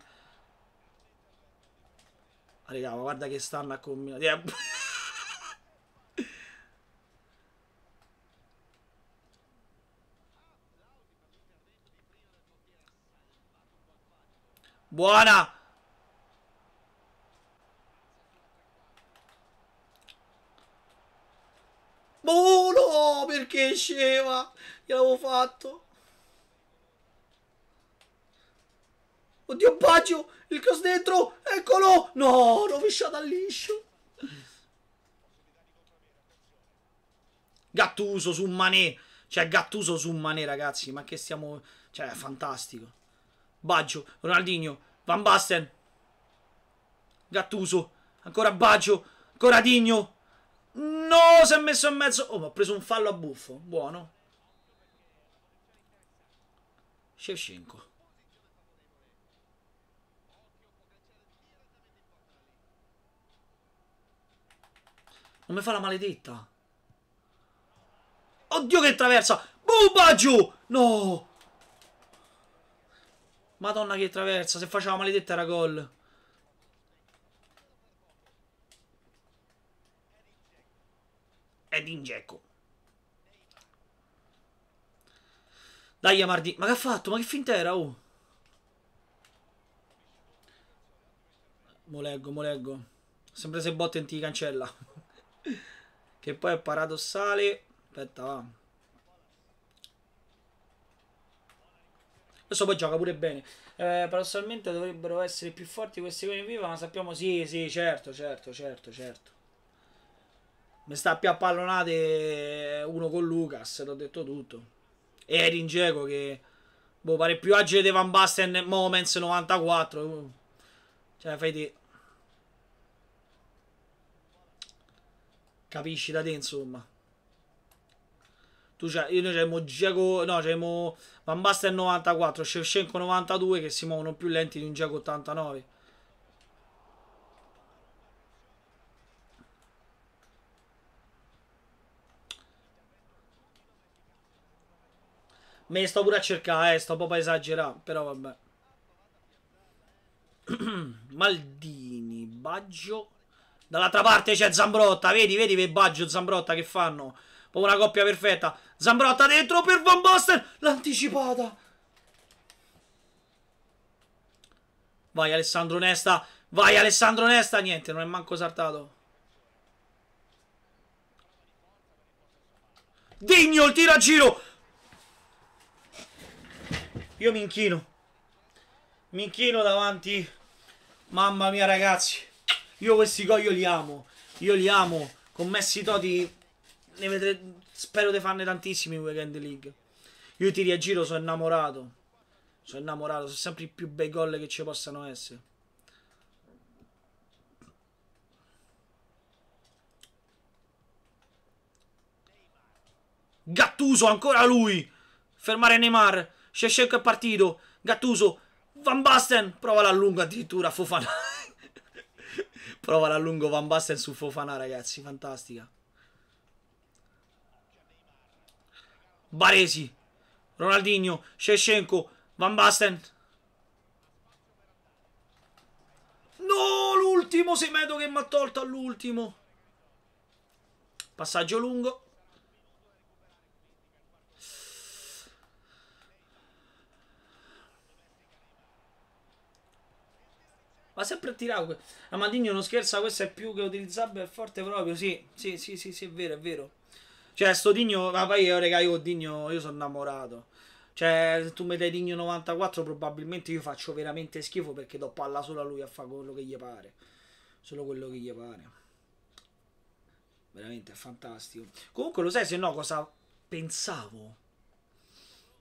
Ah, raga, ma guarda che stanno a combinare. Eh. Buona! oh no, perché scema? Gliel'avevo fatto. Oddio, Baggio, il cross dentro, eccolo! No, rovesciata liscio. Gattuso su Manè. Cioè, Gattuso su Manè, ragazzi, ma che stiamo... Cioè, è fantastico. Baggio, Ronaldinho, Van Basten. Gattuso, ancora Baggio, ancora Digno. No, si è messo in mezzo. Oh, ma ho preso un fallo a buffo. Buono. Shevchenko. Non mi fa la maledetta. Oddio che traversa. Bumba giù. No. Madonna che traversa. Se faceva la maledetta era gol. Edin Dzeko. Dai, Amardi. Ma che ha fatto? Ma che finta era, oh? Mo leggo, mo leggo. Sembra se Botten ti cancella. che poi è paradossale. Aspetta, va. Adesso poi gioca pure bene. Eh, paradossalmente dovrebbero essere più forti questi con in viva, ma sappiamo sì, sì, certo, certo, certo, certo. Mi sta più a pallonate uno con Lucas, l'ho detto tutto. E Erin Geco che... Boh, pare più agile di Van Basten Moments 94. Cioè, fai di... Capisci da te, insomma. Tu c'è, io noi c'abbiamo Giaco, no, c'abbiamo Van Basten 94, Shevchenko 92 che si muovono più lenti di un Giaco 89. Me ne sto pure a cercare, eh, sto proprio a esagerare, però vabbè. Maldini, Baggio. Dall'altra parte c'è Zambrotta, vedi, vedi che Baggio e Zambrotta che fanno? Proprio una coppia perfetta. Zambrotta dentro per Van Basten, l'anticipata. Vai Alessandro Nesta, vai Alessandro Nesta, niente, non è manco saltato. Digno il tiro a giro io mi inchino. Mi inchino davanti. Mamma mia, ragazzi. Io questi gol io li amo. Io li amo. Con Messi Toti. Ne vedrete. Spero di farne tantissimi in Weekend League. Io ti a giro, sono innamorato. Sono innamorato. Sono sempre i più bei gol che ci possano essere. Gattuso, ancora lui. Fermare Neymar. Shevchenko è partito, Gattuso, Van Basten, prova l'allungo addirittura, Fofana. prova l'allungo Van Basten su Fofana, ragazzi, fantastica. Baresi, Ronaldinho, Shevchenko, Van Basten. No, l'ultimo Semedo che mi ha tolto all'ultimo. Passaggio lungo. Ma sempre tirato. Amadigno non scherza, questo è più che utilizzabile, è forte proprio. Sì, sì, sì, sì, sì è vero, è vero. Cioè, sto Digno, ma poi io, raga, io Digno, io sono innamorato. Cioè, se tu mi dai Digno 94, probabilmente io faccio veramente schifo perché do palla solo a lui a fare quello che gli pare. Solo quello che gli pare. Veramente è fantastico. Comunque, lo sai se no cosa pensavo?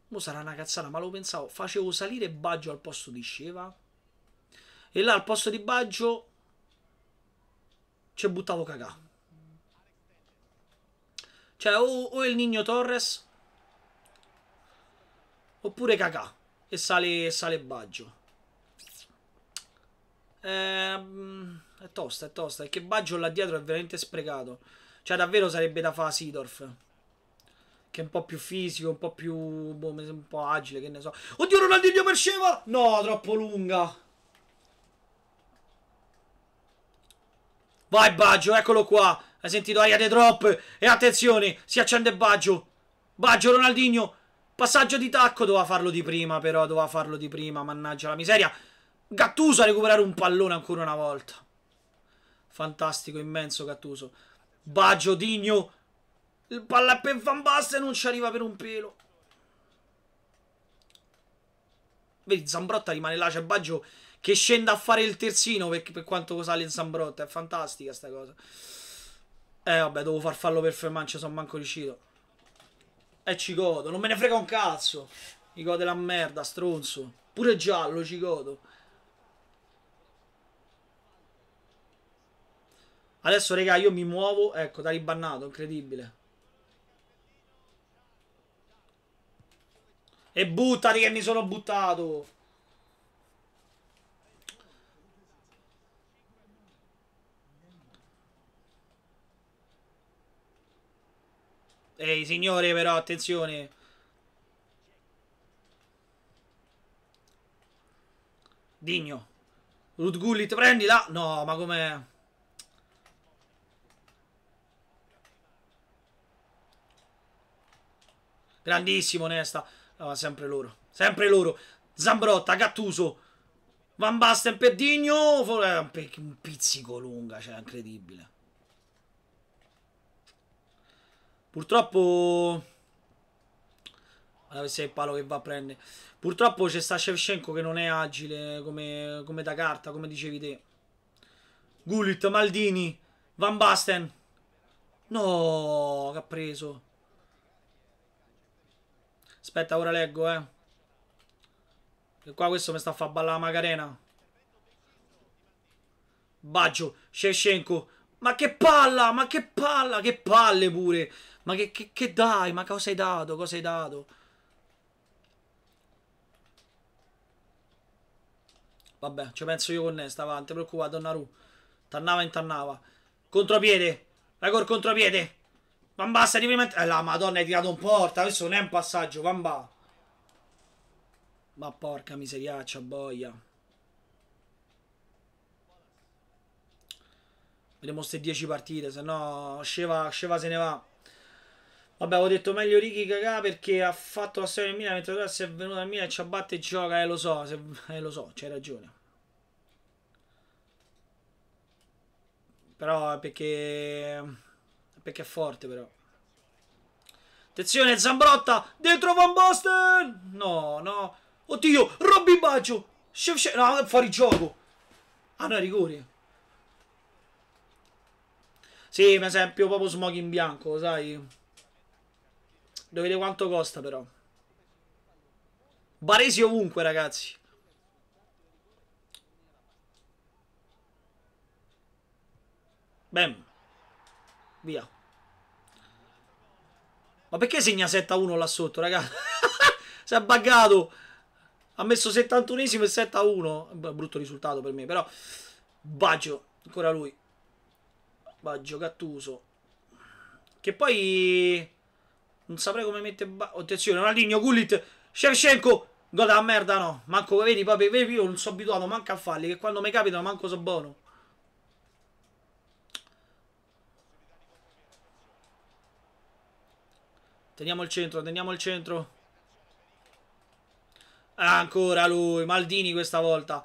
Mo sarà una cazzata, ma lo pensavo. Facevo salire Baggio al posto di Sceva. E là al posto di Baggio ci buttavo cagà. Cioè, o, o il Nino Torres oppure cagà e sale, sale Baggio. Ehm, è tosta, è tosta. Perché Baggio là dietro è veramente sprecato. Cioè, davvero sarebbe da fare Sidorf. Che è un po' più fisico, un po' più. Boh, un po' agile, che ne so. Oddio, Ronaldinho per scema! No, troppo lunga. Vai Baggio, eccolo qua. Hai sentito aria dei drop. E attenzione, si accende Baggio. Baggio, Ronaldinho. Passaggio di tacco, doveva farlo di prima però, doveva farlo di prima, mannaggia la miseria. Gattuso a recuperare un pallone ancora una volta. Fantastico, immenso Gattuso. Baggio, Digno. Il palla è per Van Basten non ci arriva per un pelo. Vedi, Zambrotta rimane là, c'è Baggio che scenda a fare il terzino per, per quanto sale in Sambrotta. È fantastica sta cosa. Eh vabbè, devo far fallo per Fermancia, sono manco riuscito. E eh, ci godo, non me ne frega un cazzo. Mi gode la merda, stronzo. Pure giallo ci godo. Adesso, raga, io mi muovo. Ecco, da ribannato, incredibile. E buttati che mi sono buttato. Ehi, signore, però, attenzione. Digno. Ruth Gullit, prendila. No, ma com'è? Grandissimo, Nesta. No, sempre loro. Sempre loro. Zambrotta, Gattuso. Van Basten per Digno. Un pizzico lunga, cioè, incredibile. Purtroppo... Guarda se è il palo che va a prendere. Purtroppo c'è sta Shevchenko che non è agile come, come da carta, come dicevi te. Gullit, Maldini, Van Basten. No, che ha preso. Aspetta, ora leggo, eh. e qua questo mi sta a far ballare la Macarena. Baggio, Shevchenko, ma che palla, ma che palla, che palle pure. Ma che, che, che dai, ma cosa hai dato, cosa hai dato? Vabbè, ci penso io con Nesta, avanti, preoccupato, Donnaru. Tannava in tannava. Contropiede, raga, il contropiede. Bamba sta di prima... Eh, la madonna, hai tirato un porta, questo non è un passaggio, Bamba. Ma porca miseriaccia, boia. le mostre 10 partite, se no Sceva, Sceva se ne va. Vabbè, avevo detto meglio Ricky Cagà perché ha fatto la storia del Milan, mentre ora si è venuto al Milan e ci abbatte e gioca, eh lo so, se, eh lo so, c'hai ragione. Però perché... perché è forte però. Attenzione, Zambrotta, dentro Van Basten! No, no. Oddio, Robby Baggio! No, fuori gioco! Ah no, rigore. Sì, ma esempio proprio smog in bianco, sai? Dovete quanto costa però. Baresi ovunque, ragazzi. Bam. Via. Ma perché segna 7 a 1 là sotto, ragazzi? si è buggato. Ha messo 71esimo e 7 a 1. Brutto risultato per me, però. Baggio. Ancora lui. Baggio, Cattuso. Che poi... Non saprei come mette... Attenzione, Ronaldinho, Gullit, Shevchenko. Gol da merda, no. Manco, vedi, papi, vedi, io non sono abituato manco a farli. Che quando mi capitano manco so buono. Teniamo il centro, teniamo il centro. ancora lui, Maldini questa volta.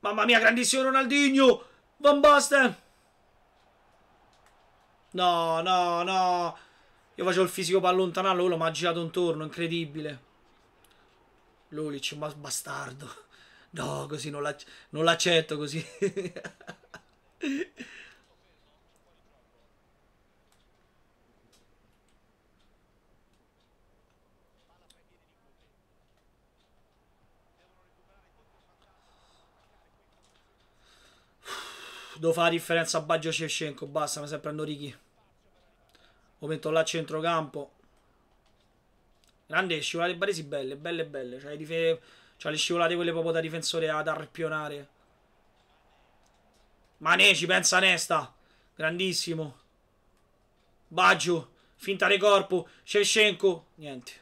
Mamma mia, grandissimo Ronaldinho. Van Basten. No, no, no. Io facevo il fisico per allontanarlo, lui mi ha girato intorno, incredibile. Lulic, ma bastardo. No, così non, l'ac- non l'accetto, così. Devo fare la differenza a Baggio Cescenco, basta, mi sa prendo Ricky. Lo metto là a centrocampo. Grande scivolate baresi belle, belle belle. Cioè, dife... cioè le scivolate quelle proprio da difensore ad arpionare. Mane ci pensa Nesta. Grandissimo. Baggio. Finta di corpo. Shevchenko. Niente.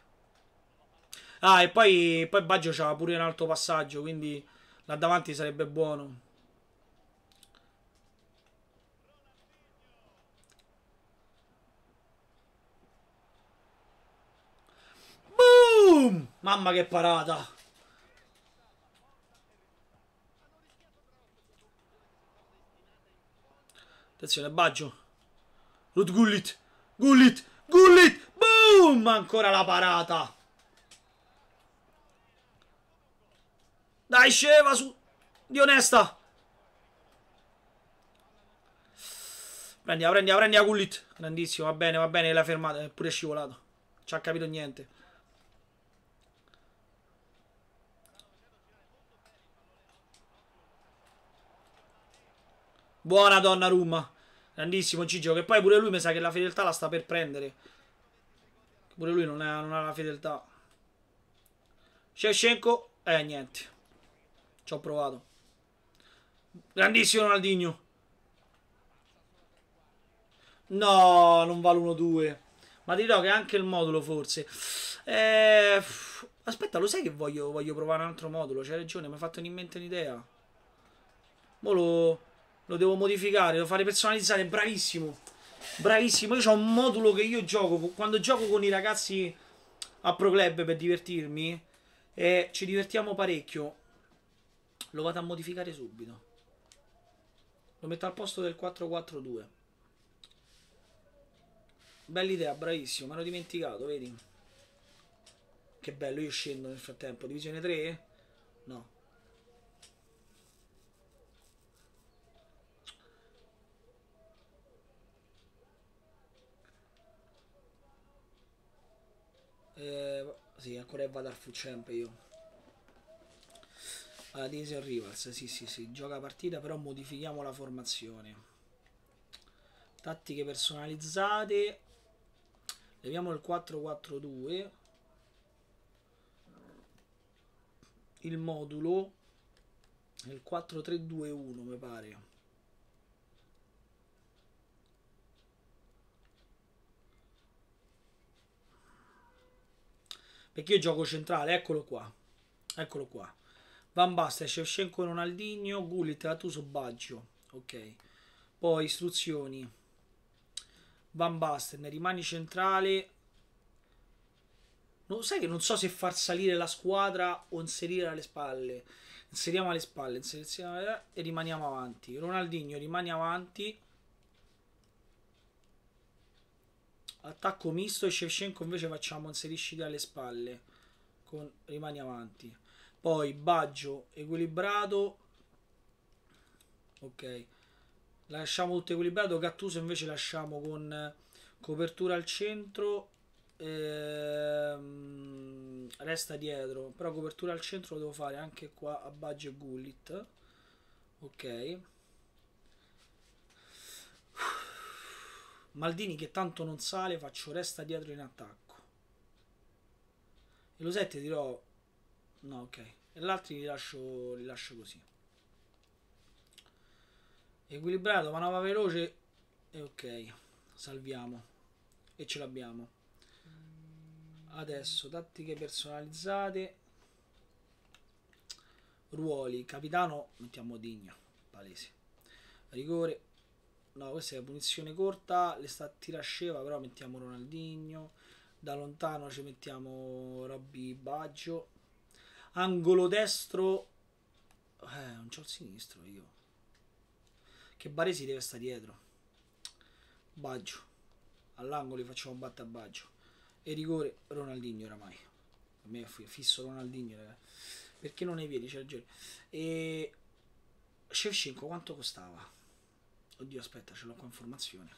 Ah, e poi, poi Baggio c'ha pure un altro passaggio, quindi là davanti sarebbe buono. Boom! Mamma che parata! Attenzione, Baggio. Root Gullit. Gullit. Gullit. Boom! Ancora la parata. Dai, sceva su. Di onesta. prendi, prendila, prendila Gullit. Grandissimo, va bene, va bene, l'ha fermata. È pure scivolato. Ci ha capito niente. Buona donna Rum. Grandissimo Gigio. che poi pure lui mi sa che la fedeltà la sta per prendere. Pure lui non ha, non ha la fedeltà. Shevchenko, eh niente. Ci ho provato. Grandissimo Ronaldinho. No, non vale 1-2. Ma dirò che anche il modulo forse. Eh, aspetta, lo sai che voglio, voglio provare un altro modulo? C'hai ragione, mi ha fatto in mente un'idea. Mo lo devo modificare, devo fare personalizzare, bravissimo, bravissimo. Io ho un modulo che io gioco, quando gioco con i ragazzi a Pro Club per divertirmi, e ci divertiamo parecchio, lo vado a modificare subito. Lo metto al posto del 442. Bella idea, bravissimo, me l'ho dimenticato, vedi? Che bello, io scendo nel frattempo. Divisione 3? Eh, sì, ancora Evadar fu sempre io. Adesio Rivals, sì sì sì, gioca partita però modifichiamo la formazione. Tattiche personalizzate. Leviamo il 4-4-2. Il modulo. Il 4-3-2-1 mi pare. Perché io gioco centrale, eccolo qua. Eccolo qua. Van Basten, Shevchenko, Ronaldinho, Gullit, Gattuso, Baggio. Ok. Poi istruzioni. Van Basten, rimani centrale. Non, sai che non so se far salire la squadra o inserire alle spalle. Inseriamo alle spalle, inseriamo eh, e rimaniamo avanti. Ronaldinho rimani avanti. attacco misto e Shevchenko invece facciamo inserisci alle spalle con rimani avanti poi Baggio equilibrato ok lasciamo tutto equilibrato Gattuso invece lasciamo con copertura al centro ehm, resta dietro però copertura al centro lo devo fare anche qua a Baggio e Gullit ok Maldini che tanto non sale, faccio resta dietro in attacco. E Losetti dirò... No, ok. E gli altri li lascio, li lascio così. Equilibrato, manovra veloce. E ok, salviamo. E ce l'abbiamo. Adesso, tattiche personalizzate. Ruoli, capitano, mettiamo Digna, palese. Rigore, No, questa è punizione corta, le sta, tira sceva, però mettiamo Ronaldinho. Da lontano ci mettiamo Robby Baggio. Angolo destro. Eh, non c'ho il sinistro io. Che Baresi deve stare dietro. Baggio. All'angolo facciamo battere a Baggio. E rigore Ronaldinho oramai. A me è fisso Ronaldinho, ragazzi. Perché non ne vedi, c'è il giro. E... Shevchenko quanto costava? Oddio, aspetta, ce l'ho qua in formazione.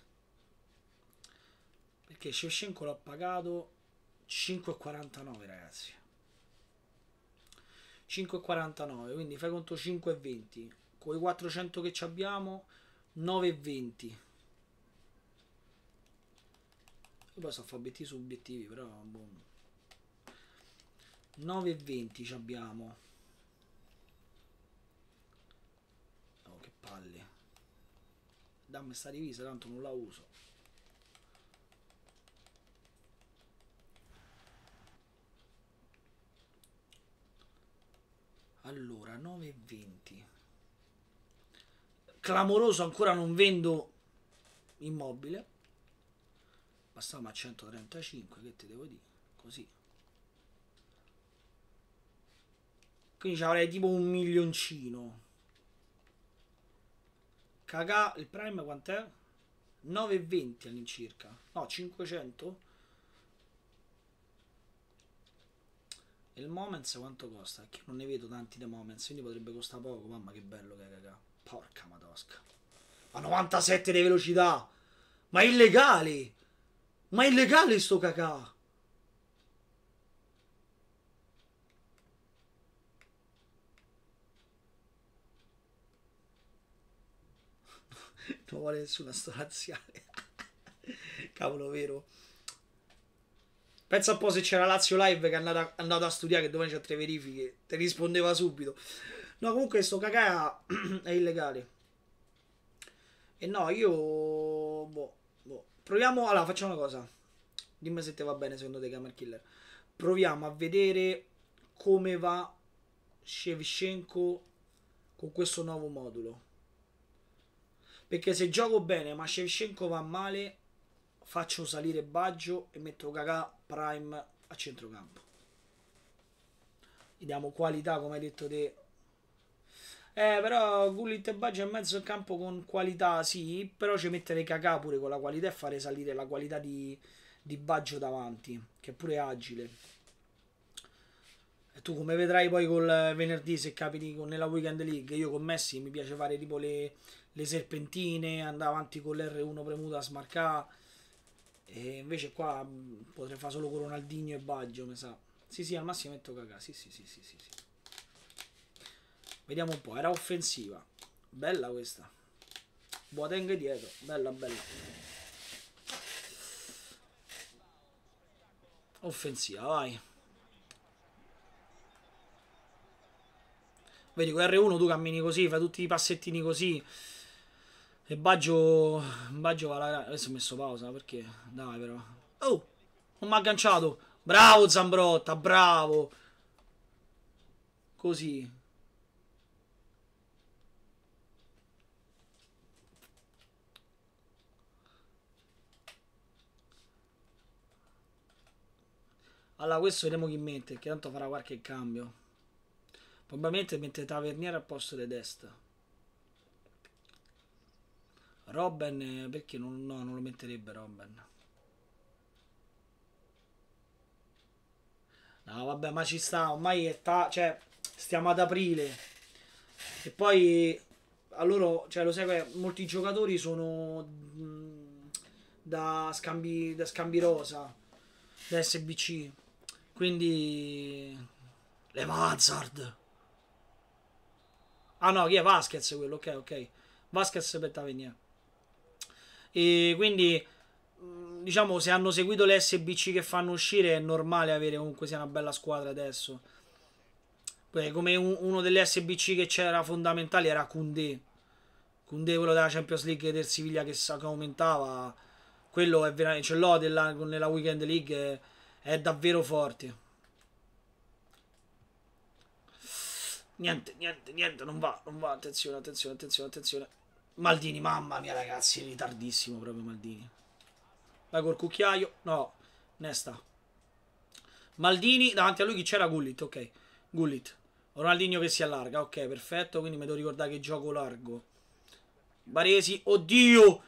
Perché Shevchenko l'ho pagato 5,49 ragazzi. 5,49, quindi fai conto 5,20. Con i 400 che abbiamo, 9,20. poi so fa obiettivi su obiettivi, però boom. 9,20 abbiamo. Oh, che palle dammi sta divisa, tanto non la uso. Allora, 9,20. Clamoroso, ancora non vendo immobile. Passiamo a 135, che ti devo dire? Così. Quindi ci avrei tipo un milioncino. Cagà, il prime quant'è? 9,20 all'incirca. No, 500? E il Moments quanto costa? Che non ne vedo tanti dei Moments, quindi potrebbe costare poco. Mamma che bello che è cagà. Porca madosca. Ma 97 di velocità! Ma illegale! Ma illegale sto cacà! scuole, sulla storia razziale. Cavolo, vero? Pensa un po' se c'era Lazio Live che è andato, andata a studiare che domani c'ha tre verifiche. Te rispondeva subito. No, comunque sto cagà è illegale. E no, io... Boh, boh. Proviamo... Allora, facciamo una cosa. Dimmi se te va bene secondo te, Gamer Killer. Proviamo a vedere come va Shevchenko con questo nuovo modulo. Perché se gioco bene ma Shevchenko va male, faccio salire Baggio e metto Kakà Prime a centrocampo. Gli diamo qualità, come hai detto te. Eh, però Gullit e Baggio in mezzo al campo con qualità, sì, però ci mettere Kakà pure con la qualità e fare salire la qualità di, di Baggio davanti, che è pure agile. E tu come vedrai poi col venerdì se capiti con, nella Weekend League, io con Messi mi piace fare tipo le, le serpentine, andare avanti con l'R1 premuta a smarcare. E invece qua mm, potrei fare solo con e Baggio, mi sa. Sì, sì, al massimo metto cagà. Sì, sì, sì, sì, sì, sì. Vediamo un po', era offensiva. Bella questa. Boateng dietro, bella, bella. Offensiva, vai. Vedi, con R1 tu cammini così, fai tutti i passettini così. E Baggio. Baggio va la gara. Adesso ho messo pausa perché. Dai, però. Oh! Non mi ha agganciato. Bravo Zambrotta, bravo. Così. Allora, questo vediamo chi mette, che tanto farà qualche cambio. Probabilmente mette Taverniere al posto di destra. Robben eh, perché non, no, non lo metterebbe Robben. No, vabbè, ma ci sta, ormai è ta- cioè, stiamo ad aprile. E poi a loro, cioè, lo sai molti giocatori sono mm, da scambi da scambi rosa, da SBC. Quindi le Mazzard. Ah no, chi è Vasquez quello? Ok, ok. Vasquez per Tavernier. E quindi mm, diciamo se hanno seguito le SBC che fanno uscire è normale avere comunque sia una bella squadra adesso come un, uno delle SBC che c'era fondamentale era Kunde Kunde quello della Champions League del Siviglia che, che aumentava quello è veramente ce l'ho della, nella Weekend League è, è davvero forte niente niente niente non va non va attenzione attenzione attenzione Maldini, mamma mia ragazzi, è ritardissimo proprio Maldini. Vai col cucchiaio, no, Nesta. Maldini, davanti a lui chi c'era? Gullit, ok. Gullit. Ronaldinho che si allarga, ok, perfetto, quindi mi devo ricordare che gioco largo. Baresi, oddio!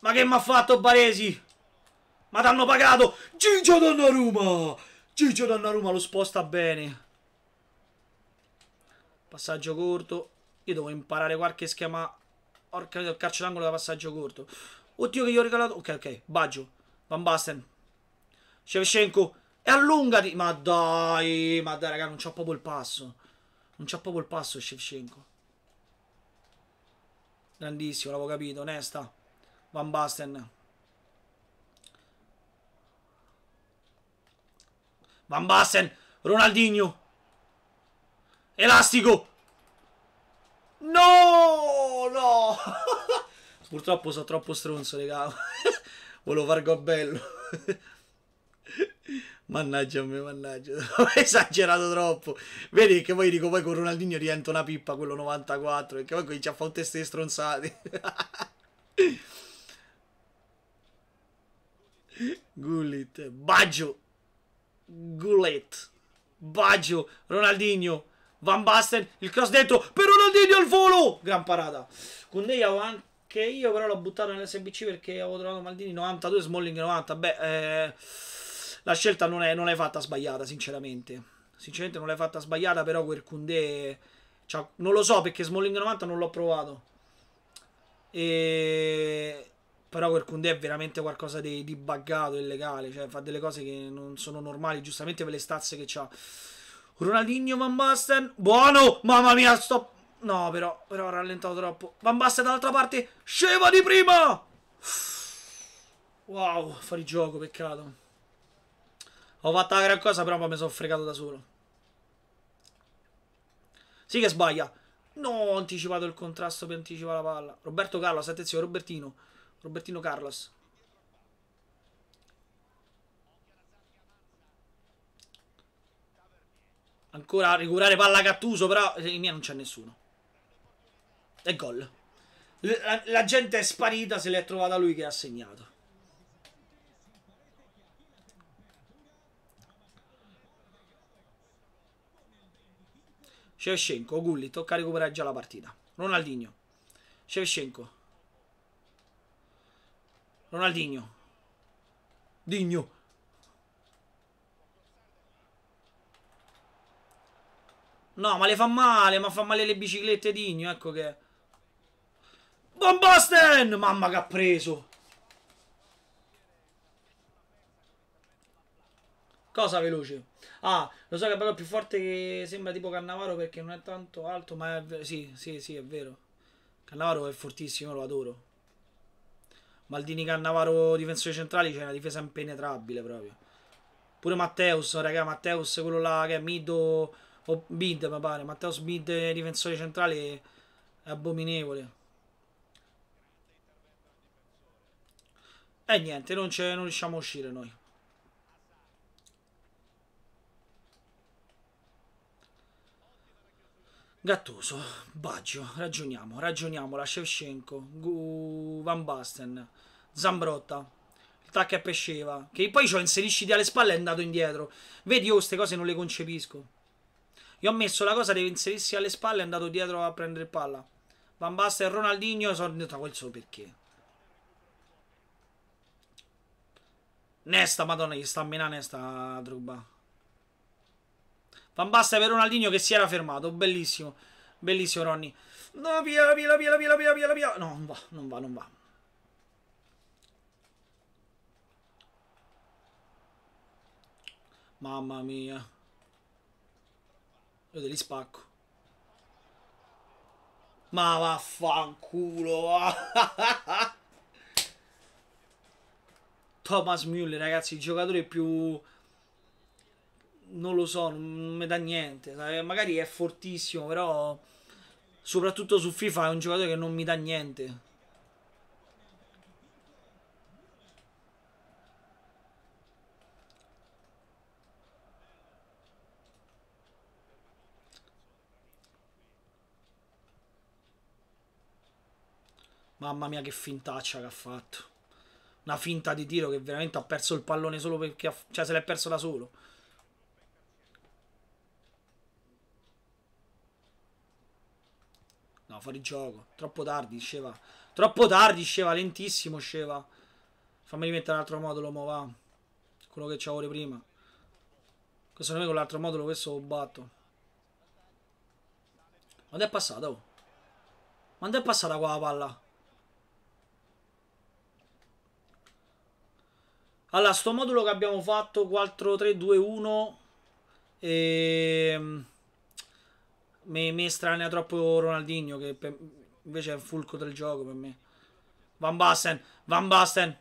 Ma che mi ha fatto Baresi? Ma t'hanno pagato! Gigio Donnarumma! Gigio Donnarumma lo sposta bene. Passaggio corto. Io devo imparare qualche schema Porca il calcio d'angolo da passaggio corto. Oddio che gli ho regalato. Ok, ok. Baggio. Van Basten. Shevchenko. E allungati. Ma dai. Ma dai, raga, non c'ho proprio il passo. Non c'ho proprio il passo, Shevchenko. Grandissimo, l'avevo capito. Onesta. Van Basten. Van Basten. Ronaldinho. Elastico. No, no. Purtroppo sono troppo stronzo, raga. Volevo far bello. Mannaggia a me, mannaggia. Ho esagerato troppo. Vedi che poi dico, poi con Ronaldinho diventa una pippa quello 94. Perché poi ci ha fatto teste stronzate. Gullit. Baggio. Gullet. Baggio. Ronaldinho. Van Basten, il cross dentro per Ronaldinho al volo. Gran parata. Cundei avevo anche io, però l'ho buttato nell'SBC perché avevo trovato Maldini 92, Smalling 90. Beh, eh, la scelta non è, non è fatta sbagliata, sinceramente. Sinceramente non l'hai fatta sbagliata, però quel Cundé... Cioè, non lo so perché Smalling 90 non l'ho provato. E... Però quel Cundé è veramente qualcosa di, di buggato, illegale. Cioè, fa delle cose che non sono normali, giustamente per le stazze che ha. Ronaldinho, Van Basten. Buono! Mamma mia, sto... No, però, però ho rallentato troppo. Van Basten dall'altra parte. Sceva di prima! Wow, fuori gioco, peccato. Ho fatto la gran cosa, però mi sono fregato da solo. Sì che sbaglia. No, ho anticipato il contrasto per anticipare la palla. Roberto Carlos, attenzione, Robertino. Robertino Carlos. Ancora a regolare palla Cattuso, però eh, in mia non c'è nessuno. E gol. La, la, gente è sparita, se l'è trovata lui che ha segnato. Shevchenko, Gulli, tocca recuperare già la partita. Ronaldinho. Shevchenko. Ronaldinho. Digno. No, ma le fa male, ma fa male le biciclette Digno, ecco che... Bombasten! Mamma che ha preso! Cosa veloce? Ah, lo so che è è più forte che sembra tipo Cannavaro perché non è tanto alto, ma è Sì, sì, sì, è vero. Cannavaro è fortissimo, lo adoro. Maldini Cannavaro difensore centrali c'è cioè una difesa impenetrabile proprio. Pure Matteus, raga, Matteus quello là che è Mido o Bid mi pare, Matteo Bid difensore centrale è abominevole. E eh, niente, non, non riusciamo a uscire noi. Gattuso, Baggio, ragioniamo, ragioniamo, la Shevchenko, Van Basten, Zambrotta, il tac a Pesceva, che poi ci ho di alle spalle e è andato indietro. Vedi, io oh, queste cose non le concepisco. Io ho messo la cosa deve inserirsi alle spalle è andato dietro a prendere palla. Van Basten e Ronaldinho sono detto quel solo perché. Nesta, madonna, gli sta a menare Nesta Druba. Van Basten per Ronaldinho che si era fermato, bellissimo. Bellissimo Ronny. No, via, via, via, via, via, via, via. No, non va, non va, non va. Mamma mia. Io te li spacco. Ma vaffanculo. Thomas Müller, ragazzi, il giocatore più... Non lo so, non mi dà niente. Magari è fortissimo, però... Soprattutto su FIFA è un giocatore che non mi dà niente. Mamma mia che fintaccia che ha fatto. Una finta di tiro che veramente ha perso il pallone solo perché... Ha... Cioè se l'è perso da solo. No, fuori gioco. Troppo tardi, sceva. Troppo tardi, sceva. Lentissimo, sceva. Fammi rimettere l'altro modulo, mo va. Quello che c'avevo prima. Questo non è con l'altro modulo, questo lo batto. Quando è passata, oh? Quando è passata qua la palla? Allora, sto modulo che abbiamo fatto 4, 3, 2, 1 e... mi, mi estranea troppo Ronaldinho che per... invece è il fulco del gioco per me. Van Basten, Van Basten.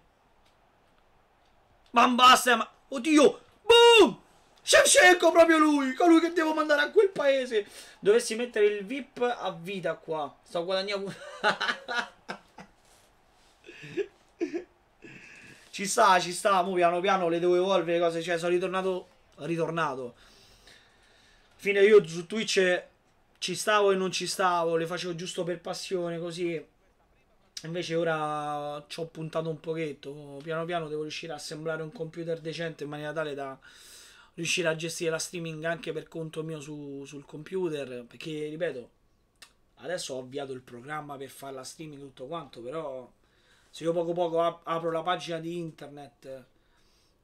Van Basten, ma... oddio, boom! Shevchenko proprio lui, colui che devo mandare a quel paese. Dovessi mettere il VIP a vita qua. Sto guadagnando Ci sta, ci sta, mo piano piano le devo evolvere le cose, cioè sono ritornato, ritornato. Fine io su Twitch ci stavo e non ci stavo, le facevo giusto per passione, così. Invece ora ci ho puntato un pochetto, piano piano devo riuscire a assemblare un computer decente in maniera tale da riuscire a gestire la streaming anche per conto mio su, sul computer, perché ripeto, adesso ho avviato il programma per fare la streaming tutto quanto, però se io poco poco ap- apro la pagina di internet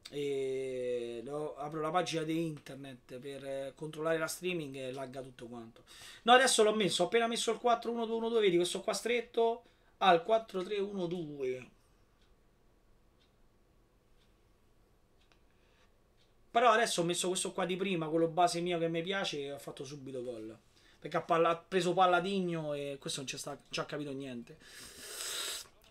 e no, apro la pagina di internet per eh, controllare la streaming e lagga tutto quanto. No, adesso l'ho messo, ho appena messo il 4.1.2.1.2 vedi questo qua stretto al 4312. Però adesso ho messo questo qua di prima, quello base mio che mi piace e ho fatto subito gol. Perché ha, palla, ha preso Palladigno e questo non ci ha capito niente.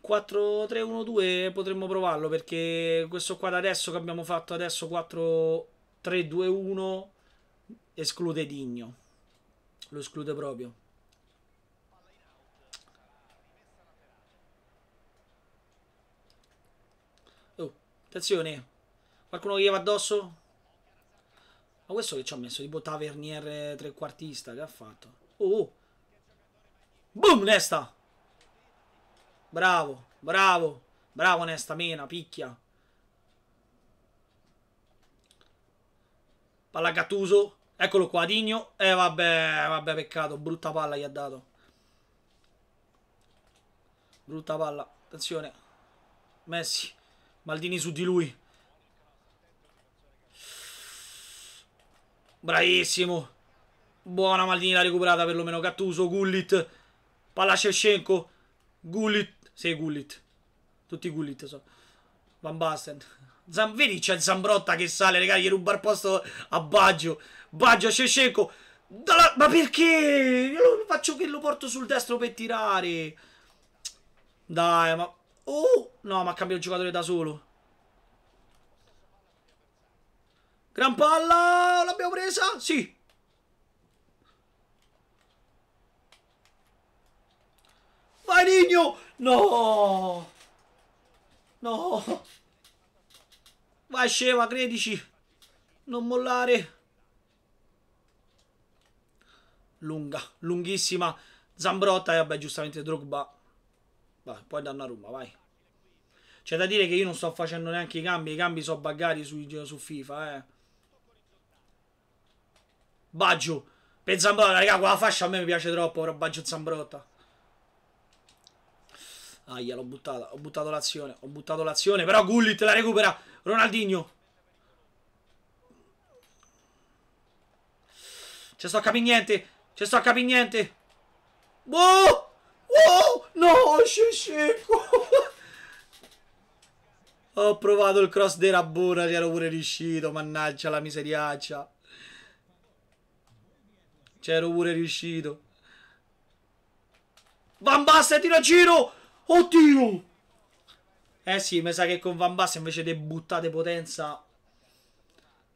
4-3-1-2 potremmo provarlo perché questo qua da adesso che abbiamo fatto adesso 4-3-2-1 esclude Digno. Lo esclude proprio. Oh, attenzione. Qualcuno che gli va addosso? Ma questo che ci ha messo? Tipo tavernier eh, trequartista, che ha fatto? Oh, oh. Boom, Nesta! Bravo, bravo, bravo Nesta Mena, picchia. Palla Gattuso, eccolo qua, Digno. E eh, vabbè, vabbè, peccato, brutta palla gli ha dato. Brutta palla, attenzione. Messi, Maldini su di lui. Bravissimo. Buona Maldini la recuperata perlomeno. Gattuso, Gullit. Palla Cescenco, Gullit. Sei Gullit. Tutti Gullit sono. Van Basten. Zam... Vedi c'è Zambrotta che sale, ragazzi, gli ruba il posto a Baggio. Baggio, Cesceco. Dalla... Ma perché? Io lo faccio che lo porto sul destro per tirare. Dai, ma... Oh! No, ma cambia il giocatore da solo. Gran palla! L'abbiamo presa? Sì. Marinho! No! No! Vai scema, credici! Non mollare! Lunga, lunghissima. Zambrotta e vabbè, giustamente Drogba. Vai, poi Donnarumma, vai. C'è da dire che io non sto facendo neanche i cambi, i cambi sono buggati su, su FIFA, eh. Baggio. Per Zambrotta, raga, quella fascia a me mi piace troppo, però Baggio Zambrotta. Aia, l'ho buttata. Ho buttato l'azione. Ho buttato l'azione. Però Gullit la recupera. Ronaldinho. Ci sto a capire niente. Ci sto a capire niente. Wow! Wow! No, Shesheko! Ho provato il cross dei Rabona, ci ero pure riuscito, mannaggia la miseriaccia. C'ero pure riuscito. Van Basten, tiro a giro! Oddio! Eh sì, mi sa che con Van Bass invece di buttate potenza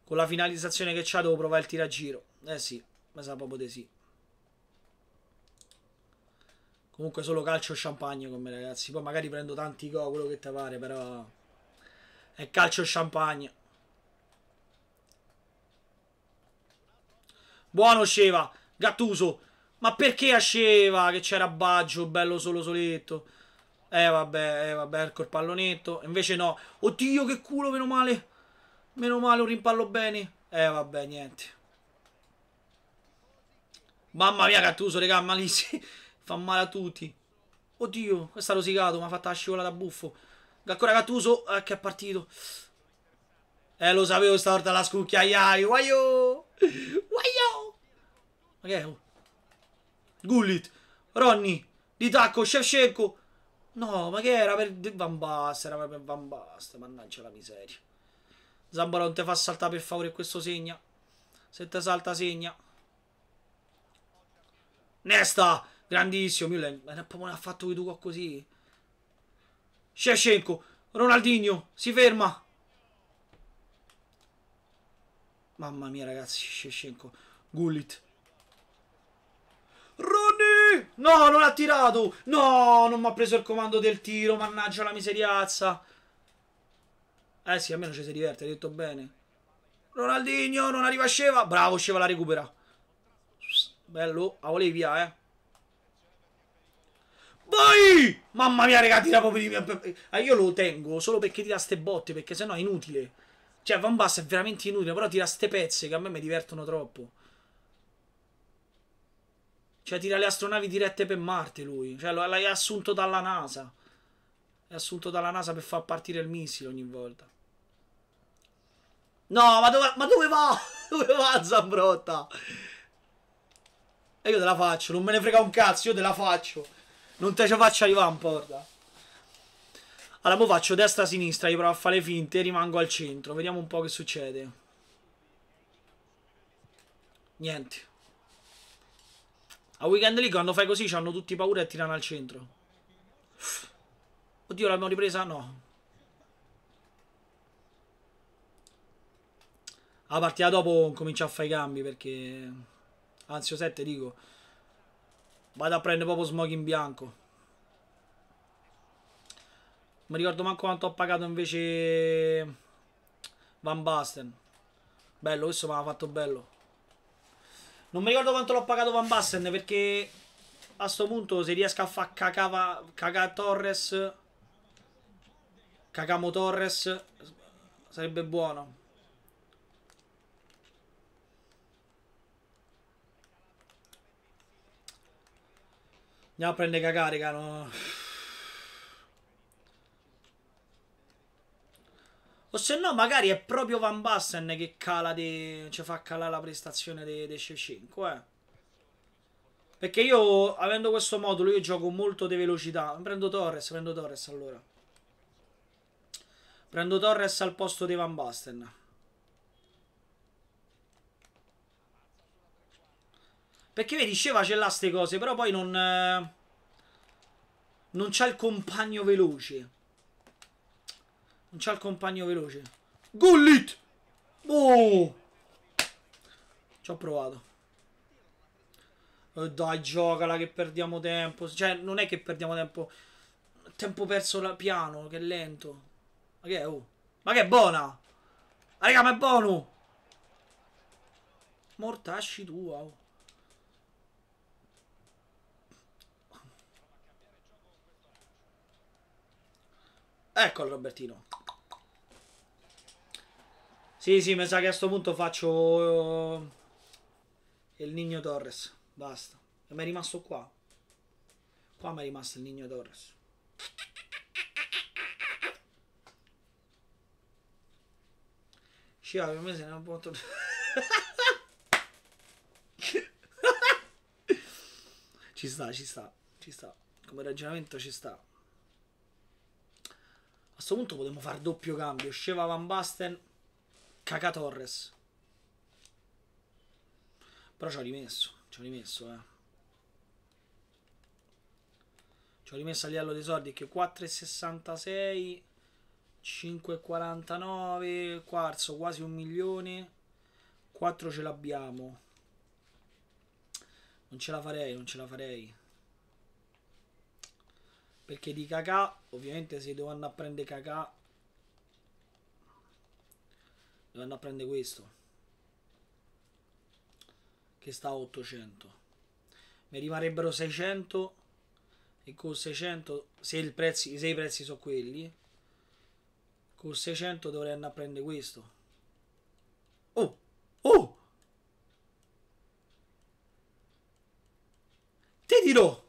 con la finalizzazione che c'ha devo provare il giro. Eh sì, mi sa proprio di sì. Comunque solo calcio e champagne con me ragazzi. Poi magari prendo tanti go, quello che ti pare, però è calcio e champagne. Buono Sceva, Gattuso. Ma perché a Sceva che c'era Baggio, bello solo soletto? Eh vabbè, eh vabbè, col pallonetto. Invece no. Oddio, che culo, meno male. Meno male, un rimpallo bene. Eh vabbè, niente. Mamma mia, Cattuso, regà, malissimo. Fa male a tutti. Oddio, questo ha rosicato, mi ha fatto la scivola da buffo. Ancora Cattuso, eh, che è partito. Eh, lo sapevo stavolta la scucchiaiai. Waio! Waio! Ma che è? Gullit, Ronny, di tacco, Shevchenko. No, ma che era per Van Basten? Era per Van Basten, mannaggia la miseria. Zambaro non te fa saltare per favore questo segna. Se te salta segna. Nesta! Grandissimo, Milan. Ma ha fatto che tu così. Shevchenko, Ronaldinho, si ferma. Mamma mia ragazzi, Shevchenko. Gullit. Ronny! No, non ha tirato! No, non mi ha preso il comando del tiro, mannaggia la miseriazza! Eh sì, almeno ci si diverte, hai detto bene. Ronaldinho, non arriva Sceva. Bravo, Sceva la recupera. Bello, a Olivia, eh. Vai! Mamma mia, raga, tira proprio di... me! Ah, io lo tengo solo perché tira ste botte, perché sennò è inutile. Cioè, Van Bass è veramente inutile, però tira ste pezze che a me mi divertono troppo. Cioè, tira le astronavi dirette per Marte lui. Cioè, l'hai assunto dalla NASA. È assunto dalla NASA per far partire il missile ogni volta. No, ma dove, ma dove va? Dove va Zambrotta? E io te la faccio, non me ne frega un cazzo, io te la faccio. Non te ce faccio arrivare in porta. Allora, mo faccio destra-sinistra, io provo a fare le finte, e rimango al centro. Vediamo un po' che succede. Niente. A weekend League quando fai così hanno tutti paura e tirano al centro. Oddio, l'abbiamo ripresa? No. La partita dopo comincia a fare i cambi perché... Anzio 7 dico. Vado a prendere proprio smog in bianco. Mi ricordo manco quanto ho pagato invece Van Basten. Bello, questo mi ha fatto bello. Non mi ricordo quanto l'ho pagato Van Basten perché a sto punto se riesco a far cacava, caca Torres, cacamo Torres, sarebbe buono. Andiamo a prendere cacarica, no? O se no, magari è proprio Van Basten che cala de... ci fa calare la prestazione dei de... Shevchenko, eh. Perché io, avendo questo modulo, io gioco molto di velocità. Prendo Torres, prendo Torres allora. Prendo Torres al posto di Van Basten. Perché vedi, diceva c'è là ste cose, però poi non... Eh, non c'ha il compagno veloce. Non c'ha il compagno veloce. Gullit! Oh! Ci ho provato. Oh, dai, giocala che perdiamo tempo. Cioè, non è che perdiamo tempo. Tempo perso la piano, che lento. Ma che è, oh? Ma che è buona! Ah, raga, ma è buono! Mortasci tua, oh. Ecco il Robertino. Sì, sì, mi sa che a questo punto faccio eh, il Nino Torres. Basta. E mi è rimasto qua. Qua mi è rimasto il Nino Torres. Scià, per me se ne è un po' Ci sta, ci sta, ci sta. Come ragionamento ci sta. A questo punto potremmo fare doppio cambio. Sceva Van Basten Caca Torres. Però ci ho rimesso, ci ho rimesso, eh. Ci ho rimesso a livello dei sordi che 4,66, 5,49, quarzo quasi un milione, 4 ce l'abbiamo. Non ce la farei, non ce la farei. Perché di cacà, ovviamente se devo andare a prendere cacà vanno a prendere questo che sta a 800 mi rimarrebbero 600 e con 600 se, prezzi, se i prezzi sono quelli con 600 dovrei andare a prendere questo oh oh ti dirò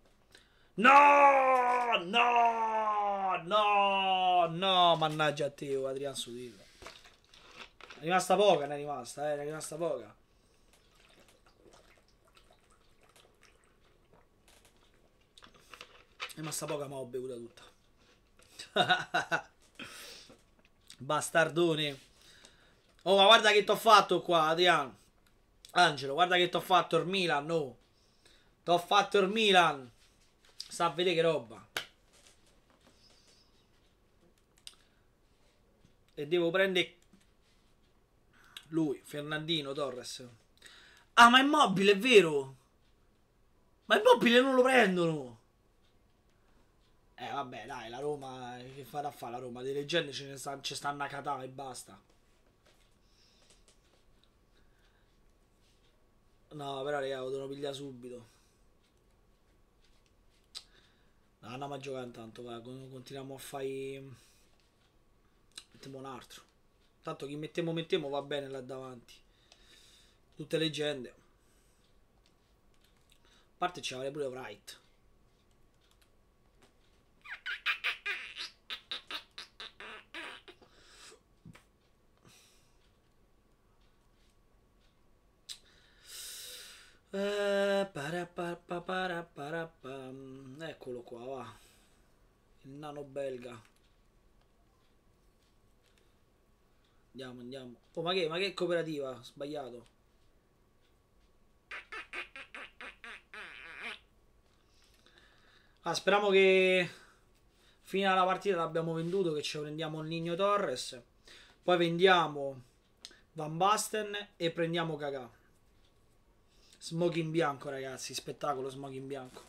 No, no, no, no, mannaggia a te, Adrian Sudillo. È rimasta poca, ne è rimasta, eh, è rimasta poca. È rimasta poca, ma ho bevuta tutta. Bastardone. Oh, ma guarda che t'ho fatto qua, Adrian. Angelo, guarda che t'ho fatto il Milan, no. Oh. T'ho fatto il Milan. Sta a vedere che roba. E devo prendere lui, Fernandino Torres. Ah, ma è immobile, è vero. Ma immobile non lo prendono. Eh, vabbè, dai, la Roma, che farà a fare la Roma? Di leggende ce ne stanno, ci stanno a Catà e basta. No, però, raga, lo devono pigliare subito. No, andiamo a giocare intanto, vai, continuiamo a fare... Mettiamo un altro. Tanto chi mettiamo mettiamo va bene là davanti. Tutte leggende. A parte c'è pure Wright. Eh, mm, eccolo qua, va. Il nano belga. Andiamo, andiamo. Oh, ma che, ma che cooperativa? Sbagliato. Ah, speriamo che fino alla partita l'abbiamo venduto, che ci prendiamo il Nino Torres. Poi vendiamo Van Basten e prendiamo Kakà. Smog in bianco, ragazzi. Spettacolo, smog in bianco.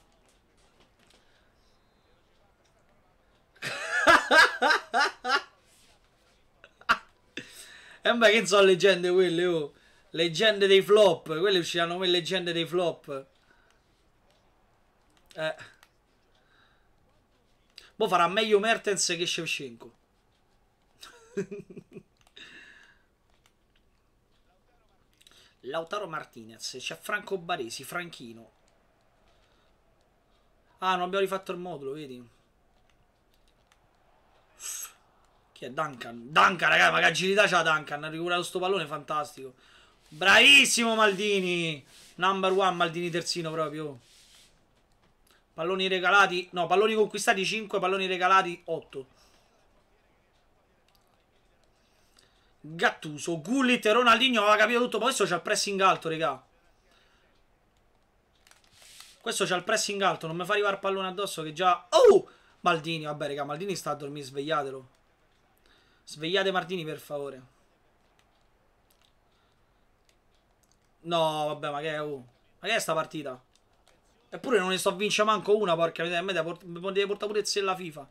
E eh ma che sono leggende quelle, oh. Leggende dei flop. Quelle usciranno come leggende dei flop. Eh. Boh, farà meglio Mertens che Shevchenko. Lautaro Martinez, c'è Franco Baresi, Franchino. Ah, non abbiamo rifatto il modulo, vedi? Uff. Chi è Duncan? Duncan, ragazzi, ma che agilità c'ha Duncan? Ha recuperato sto pallone, fantastico. Bravissimo Maldini! Number one, Maldini terzino proprio. Palloni regalati, no, palloni conquistati 5, palloni regalati 8. Gattuso, Gullit, Ronaldinho aveva capito tutto, ma questo c'ha il pressing alto, raga. Questo c'ha il pressing alto, non mi fa arrivare il pallone addosso che già... Oh! Maldini, vabbè raga, Maldini sta a dormire, svegliatelo. Svegliate Maldini per favore. No, vabbè, ma che è? Oh. Ma che è sta partita? Eppure non ne sto vincendo manco una, porca miseria, A me deve portare pure il la FIFA.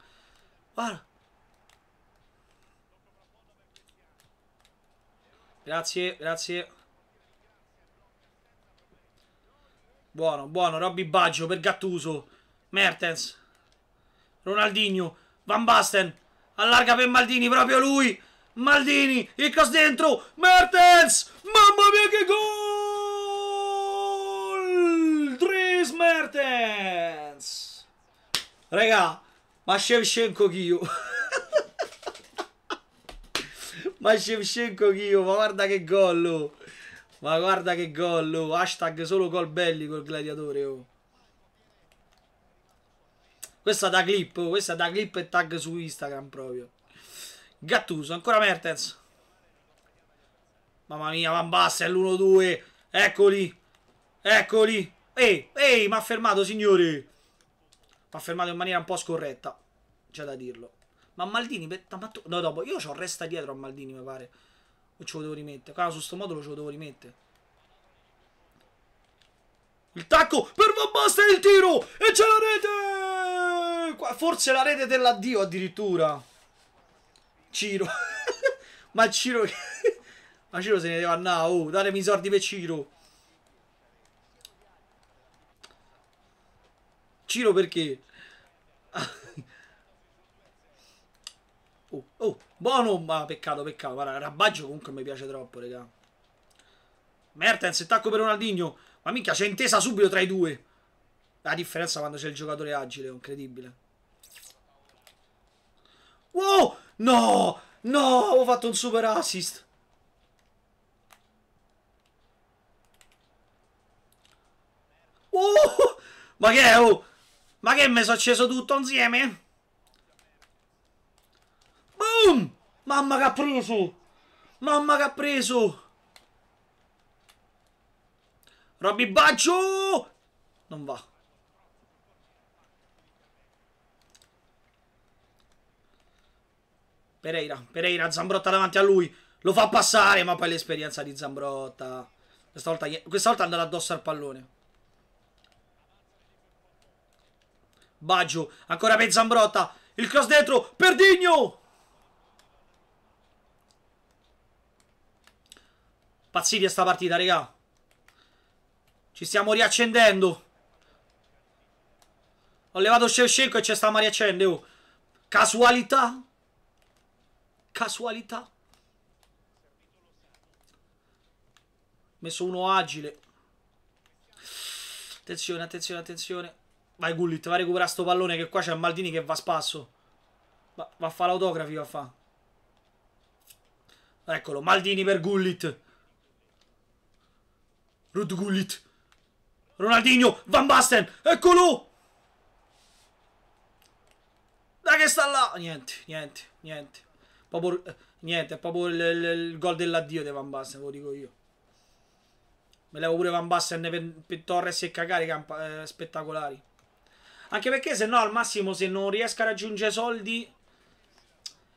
Guarda. Grazie, grazie. Buono, buono. Robby Baggio per Gattuso. Mertens. Ronaldinho. Van Basten. Allarga per Maldini, proprio lui. Maldini, il cross dentro. Mertens! Mamma mia che gol! Dries Mertens! Regà, ma Shevchenko Ghio. Ma Shevchenko Kio, ma guarda che gol, oh. Ma guarda che gol, oh. Hashtag solo gol belli col gladiatore, oh. Questa da clip, oh. Questa da clip e tag su Instagram proprio. Gattuso, ancora Mertens. Mamma mia, Van Basten l1 2 Eccoli. Eccoli. Ehi, ehi, mi ha fermato, signore. Mi ha fermato in maniera un po' scorretta. C'è da dirlo. Ma Maldini, ma tu, no, dopo, io ho resta dietro a Maldini, mi pare. O ce lo devo rimettere? Qua su sto modulo ce lo devo rimettere. Il tacco per Van Basten il tiro e c'è la rete! Qua, forse la rete dell'addio addirittura. Ciro. ma Ciro ma Ciro se ne deve andare, oh, datemi i soldi per Ciro. Ciro perché? Oh, oh, buono, ma peccato, peccato. Guarda, Rabbaggio comunque mi piace troppo, raga. Mertens, attacco per Ronaldinho. Ma minchia, c'è intesa subito tra i due. La differenza quando c'è il giocatore agile, è incredibile. Wow, no, no, ho fatto un super assist. Wow, oh! ma che è, oh? Ma che mi sono acceso tutto insieme? Boom! Mamma che ha preso! Mamma che ha preso! Robby Baggio! Non va. Pereira, Pereira, Zambrotta davanti a lui. Lo fa passare, ma poi l'esperienza di Zambrotta. Questa volta, questa volta è andata addosso al pallone. Baggio, ancora per Zambrotta. Il cross dentro, Perdigno! Pazziti a sta partita, raga. Ci stiamo riaccendendo. Ho levato Shevchenko e c'è sta riaccende, oh. Casualità? Casualità? Messo uno agile. Attenzione, attenzione, attenzione. Vai Gullit, va a recuperare sto pallone che qua c'è Maldini che va a spasso. Va, va a fare l'autografi, va a fare. Eccolo, Maldini per Gullit. Rudd Ronaldinho, Van Basten, eccolo! Dai che sta là! Niente, niente, niente. Proprio, eh, niente, è proprio il, il, il gol dell'addio di Van Basten, ve lo dico io. Me levo pure Van Basten per, per Torres e cagare eh, spettacolari. Anche perché se no al massimo se non riesco a raggiungere soldi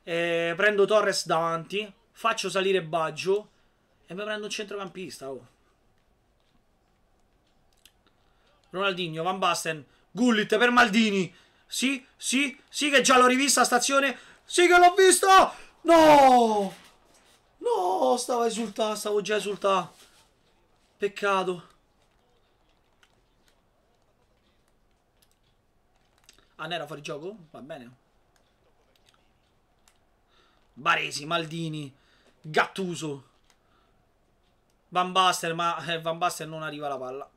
eh, prendo Torres davanti, faccio salire Baggio e mi prendo un centrocampista. Oh. Ronaldinho, Van Basten, Gullit per Maldini. Sì, sì, sì che già l'ho rivista a stazione. Sì che l'ho vista! No! No, stavo esultando, stavo già esultando. Peccato. Ah, non era fuori gioco? Va bene. Baresi, Maldini, Gattuso. Van Basten, ma eh, Van Basten non arriva la palla.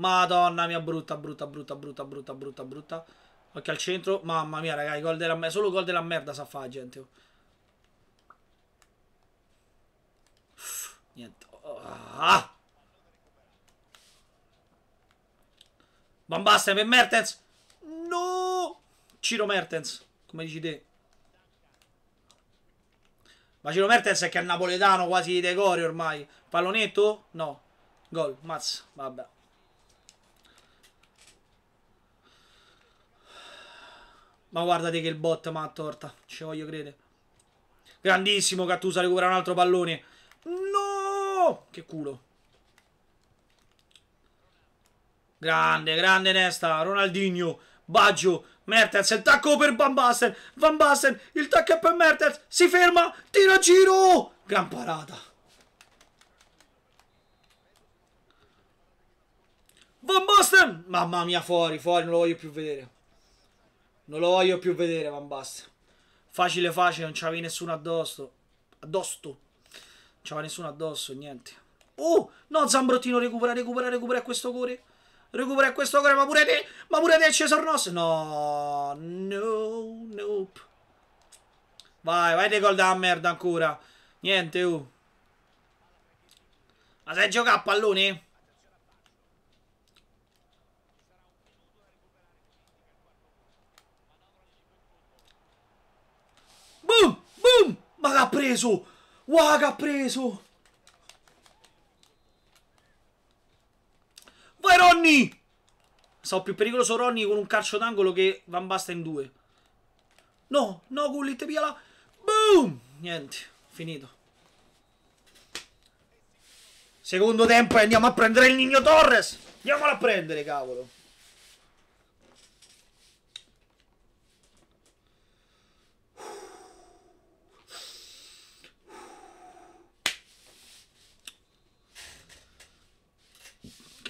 Madonna mia, brutta, brutta, brutta, brutta, brutta, brutta, brutta. Ok, al centro. Mamma mia, ragazzi, gol della merda. Solo gol della merda sa fare, gente. Uff, oh. niente. Ah! Bombasta per Mertens. No! Ciro Mertens, come dici te. Ma Ciro Mertens è che è napoletano quasi di decore ormai. Pallonetto? No. Gol, mazza, vabbè. Ma guardate che il bot ma ha torta. Ci voglio credere. Grandissimo Cattusa recupera un altro pallone. No! Che culo. Grande, grande Nesta. Ronaldinho. Baggio. Mertens. Il tacco per Van Basten. Van Basten. Il tacco è per Mertens. Si ferma. Tira a giro. Gran parata. Van Basten. Mamma mia, fuori, fuori. Non lo voglio più vedere. Non lo voglio più vedere Van Basten. Facile facile, non c'avevi nessuno addosso. Addosto. Non c'aveva nessuno addosso, niente. Oh, no Zambrottino, recupera, recupera, recupera questo cuore. Recupera questo cuore, ma pure te, ma pure te Cesar Nos. No, no, nope. Vai, vai dei gol da merda ancora. Niente, uh. Ma sai giocare a pallone? Boom! Boom! Ma che ha preso! Wow, che ha preso! Vai Ronny! So più pericoloso Ronny con un calcio d'angolo che Van Basta in due. No, no, Gullit, via la... Boom! Niente, finito. Secondo tempo e andiamo a prendere il Nino Torres! Andiamolo a prendere, cavolo!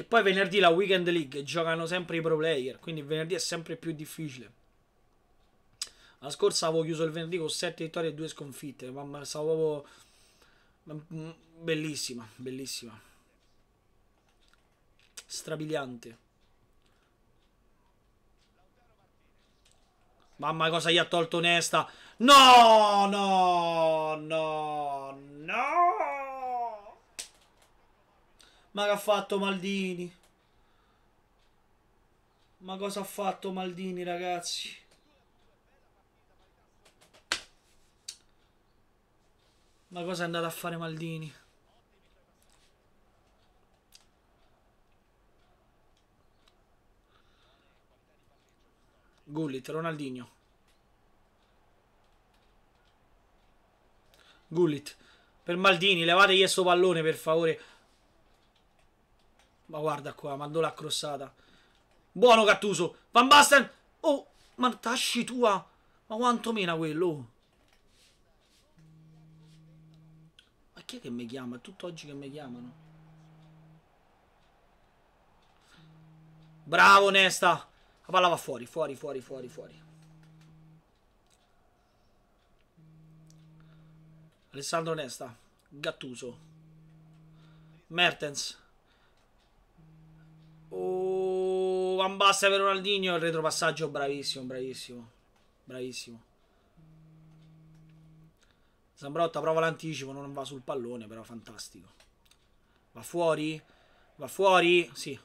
Che poi venerdì la Weekend League giocano sempre i pro player, quindi venerdì è sempre più difficile. La scorsa avevo chiuso il venerdì con 7 vittorie e 2 sconfitte, ma stavo proprio... Bellissima, bellissima. Strabiliante. Mamma cosa gli ha tolto Nesta. No, no, no, no. Ma che ha fatto Maldini? Ma cosa ha fatto Maldini, ragazzi? Ma cosa è andato a fare Maldini? Gullit, Ronaldinho. Gullit. Per Maldini, levategli questo pallone, per favore. Ma guarda qua, mandò la crossata. Buono Gattuso. Van Basten. Oh, ma tasci tua. Ma quanto mena quello? Ma chi è che mi chiama? È tutto oggi che mi chiamano. Bravo Nesta. La palla va fuori, fuori, fuori, fuori, fuori. Alessandro Nesta. Gattuso. Mertens. Oh, Van Bassa per Ronaldinho, il retropassaggio, bravissimo, bravissimo, bravissimo. Zambrotta prova l'anticipo, non va sul pallone, però fantastico. Va fuori? Va fuori? Sì.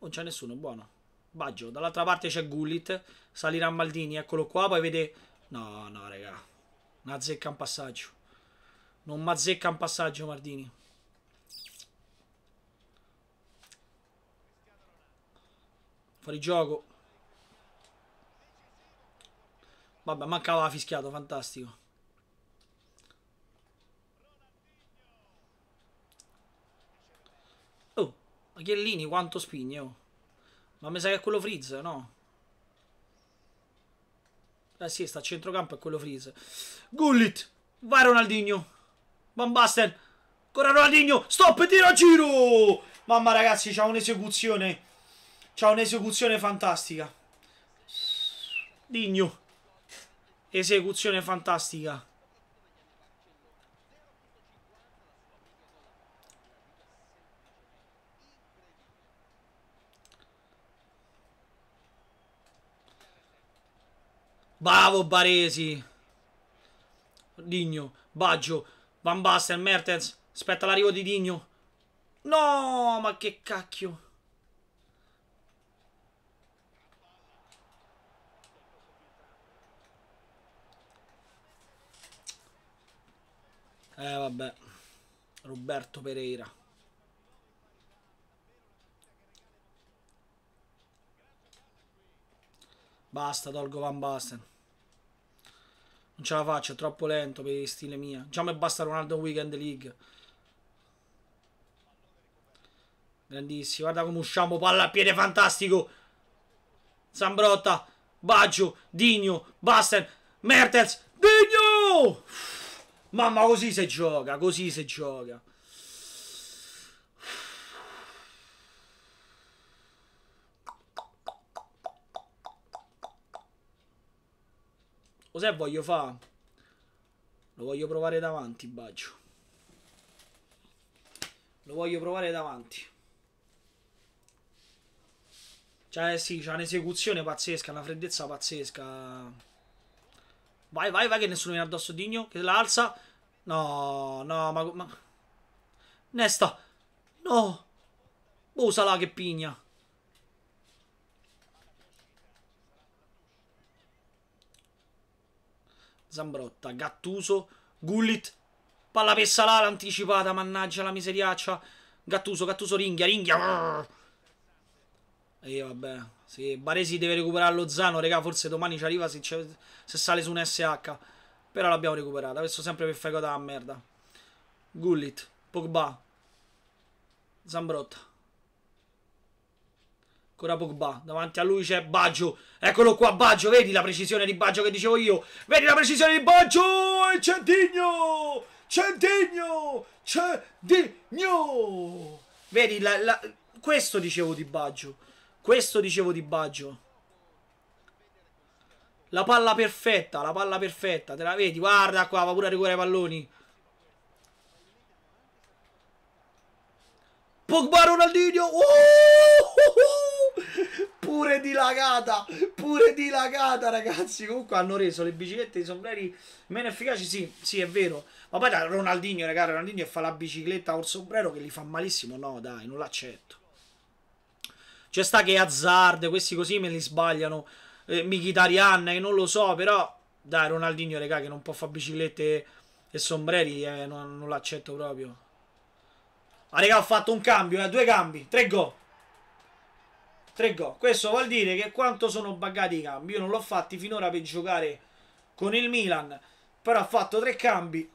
Non c'è nessuno, buono. Baggio, dall'altra parte c'è Gullit, salirà Maldini, eccolo qua, poi vede... No, no, raga, non azzecca un passaggio. Non mazzecca un passaggio, Maldini. Fuori gioco. Vabbè, mancava fischiato, fantastico. Oh, ma Chiellini quanto spigne, oh. Ma mi sa che è quello Freeze, no? Eh sì, sta a centrocampo è quello Freeze. Gullit! Vai Ronaldinho! Van Basten! Ancora Ronaldinho! Stop, tiro a giro! Mamma ragazzi, c'ha un'esecuzione! C'ha un'esecuzione fantastica. Digno. Esecuzione fantastica. Bravo Baresi. Digno. Baggio. Van Basten, Mertens. Aspetta l'arrivo di Digno. No, ma che cacchio. Eh vabbè. Roberto Pereira. Basta, tolgo Van Basten. Non ce la faccio, è troppo lento per il stile mio. Già mi basta Ronaldo Weekend League. Grandissimo, guarda come usciamo, palla a piede fantastico. Zambrotta, Baggio, Digno, Basten, Mertens, Digno! Mamma, così si gioca, così si gioca. Cos'è voglio fare? Lo voglio provare davanti, Baggio. Lo voglio provare davanti. Cioè, sì, c'è un'esecuzione pazzesca, una freddezza pazzesca. Vai, vai, vai, che nessuno viene addosso. Digno, che la alza. No, no, ma... ma... Nesta. No. Usala che pigna. Zambrotta, Gattuso, Gullit. Palla per Salah, l'anticipata, mannaggia la miseriaccia. Gattuso, Gattuso ringhia, ringhia. E vabbè, sì, Baresi deve recuperare Lozano, raga, forse domani ci arriva se, se sale su un SH. Però l'abbiamo recuperata, questo sempre per fare da merda. Gullit, Pogba, Zambrotta. Ancora Pogba, davanti a lui c'è Baggio. Eccolo qua Baggio, vedi la precisione di Baggio che dicevo io. Vedi la precisione di Baggio e Centigno! Centigno! Centigno! Vedi la, la... questo dicevo di Baggio. Questo dicevo di Baggio. La palla perfetta, la palla perfetta, te la vedi? Guarda qua, va pure a rigore i palloni. Pogba Ronaldinho! Uh, pure dilagata, pure dilagata ragazzi. Comunque hanno reso le biciclette, i sombreri meno efficaci, sì, sì è vero. Ma poi da Ronaldinho, ragazzi, Ronaldinho fa la bicicletta col sombrero che gli fa malissimo, no dai, non l'accetto. C'è sta che Hazard, questi così me li sbagliano. Eh, Mkhitaryan, che non lo so, però... Dai, Ronaldinho, regà, che non può fare biciclette e sombreri, eh, non, non l'accetto proprio. Ah, regà, ho fatto un cambio, eh, due cambi, tre go. Tre go. Questo vuol dire che quanto sono buggati i cambi. Io non l'ho fatti finora per giocare con il Milan, però ho fatto tre cambi.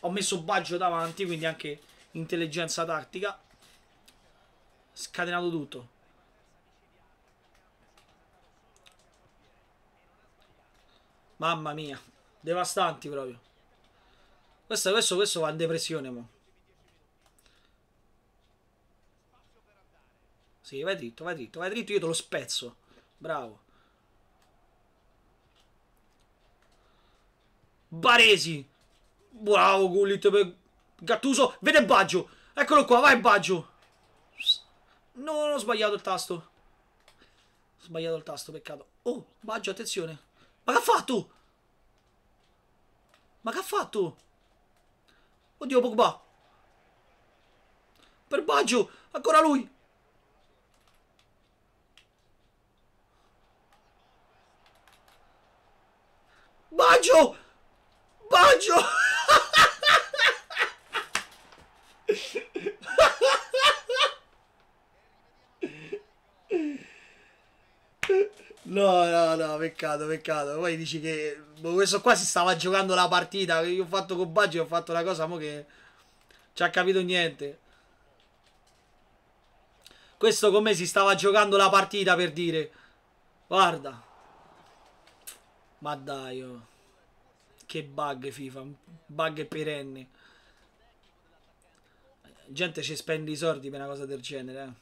Ho messo Baggio davanti, quindi anche intelligenza tattica scatenato tutto. Mamma mia, devastanti proprio. Questo, questo, questo va in depressione, mo. Sì, vai dritto, vai dritto, vai dritto, io te lo spezzo. Bravo. Baresi. Bravo, Gullit Gattuso. Vede Baggio. Eccolo qua, vai Baggio. No, ho sbagliato il tasto. Ho sbagliato il tasto, peccato. Oh, Baggio, attenzione. Ma che ha fatto? Ma che ha fatto? Oddio, Pogba. Per Baggio, ancora lui. Baggio! Baggio! No, no, no, peccato, peccato. Poi dici che boh, questo qua si stava giocando la partita. Io ho fatto con Baggi, ho fatto una cosa mo che ci ha capito niente. Questo con me si stava giocando la partita per dire. Guarda. Ma dai, oh. che bug FIFA, bug perenne. Gente ci spende i soldi per una cosa del genere, eh.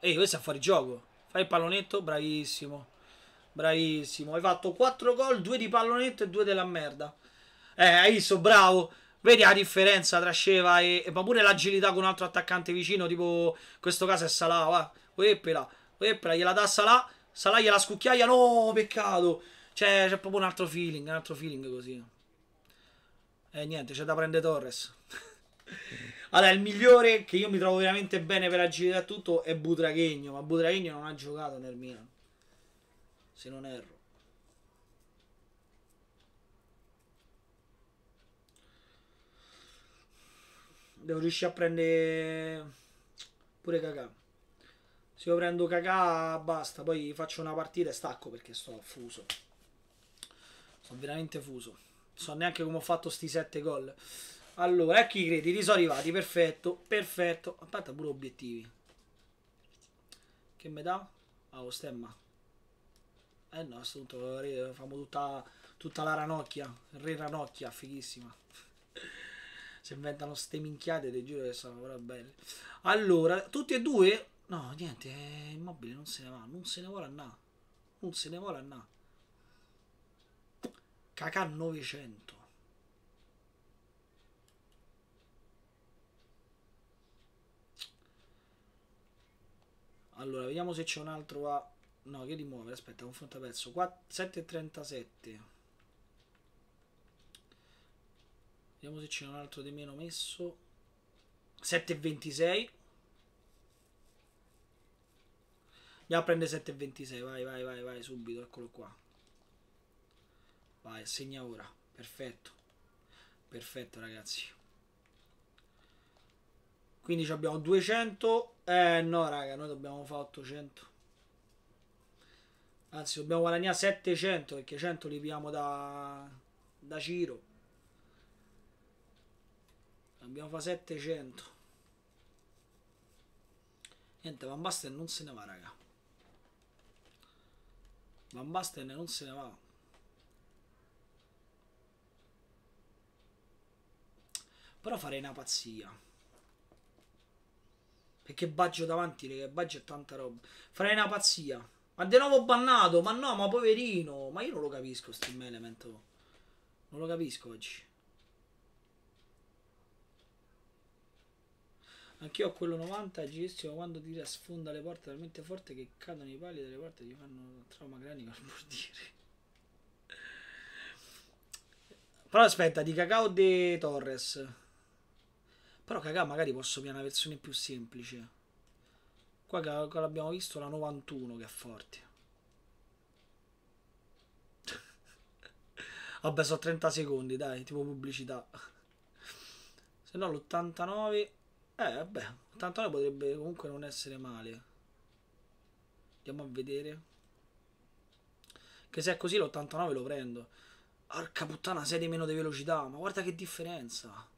Ehi, questo è fuori gioco. Fai il pallonetto, bravissimo. Bravissimo. Hai fatto 4 gol, 2 di pallonetto e 2 della merda. Eh, hai visto, bravo. Vedi la differenza tra Sceva e, e ma pure l'agilità con un altro attaccante vicino, tipo in questo caso è Salah, va. Eppela, eppela, gliela dà Salah, Salah gliela scucchiaia, no, peccato. Cioè, c'è proprio un altro feeling, un altro feeling così. E eh, niente, c'è da prendere Torres. Allora, il migliore che io mi trovo veramente bene per agilità tutto è Butraghegno, ma Butraghegno non ha giocato nel Milan. Se non erro. Devo riuscire a prendere pure Kakà. Se io prendo Kakà basta, poi faccio una partita e stacco perché sto fuso. Sono veramente fuso. Non so neanche come ho fatto sti sette gol. Allora, ecco i crediti, sono arrivati, perfetto, perfetto. Aspetta pure obiettivi. Che me dà? Ah, oh, stemma. Eh no, assunto, eh, famo tutta, tutta la ranocchia, re ranocchia, fighissima. si inventano ste minchiate, ti giuro che sono però belle. Allora, tutti e due? No, niente, eh, immobile non se ne va, non se ne vuole andare. Non se ne vuole andare. Cacà 900. Allora, vediamo se c'è un altro a... No, che di muovere, aspetta, confronta pezzo. 7,37. Vediamo se c'è un altro di meno messo. 7,26. Andiamo a prendere 7,26, vai, vai, vai, vai, subito, eccolo qua. Vai, segna ora, perfetto. Perfetto, ragazzi. Quindi abbiamo 200. Eh no, raga, noi dobbiamo fare 800. Anzi, dobbiamo guadagnare 700 perché 100 li abbiamo da, da Ciro. Dobbiamo fare 700. Niente, Van Basten non se ne va, raga. Van Basten non se ne va. Però farei una pazzia. Perché Baggio davanti, perché Baggio è tanta roba. Farei una pazzia. Ma di nuovo bannato, ma no, ma poverino. Ma io non lo capisco, Steam Element. Non lo capisco oggi. Anch'io ho quello 90, agilissimo quando tira sfonda le porte talmente forte che cadono i pali dalle porte e gli fanno un trauma cranico al mordire. Però aspetta, di Cacao de Torres. Però cagà magari posso pigliare una versione più semplice. Qua che l'abbiamo visto la 91 che è forte. Vabbè, sono 30 secondi, dai, tipo pubblicità. Se no l'89... Eh, vabbè, 89 potrebbe comunque non essere male. Andiamo a vedere. Che se è così l'89 lo prendo. Arca puttana, sei di meno di velocità. Ma guarda che differenza.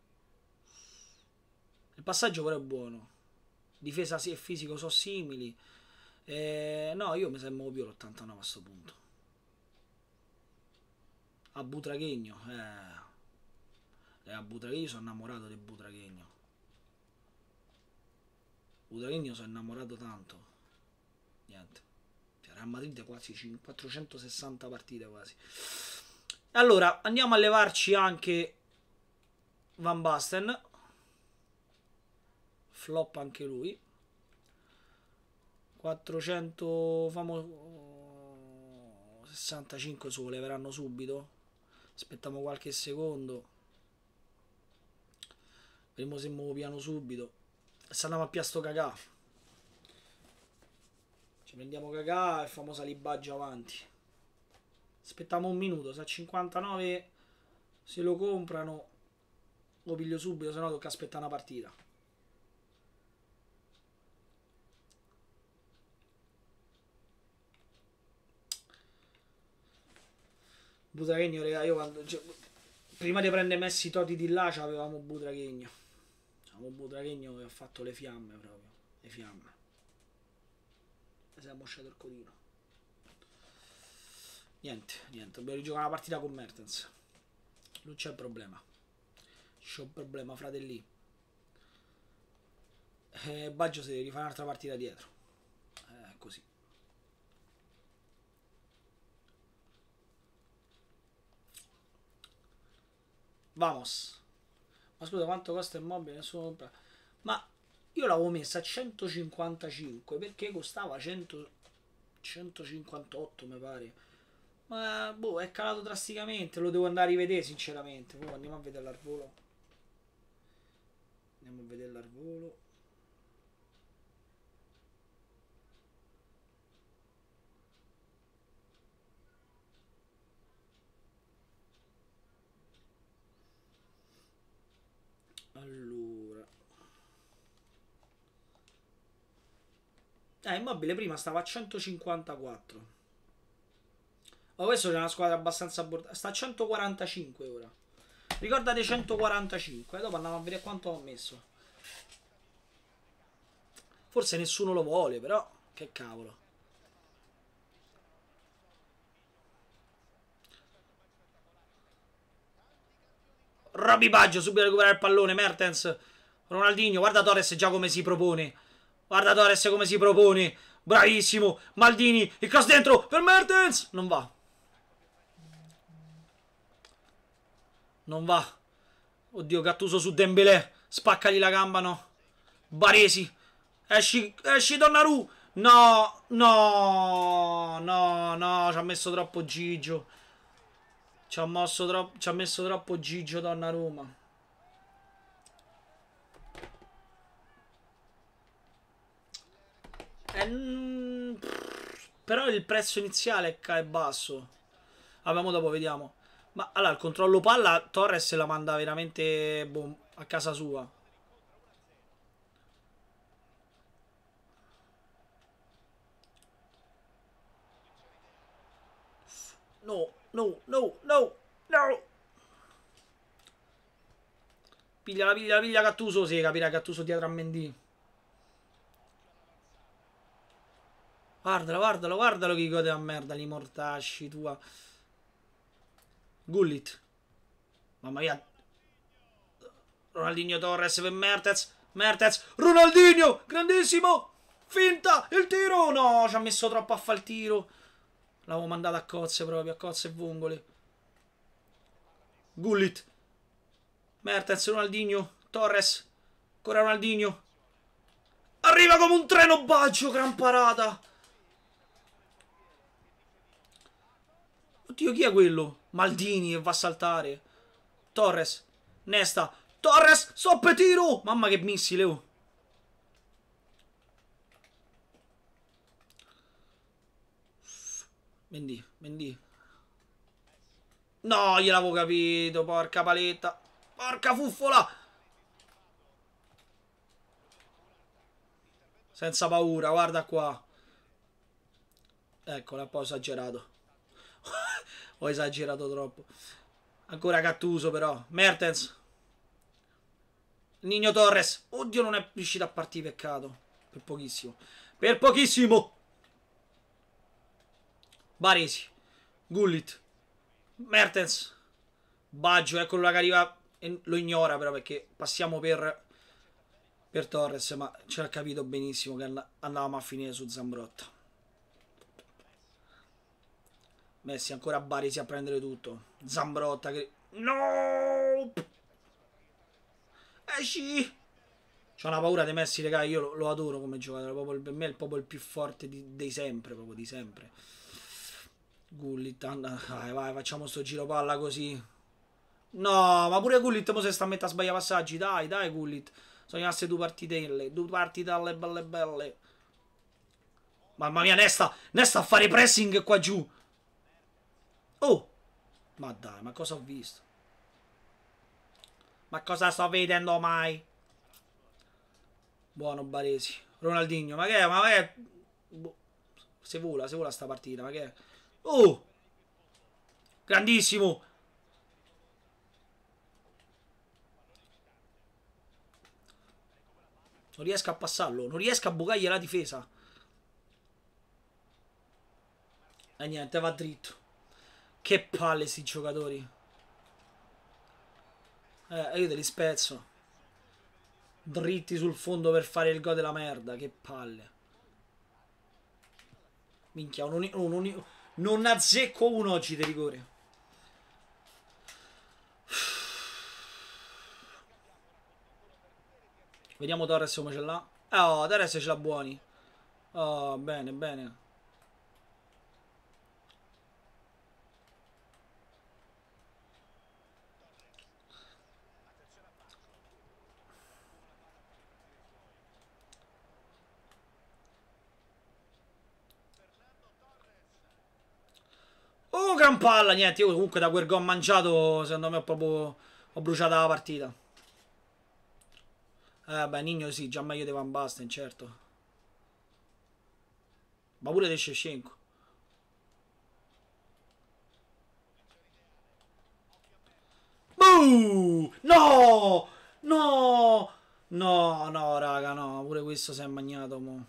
Il passaggio però è buono. Difesa sì e fisico sono simili. Eh, no, io mi sembro più l'89 a questo punto. A Butraghegno. Eh. eh. a Butraghegno sono innamorato di Butraghegno. Butraghegno sono innamorato tanto. Niente. Cioè, Real Madrid quasi 460 partite quasi. Allora, andiamo a levarci anche Van Basten flop anche lui 400 famo 65 su leveranno subito aspettiamo qualche secondo vediamo se muovo piano subito se andiamo a piasto cagà ci prendiamo cagà e famosa libaggio avanti aspettiamo un minuto se a 59 se lo comprano lo piglio subito se no tocca aspettare una partita Butrachegno, raga, io quando... Cioè, prima di prendere Messi i Toti di là avevamo Butrachegno. Avevamo Butrachegno che ha fatto le fiamme proprio. Le fiamme. E si è mosciato il codino. Niente, niente. Dobbiamo rigiocare la partita con Mertens. Non c'è problema. C'è un problema, fratelli. Eh, Baggio si deve rifare un'altra partita dietro. Eh, così. Vamos. Ma scusa, quanto costa il mobile? Nessuno compra. Ma io l'avevo messa a 155 perché costava 100, 158, mi pare. Ma boh, è calato drasticamente. Lo devo andare a rivedere, sinceramente. Boh, andiamo a vedere l'arvolo. Andiamo a vedere l'arvolo. Allora. Eh, Immobile prima stava a 154. Ma oh, questo c'è una squadra abbastanza abbordata. Sta a 145 ora. Ricordate 145. Eh? Dopo andiamo a vedere quanto ho messo. Forse nessuno lo vuole, però. Che cavolo. Robby Baggio subito a recuperare il pallone. Mertens. Ronaldinho. Guarda Torres già come si propone. Guarda Torres come si propone. Bravissimo. Maldini. Il cross dentro per Mertens. Non va. Non va. Oddio, Gattuso su Dembélé. Spaccagli la gamba, no. Baresi. Esci, esci Donnarumma. No, no, no, no, ci ha messo troppo Gigio. Ci ha, tro... Ci ha messo troppo Gigio Donnarumma. Eh, mm, però il prezzo iniziale è basso. Abbiamo dopo, vediamo. Ma allora, il controllo palla, Torres la manda veramente boom, a casa sua. No, no, no, no, no. Piglia, piglia, piglia Cattuso, sì, capirà Cattuso dietro a Mendy. Guardalo, guardalo, guardalo che gode a merda, li mortasci tua. Gullit. Mamma mia. Ronaldinho Torres per Mertez. Mertez. Ronaldinho, grandissimo. Finta, il tiro. No, ci ha messo troppo a fare il tiro. L'avevo mandato a cozze proprio, a cozze e vongole. Gullit. Mertens, Ronaldinho, Torres. Ancora Ronaldinho. Arriva come un treno Baggio, gran parata. Oddio, chi è quello? Maldini che va a saltare. Torres. Nesta. Torres, tiro. Mamma che missile, oh. Mendy, Mendy. No, gliel'avevo capito, porca paletta. Porca fuffola! Senza paura, guarda qua. Eccola, un po' esagerato. Ho esagerato troppo. Ancora Cattuso però. Mertens. Nino Torres. Oddio, non è riuscito a partire, peccato. Per pochissimo. Per pochissimo. Baresi, Gullit, Mertens, Baggio, eccolo che arriva e lo ignora però perché passiamo per, per Torres, ma ci ha capito benissimo che andavamo a finire su Zambrotta. Messi ancora Baresi a prendere tutto. Zambrotta che... No! Esci! Eh C'ho una paura di Messi, raga, io lo, lo adoro come giocatore, proprio per me è proprio il più forte di, dei sempre, proprio di sempre. Gullit, vai, vai, facciamo sto giro palla così. No, ma pure Gullit mo se sta a mettere a sbagliare passaggi. Dai, dai, Gullit. rimaste due partitelle, due partitelle belle belle. Mamma mia, Nesta, Nesta a fare pressing qua giù. Oh, ma dai, ma cosa ho visto? Ma cosa sto vedendo mai? Buono Baresi. Ronaldinho, ma che è? Ma che è? Boh, se vola, se vola sta partita, ma che è? Oh! Grandissimo! Non riesco a passarlo. Non riesco a bucargli la difesa. E niente, va dritto. Che palle sti giocatori. Eh, io te li spezzo. Dritti sul fondo per fare il gol della merda. Che palle. Minchia, un, un, un, un non azzecco uno oggi di rigore. Vediamo Torres come ce l'ha. Eh, oh, Torres ce l'ha buoni. Oh, bene, bene. Oh, gran palla, niente, io comunque da quel gol mangiato, secondo me ho proprio ho bruciato la partita. Eh beh, Nigno sì, già meglio di Van Basten, certo. Ma pure De Shevchenko. Buh! No! No! No, no, raga, no, pure questo si è magnato, mo'.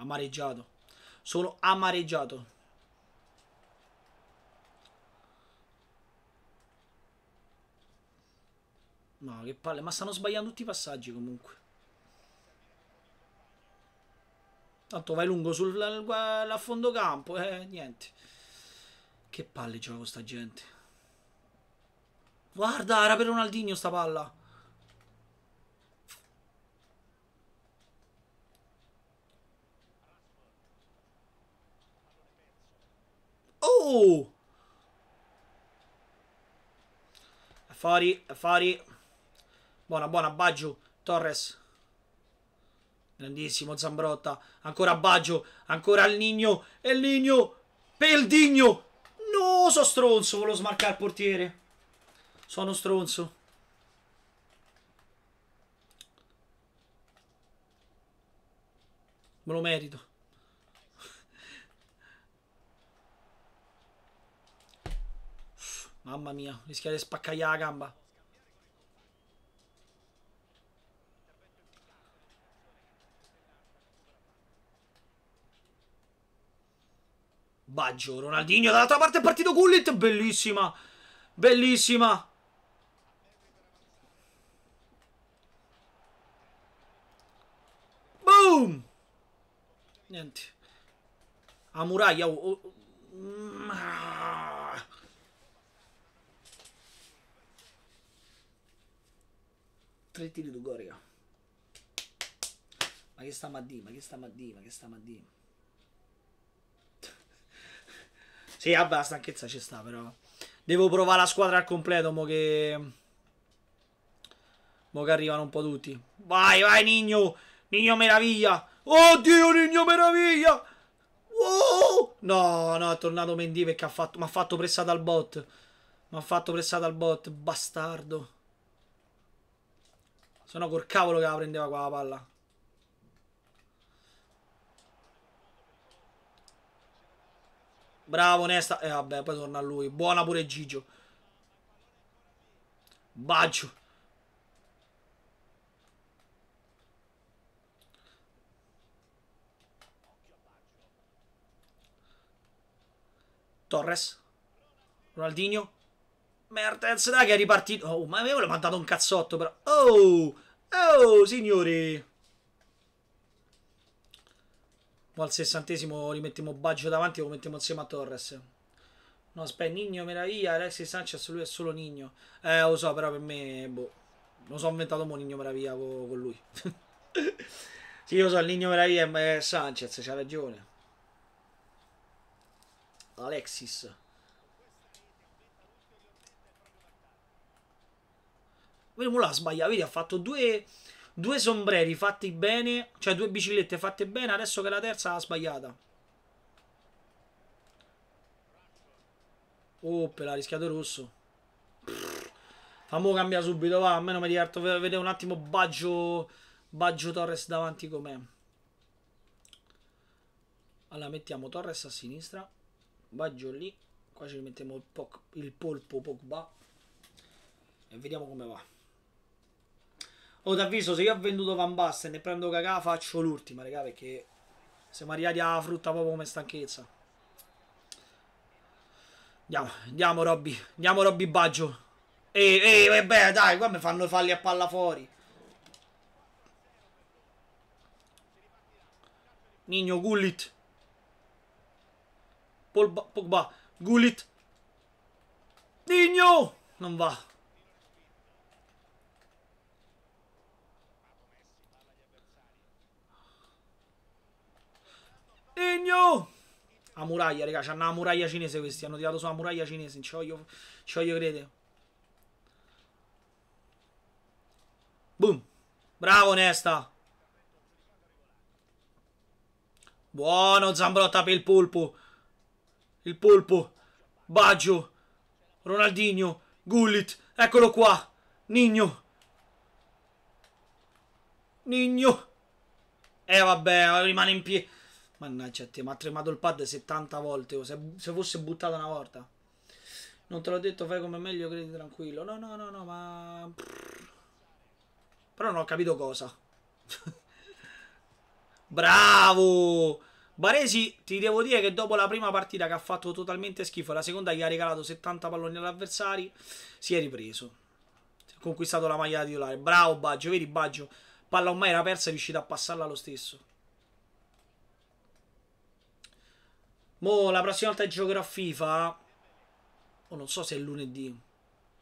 Amareggiato. Solo amareggiato. No, che palle. Ma stanno sbagliando tutti i passaggi comunque. Tanto vai lungo sull'affondo campo, eh, niente. Che palle c'è con sta gente. Guarda, era per Ronaldinho sta palla. Uh! Fuori, fuori. Buona, buona, Baggio, Torres. Grandissimo, Zambrotta. Ancora Baggio, ancora il Nigno. E il Nigno, Peldigno. No, sono stronzo, volevo smarcare il portiere. Sono stronzo. Me lo merito. Mamma mia, rischia di spaccare la gamba. Baggio, Ronaldinho, dall'altra parte è partito Gullit, bellissima, bellissima. Boom! Niente. A muraglia. Oh, oh, mm, oh. tre tiri di rigore, Ma che stiamo a dire? Ma che stiamo a dire? Ma che stiamo a dire? sì, vabbè, la stanchezza ci sta, però. Devo provare la squadra al completo, mo che... Mo che arrivano un po' tutti. Vai, vai, Nigno! Nigno meraviglia! Oddio, Nigno meraviglia! Wow! No, no, è tornato Mendy perché ha fatto... mi ha fatto pressata al bot. Mi ha fatto pressata al bot, bastardo. Sono col cavolo che la prendeva qua la palla. Bravo Nesta. E eh, vabbè, poi torna a lui. Buona pure Gigio. Baggio. Torres. Ronaldinho. Mertens, dai che è ripartito. Oh, ma avevo mandato un cazzotto però. Oh, oh, signori. Ma al sessantesimo rimettiamo Baggio davanti e lo mettiamo insieme a Torres. No, aspetta, Nigno, Meraviglia, Alexis Sanchez, lui è solo Nigno. Eh, lo so, però per me, boh, Non so inventato mo Nigno Meraviglia con, con lui. sì, lo so, Nigno Meraviglia è Sanchez, c'ha ragione. Alexis. Vediamo l'ha sbagliato. Vedi, ha fatto due, due sombreri fatti bene, cioè due biciclette fatte bene. Adesso che la terza ha sbagliata. Oh, per l'ha rischiato rosso. Famo cambia subito, va. A me non mi diverto vedere un attimo Baggio, Baggio Torres davanti com'è. Allora, mettiamo Torres a sinistra. Baggio lì. Qua ci mettiamo il, poc, il polpo Pogba. E vediamo come va. Oh, t'avviso, se io ho venduto Van Basten e prendo cacà, faccio l'ultima, raga, perché siamo arrivati alla frutta proprio come stanchezza. Andiamo, andiamo Robby, andiamo Robby Baggio. Ehi, ehi, e eh, beh, dai, qua mi fanno falli a palla fuori. Nino Gullit. Pogba, Pogba, Gullit. Nino! Non va. Igno! A muraglia, raga, c'hanno una muraglia cinese questi. Hanno tirato su una muraglia cinese, ci voglio, ci voglio credere. Boom. Bravo, Nesta. Buono, Zambrotta per il polpo. Il polpo. Baggio. Ronaldinho. Gullit. Eccolo qua. Nigno. Nigno. E eh, vabbè, rimane in piedi. Mannaggia a te, ma ha tremato il pad 70 volte. se, se fosse buttata una volta. Non te l'ho detto, fai come meglio, credi tranquillo. No, no, no, no, ma... Però non ho capito cosa. Bravo! Baresi, ti devo dire che dopo la prima partita che ha fatto totalmente schifo, la seconda gli ha regalato 70 palloni all'avversario, si è ripreso. Si è conquistato la maglia titolare. Bravo Baggio, vedi Baggio? Palla ormai era persa, è riuscito a passarla lo stesso. Mo, la prossima volta che giocherò a FIFA... Oh, non so se è lunedì.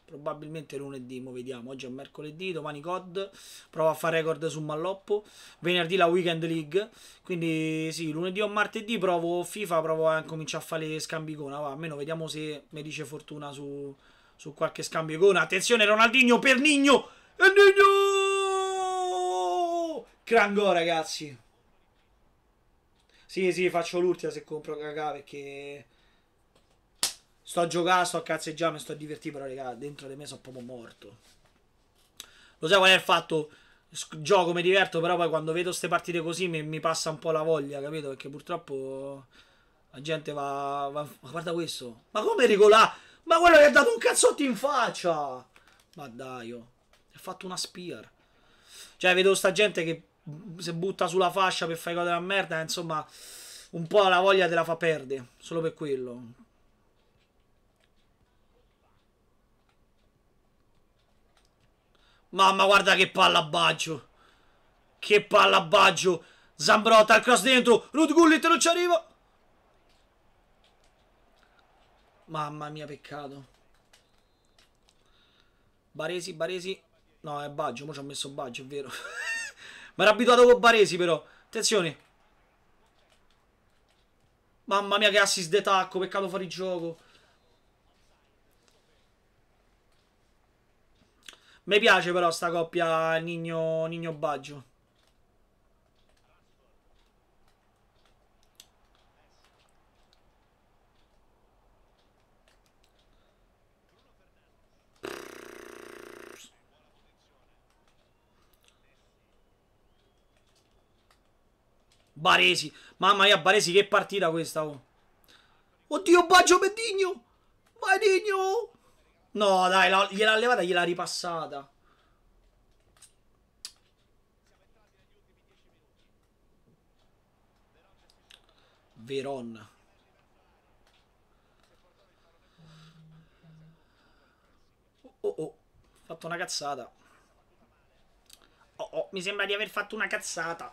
Probabilmente lunedì, mo vediamo. Oggi è mercoledì, domani COD. Provo a fare record su Malloppo. Venerdì la Weekend League. Quindi sì, lunedì o martedì provo FIFA, provo a cominciare a fare scambicona. Va, almeno vediamo se mi dice fortuna su, su qualche scambicona. Attenzione Ronaldinho per Nigno! E Nigno! Grangò ragazzi! Sì, sì, faccio l'ultima se compro cagà perché sto a giocare, sto a cazzeggiare, mi sto a divertire, però raga, dentro di me sono proprio morto. Lo sai qual è il fatto? Gioco, mi diverto, però poi quando vedo queste partite così mi, mi, passa un po' la voglia, capito? Perché purtroppo la gente va... va ma guarda questo! Ma come regolare? Ma quello che ha dato un cazzotto in faccia! Ma dai, oh. Ha fatto una spear. Cioè, vedo sta gente che se butta sulla fascia per fare cose della merda, insomma, un po' la voglia te la fa perdere, solo per quello. Mamma, guarda che palla Baggio. Che palla Baggio. Zambrotta al cross dentro. Ruth Gullit non ci arriva. Mamma mia, peccato. Baresi, Baresi. No, è Baggio. Mo ci ho messo Baggio, è vero. Mi ero abituato con Baresi però. Attenzione. Mamma mia che assist de tacco, peccato fuori gioco. Mi piace però sta coppia Nino, Nino Baggio. Baresi. Mamma mia, Baresi, che partita questa, oh. Oddio, Baggio Pedigno. Pedigno. No, dai, la, gliel'ha levata, gliel'ha ripassata. Verona. Oh, oh, fatto una cazzata. Oh, oh, mi sembra di aver fatto una cazzata.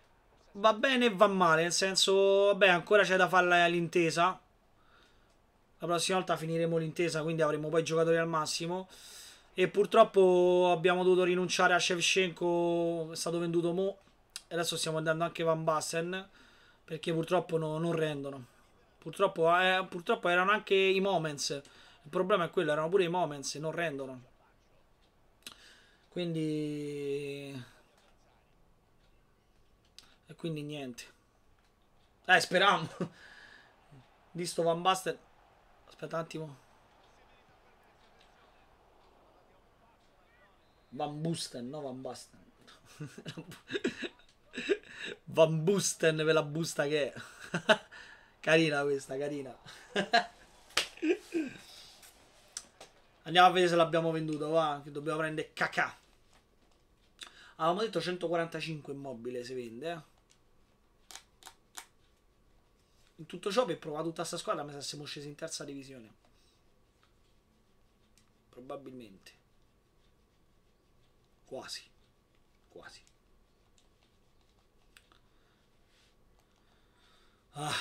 va bene e va male, nel senso, vabbè, ancora c'è da fare l'intesa. La prossima volta finiremo l'intesa, quindi avremo poi giocatori al massimo. E purtroppo abbiamo dovuto rinunciare a Shevchenko, è stato venduto Mo. E adesso stiamo andando anche Van Basten, perché purtroppo no, non rendono. Purtroppo, eh, purtroppo erano anche i moments. Il problema è quello, erano pure i moments, non rendono. Quindi e quindi niente. Eh, speriamo. Visto Van Basten. Aspetta un attimo. Van Busten, no Van Basten. Van Busten per la busta che è. carina questa, carina. Andiamo a vedere se l'abbiamo venduto, va, che dobbiamo prendere cacà. Avevamo detto 145 immobile se vende, eh. tutto ciò per provare tutta questa squadra, ma se siamo scesi in terza divisione. Probabilmente. Quasi. Quasi. Ah,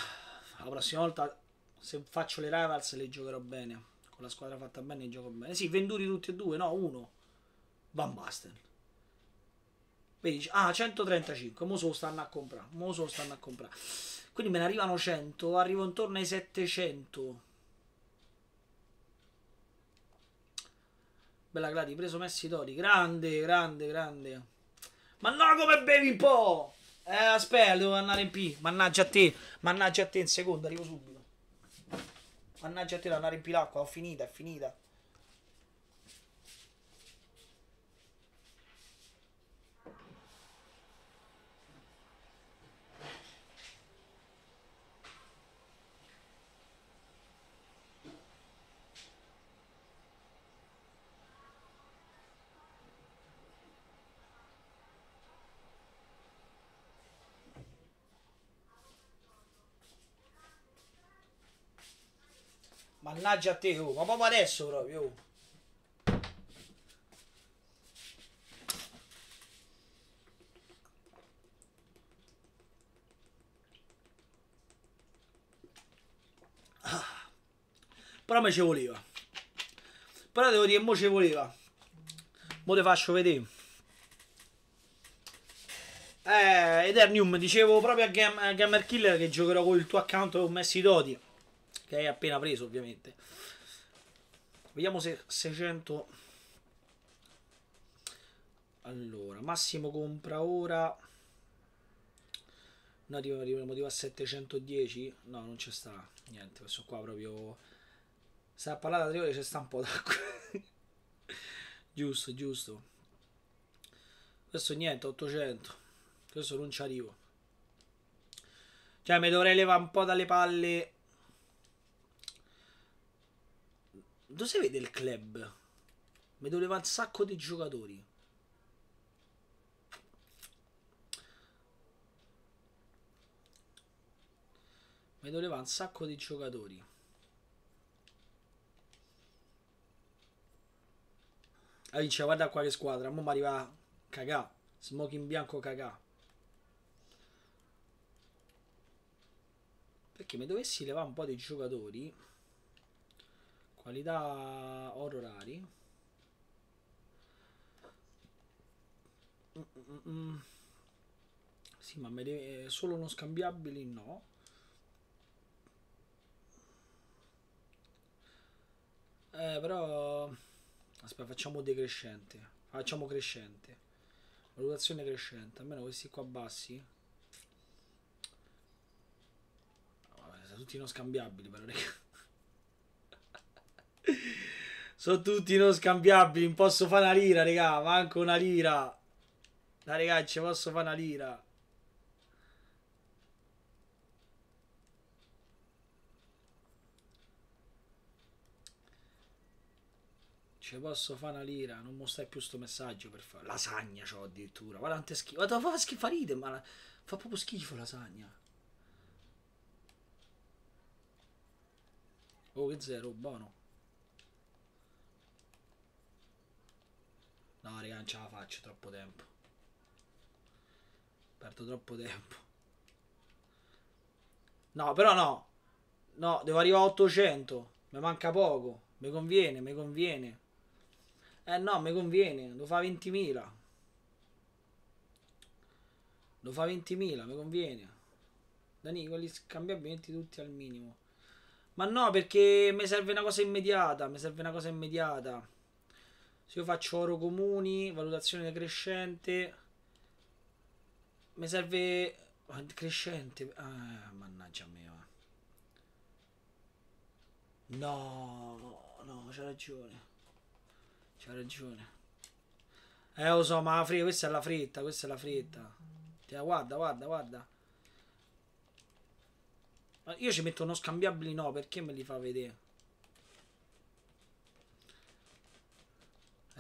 la prossima volta se faccio le rivals le giocherò bene. Con la squadra fatta bene gioco bene. Sì, venduti tutti e due, no, uno. Van Basten. Vedi, ah, 135. Mo se lo stanno a comprare. Mo se lo stanno a comprare. Quindi me ne arrivano 100, arrivo intorno ai 700. Bella Gladi, preso Messi Dori. Grande, grande, grande. Ma no, come bevi un po'! Eh, aspetta, devo andare in P. Mannaggia a te, mannaggia a te in secondo, arrivo subito. Mannaggia a te, devo andare in P l'acqua, ho finita, è finita. Mannaggia a te, oh. ma proprio adesso proprio. Oh. Però me ci voleva. Però devo dire, mo ci voleva. Mo te faccio vedere. Eh, Eternium, dicevo proprio a, Gam- a Gamer Killer che giocherò con il tuo account con Messi Doti che hai appena preso ovviamente vediamo se 600 allora massimo compra ora noi arriviamo, arriviamo a 710 no non c'è sta niente questo qua proprio sta a parlare tre ore c'è sta un po' d'acqua giusto giusto questo niente 800 questo non ci arrivo cioè mi dovrei levare un po' dalle palle Dove si vede il club? Mi doleva un sacco di giocatori. Mi doleva un sacco di giocatori. Ah, vince, guarda qua che squadra. Mo' mi arriva cagà. Smoking bianco cagà. Perché mi dovessi levare un po' di giocatori qualità oro rari. Mm mm, mm, mm, Sì, ma me deve... Eh, solo non scambiabili no. Eh, però... Aspetta, facciamo decrescente. Facciamo crescente. Valutazione crescente. Almeno questi qua bassi. Vabbè, sono tutti non scambiabili, però, raga. Sono tutti non scambiabili. Non posso fare una lira, raga. Manco una lira. Dai, raga, ci posso fare una lira. Ci posso fare una lira. Non mostrai più sto messaggio per fare. Lasagna c'ho addirittura. Guarda quante schifo. Guarda, fa schifarite, ma la... fa proprio schifo lasagna. Oh, che zero, buono. No, raga, non ce la faccio, troppo tempo. Perdo troppo tempo. No, però no. No, devo arrivare a 800. Mi manca poco. Mi conviene, mi conviene. Eh no, mi conviene. Lo fa 20.000. Lo fa 20.000, mi conviene. Da quelli scambiamenti tutti al minimo. Ma no, perché mi serve una cosa immediata. Mi serve una cosa immediata. Se io faccio oro comuni, valutazione crescente, mi serve crescente. Ah, mannaggia a me, va. No, no, c'ha ragione. C'ha ragione. Eh, lo so, ma la fretta, questa è la fretta, questa è la fretta. Guarda, guarda, guarda. Io ci metto uno scambiabili no, perché me li fa vedere?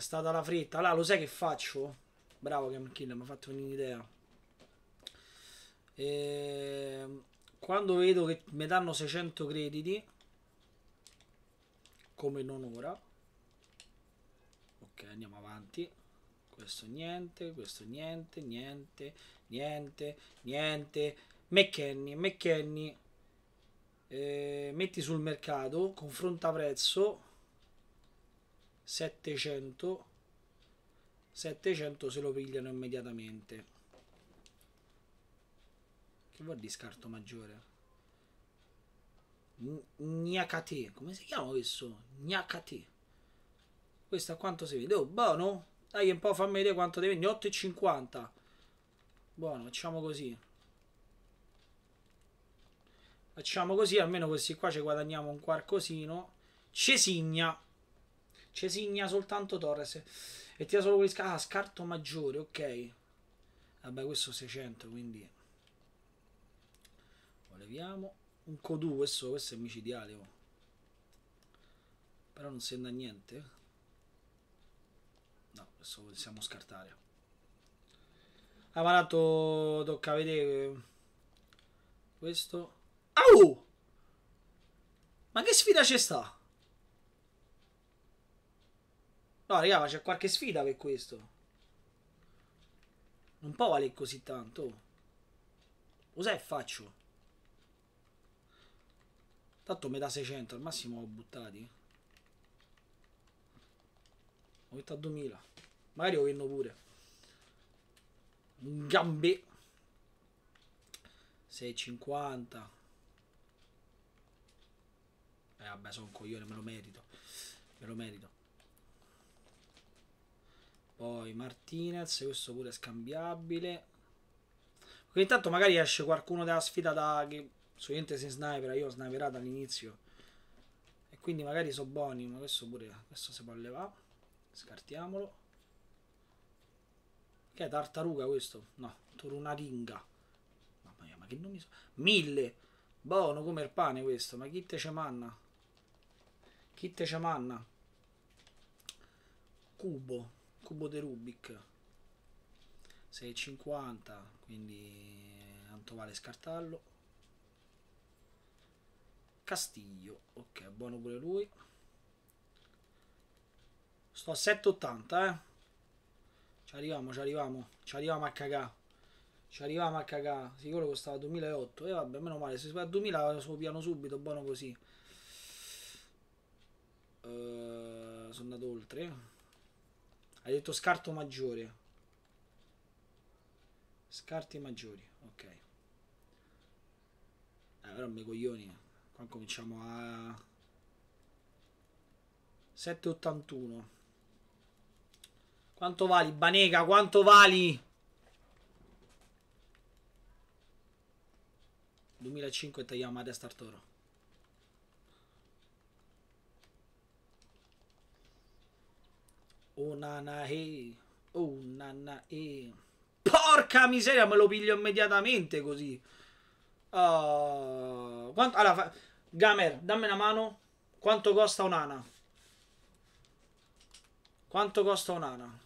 È stata la fretta. Allora, lo sai che faccio? Bravo Cam Kill, mi ha fatto un'idea. E... Ehm, quando vedo che mi danno 600 crediti, come non ora, ok, andiamo avanti. Questo niente, questo niente, niente, niente, niente. McKenny, McKenny, eh, metti sul mercato, confronta prezzo 700 700 se lo pigliano immediatamente che vuol di scarto maggiore Gnacate come si chiama questo? Gnacate questo a quanto si vede? oh buono dai un po' fammi vedere quanto deve 8,50 buono facciamo così facciamo così almeno questi qua ci guadagniamo un qualcosino cesigna Cesigna soltanto Torres. E tira solo quelli scarto. Ah, scarto maggiore, ok. Vabbè, questo 600, quindi... Lo leviamo. Un Codu, questo, questo è micidiale, oh. Però non a niente. No, questo possiamo scartare. Ah, ma tanto tocca vedere... Questo... Au! Ma che sfida c'è sta? No, raga, c'è qualche sfida per questo. Non può valere così tanto. Cos'è faccio? Tanto metà 600, al massimo ho buttati. Ho metto a 2000. Magari lo vendo pure. Gambe. 650. Eh vabbè, sono un coglione, me lo merito. Me lo merito. Poi Martinez, questo pure è scambiabile. Perché intanto magari esce qualcuno della sfida da... che solitamente si snipera, io ho sniperato all'inizio. E quindi magari so buoni, ma questo pure, questo si può levare. Scartiamolo. Che è tartaruga questo? No, torunaringa. Mamma mia, ma che nomi sono? Mille! Buono come il pane questo, ma chi te ce manna? Chi te ce manna? Cubo cubo di Rubik 6,50 quindi eh, tanto vale scartarlo Castiglio ok buono pure lui sto a 7,80 eh ci arriviamo ci arriviamo ci arriviamo a cagà ci arriviamo a cagà sicuro costava 2008 e eh, vabbè meno male se si va a 2000 lo piano subito buono così uh, sono andato oltre hai detto scarto maggiore. Scarti maggiori, ok. Eh, però me coglioni. Qua cominciamo a... 7,81. Quanto vali, Banega? Quanto vali? 2005 tagliamo a destra al toro. Oh nana e. Eh. Oh nana e. Eh. Porca miseria, me lo piglio immediatamente così. Uh, quanto, allora, fa, Gamer, dammi una mano. Quanto costa un'ana? Quanto costa un'ana?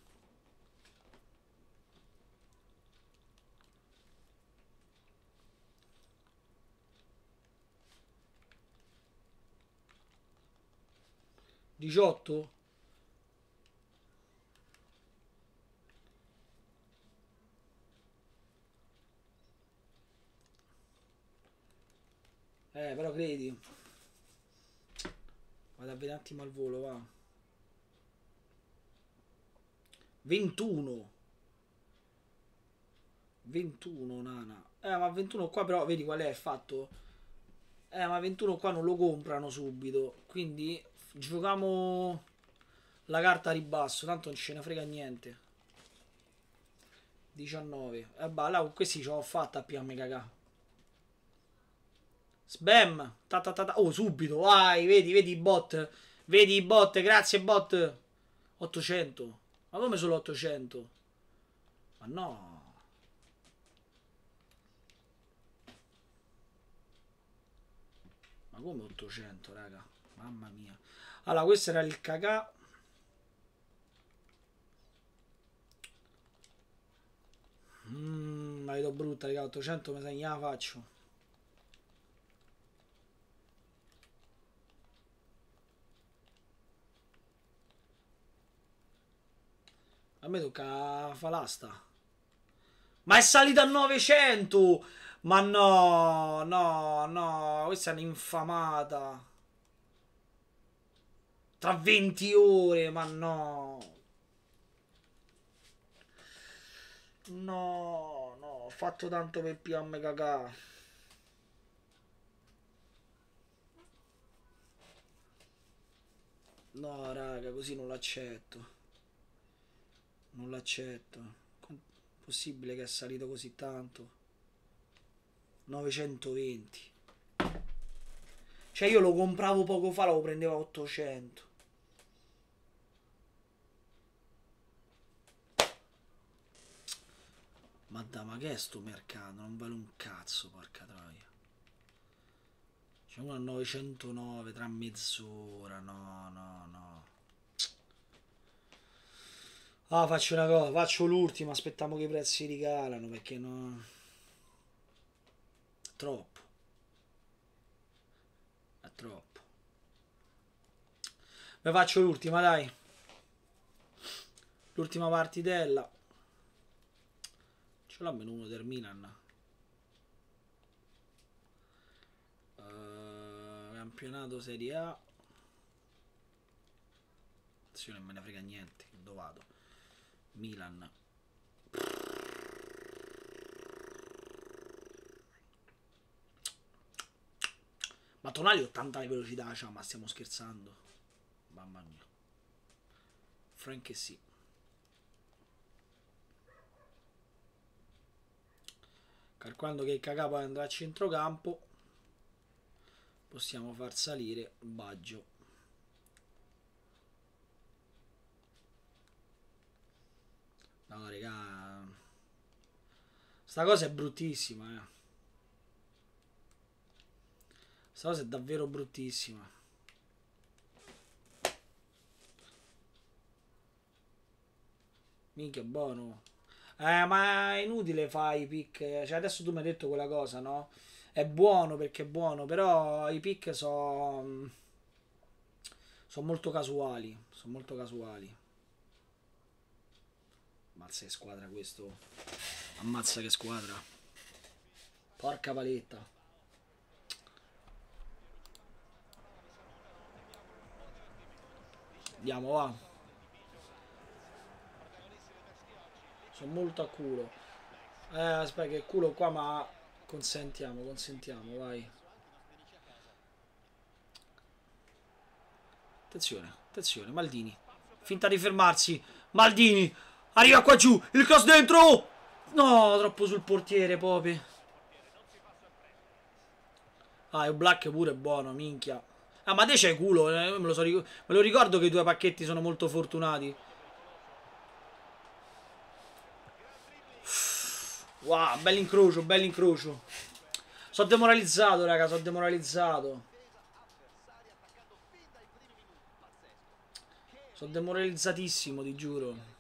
Diciotto? Eh, però credi. Vado a vedere un attimo al volo, va. 21. 21, nana. Eh, ma 21 qua però, vedi qual è il fatto? Eh, ma 21 qua non lo comprano subito. Quindi giochiamo la carta a ribasso, tanto non ce ne frega niente. 19. Eh, beh, là con questi ce l'ho fatta a PM cagà. Spam. Ta, ta, ta, oh, subito. Vai, vedi, vedi i bot. Vedi i bot. Grazie, bot. 800. Ma come solo 800? Ma no. Ma come 800, raga? Mamma mia. Allora, questo era il cacà. Mmm, la vedo brutta, raga. 800 mi sa la faccio. A me tocca Falasta. Ma è salita a 900! Ma no, no, no, questa è un'infamata. Tra 20 ore, ma no. No, no, ho fatto tanto per PM cacà. No, raga, così non l'accetto. Non l'accetto. Possibile che è salito così tanto? 920. Cioè io lo compravo poco fa, lo prendeva 800. Ma da, ma che è sto mercato? Non vale un cazzo, porca troia. C'è uno a 909 tra mezz'ora, no, no, no. Ah, faccio una cosa, faccio l'ultima, aspettiamo che i prezzi ricalano perché no... Troppo. È troppo. Beh, faccio l'ultima, dai. L'ultima partitella. Ce l'ho meno uno del Uh, campionato Serie A. Sì, non me ne frega niente, dove vado? Milan. Ma Tonali 80 di velocità, cioè, ma stiamo scherzando. Mamma mia. Frank e eh sì. Calcolando che Cacà poi andrà a centrocampo, possiamo far salire Baggio. No, raga. Sta cosa è bruttissima, eh. Sta cosa è davvero bruttissima. Minchia, buono. Eh, ma è inutile fare i pick. Cioè, adesso tu mi hai detto quella cosa, no? È buono perché è buono, però i pick sono... Mm, sono molto casuali. Sono molto casuali. Ammazza che squadra questo. Ammazza che squadra. Porca paletta. Andiamo, va. Sono molto a culo. Eh, aspetta che culo qua, ma consentiamo, consentiamo, vai. Attenzione, attenzione, Maldini. Finta di fermarsi. Maldini. Arriva qua giù. Il cross dentro. Oh! No, troppo sul portiere, Popi. Ah, il black pure è buono, minchia. Ah, ma te c'è culo. Eh, me lo, so, me lo ricordo che i due pacchetti sono molto fortunati. Wow, bell'incrocio, bell'incrocio. Sono demoralizzato, raga, sono demoralizzato. Sono demoralizzatissimo, ti giuro.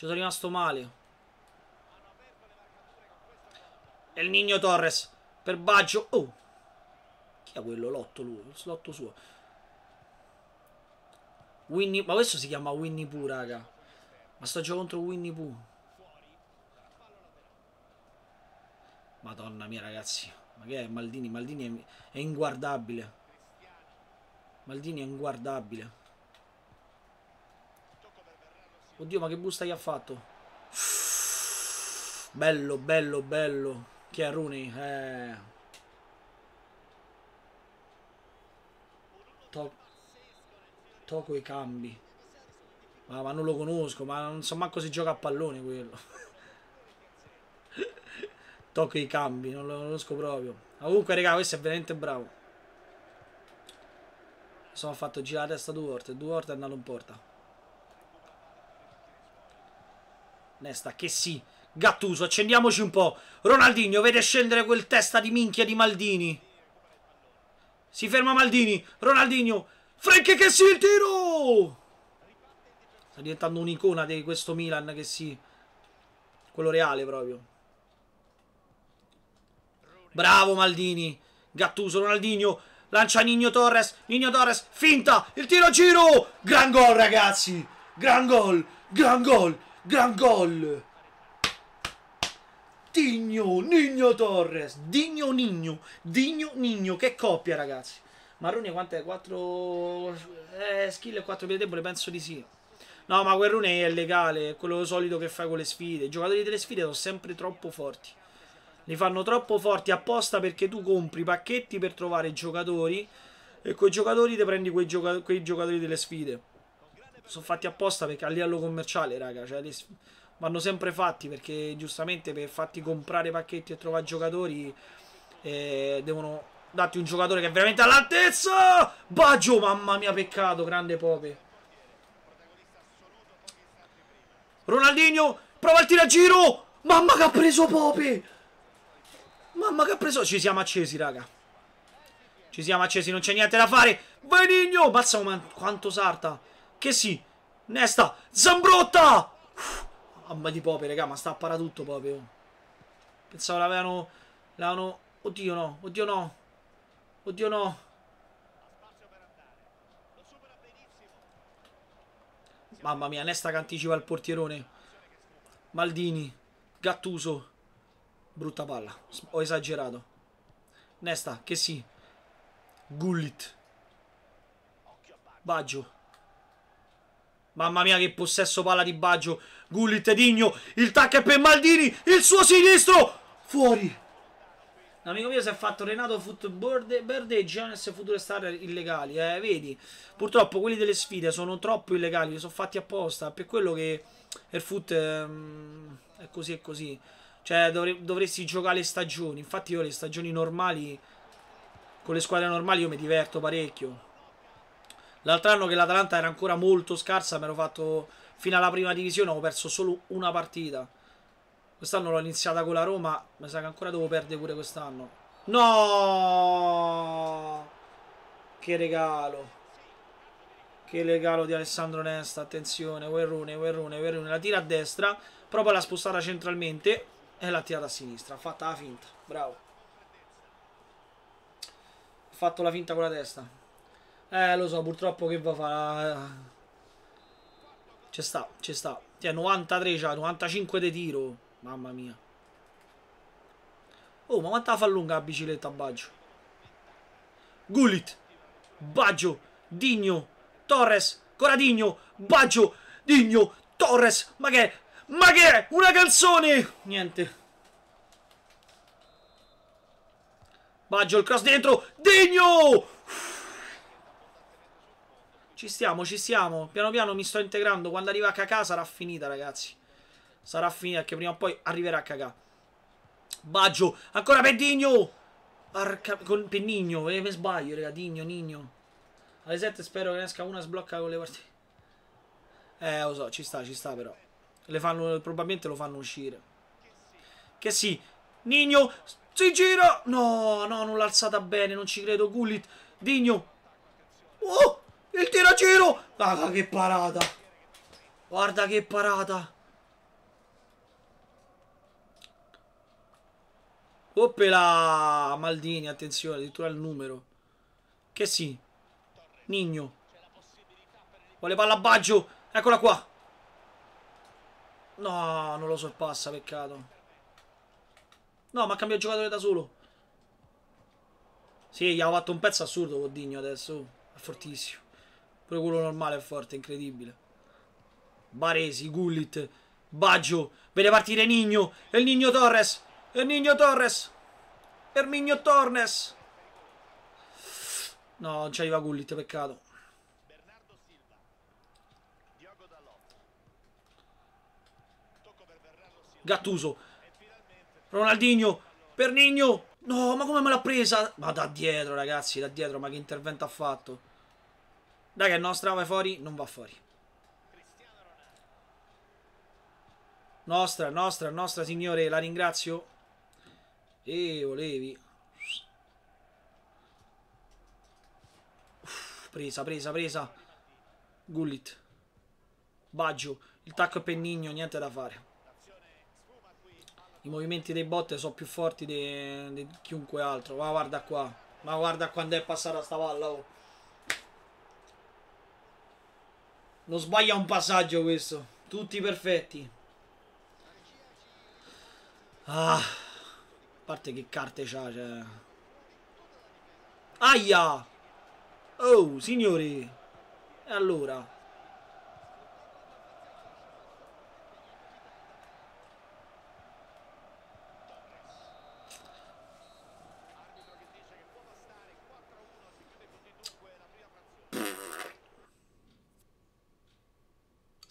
Ci sono rimasto male. E il Nino Torres. Per Baggio. Oh. Chi è quello? Lotto lui. Il suo. Winnie. Ma questo si chiama Winnie Pooh, raga. Ma sto giocando contro Winnie Pooh. Madonna mia, ragazzi. Ma che è Maldini? Maldini è, è inguardabile. Maldini è inguardabile. Oddio, ma che busta gli ha fatto? Bello, bello, bello. Chi è Rooney? Eh. To Toco i cambi. Ah, ma non lo conosco, ma non so manco se gioca a pallone quello. Tocco i cambi, non lo conosco proprio. Ma comunque, raga, questo è veramente bravo. Sono fatto girare la testa due volte, due volte e andato in porta. Nesta, che sì. Gattuso, accendiamoci un po'. Ronaldinho, vede scendere quel testa di minchia di Maldini. Si ferma Maldini. Ronaldinho. Frank, che sì, il tiro! Sta diventando un'icona di questo Milan che sì. Quello reale proprio. Bravo Maldini. Gattuso, Ronaldinho. Lancia Nino Torres. Nino Torres. Finta. Il tiro a giro. Gran gol, ragazzi. Gran gol. Gran gol. Gran gol! Digno, Nigno Torres, Digno Nigno, Digno Nigno, che coppia ragazzi. Marrone quante? 4 eh, skill e 4 piede debole, penso di sì. No, ma quel rune è legale, è quello solito che fa con le sfide. I giocatori delle sfide sono sempre troppo forti. Li fanno troppo forti apposta perché tu compri pacchetti per trovare giocatori e con i giocatori ti prendi quei, gioca quei giocatori delle sfide sono fatti apposta perché a livello commerciale, raga, cioè, li, vanno sempre fatti perché giustamente per farti comprare pacchetti e trovare giocatori eh, devono darti un giocatore che è veramente all'altezza. Baggio, mamma mia, peccato, grande Pope. Ronaldinho, prova il tiro a giro. Mamma che ha preso Pope. Mamma che ha preso. Ci siamo accesi, raga. Ci siamo accesi, non c'è niente da fare. Venigno, mazza quanto sarta. Che sì. Nesta. Zambrotta! Uff, mamma di Pope, raga, ma sta a para tutto Pope. Pensavo l'avevano... L'avevano... Oddio no, oddio no. Oddio no. Mamma mia, Nesta che anticipa il portierone. Maldini. Gattuso. Brutta palla. Ho esagerato. Nesta, che sì. Gullit. Baggio. Mamma mia che possesso palla di Baggio. Gullit Digno, il tac è per Maldini, il suo sinistro, fuori. L'amico mio si è fatto Renato Footboard Verde e Giannis Future Star illegali, eh, vedi. Purtroppo quelli delle sfide sono troppo illegali, li sono fatti apposta, per quello che il foot ehm, è così e così. Cioè dovre dovresti giocare le stagioni, infatti io le stagioni normali, con le squadre normali io mi diverto parecchio. L'altro anno che l'Atalanta era ancora molto scarsa, mi ero fatto fino alla prima divisione, ho perso solo una partita. Quest'anno l'ho iniziata con la Roma, mi sa che ancora devo perdere pure quest'anno. No! Che regalo! Che regalo di Alessandro Nesta, attenzione, Guerrone, Guerrone, Guerrone, la tira a destra, però poi l'ha spostata centralmente e l'ha tirata a sinistra, ha fatta la finta, bravo. Ha fatto la finta con la testa. Eh, lo so, purtroppo che va a fare... Ci sta, ci sta. Sì, 93 c'ha, 95 di tiro. Mamma mia. Oh, ma quanta fa lunga la bicicletta a Baggio? Gullit, Baggio, Digno, Torres, Coradigno, Baggio, Digno, Torres. Ma che è? Ma che è? Una canzone! Niente. Baggio il cross dentro. Digno! Ci stiamo, ci stiamo. Piano piano mi sto integrando. Quando arriva Kakà sarà finita, ragazzi. Sarà finita, perché prima o poi arriverà Kakà. Baggio, ancora Pendigno! Arca... Con Penigno, eh, mi sbaglio, raga. Digno, Nigno. Alle 7 spero che ne esca una sblocca con le partite. Eh, lo so, ci sta, ci sta però. Le fanno, probabilmente lo fanno uscire. Che sì. Nigno, si gira! No, no, non l'ha alzata bene, non ci credo. Gullit, Digno. Oh! Il tiraciro! Raga, che parata! Guarda che parata! Oppela! Oh, Maldini, attenzione, addirittura il numero. Che sì. Nigno. Vuole palla Baggio. Eccola qua. No, non lo sorpassa, peccato. No, ma cambia il giocatore da solo. Sì, gli ha fatto un pezzo assurdo Codigno adesso. È fortissimo. Però quello normale è forte, incredibile. Baresi, Gullit, Baggio. Vede partire Nigno. E il Nigno Torres. E il Nigno Torres. Erminio Torres. No, non ci arriva Gullit, peccato. Gattuso. Ronaldinho. Per Nigno. No, ma come me l'ha presa? Ma da dietro, ragazzi, da dietro. Ma che intervento ha fatto? Dai che il nostro va fuori, non va fuori. Nostra, nostra, nostra signore, la ringrazio. E volevi. presa, presa, presa. Gullit. Baggio. Il tacco è pennigno, niente da fare. I movimenti dei bot sono più forti di, di chiunque altro. Ma guarda qua. Ma guarda quando è passata sta palla, oh. Non sbaglia un passaggio questo. Tutti perfetti. Ah. A parte che carte c'ha, cioè. Aia! Oh, signori. E allora?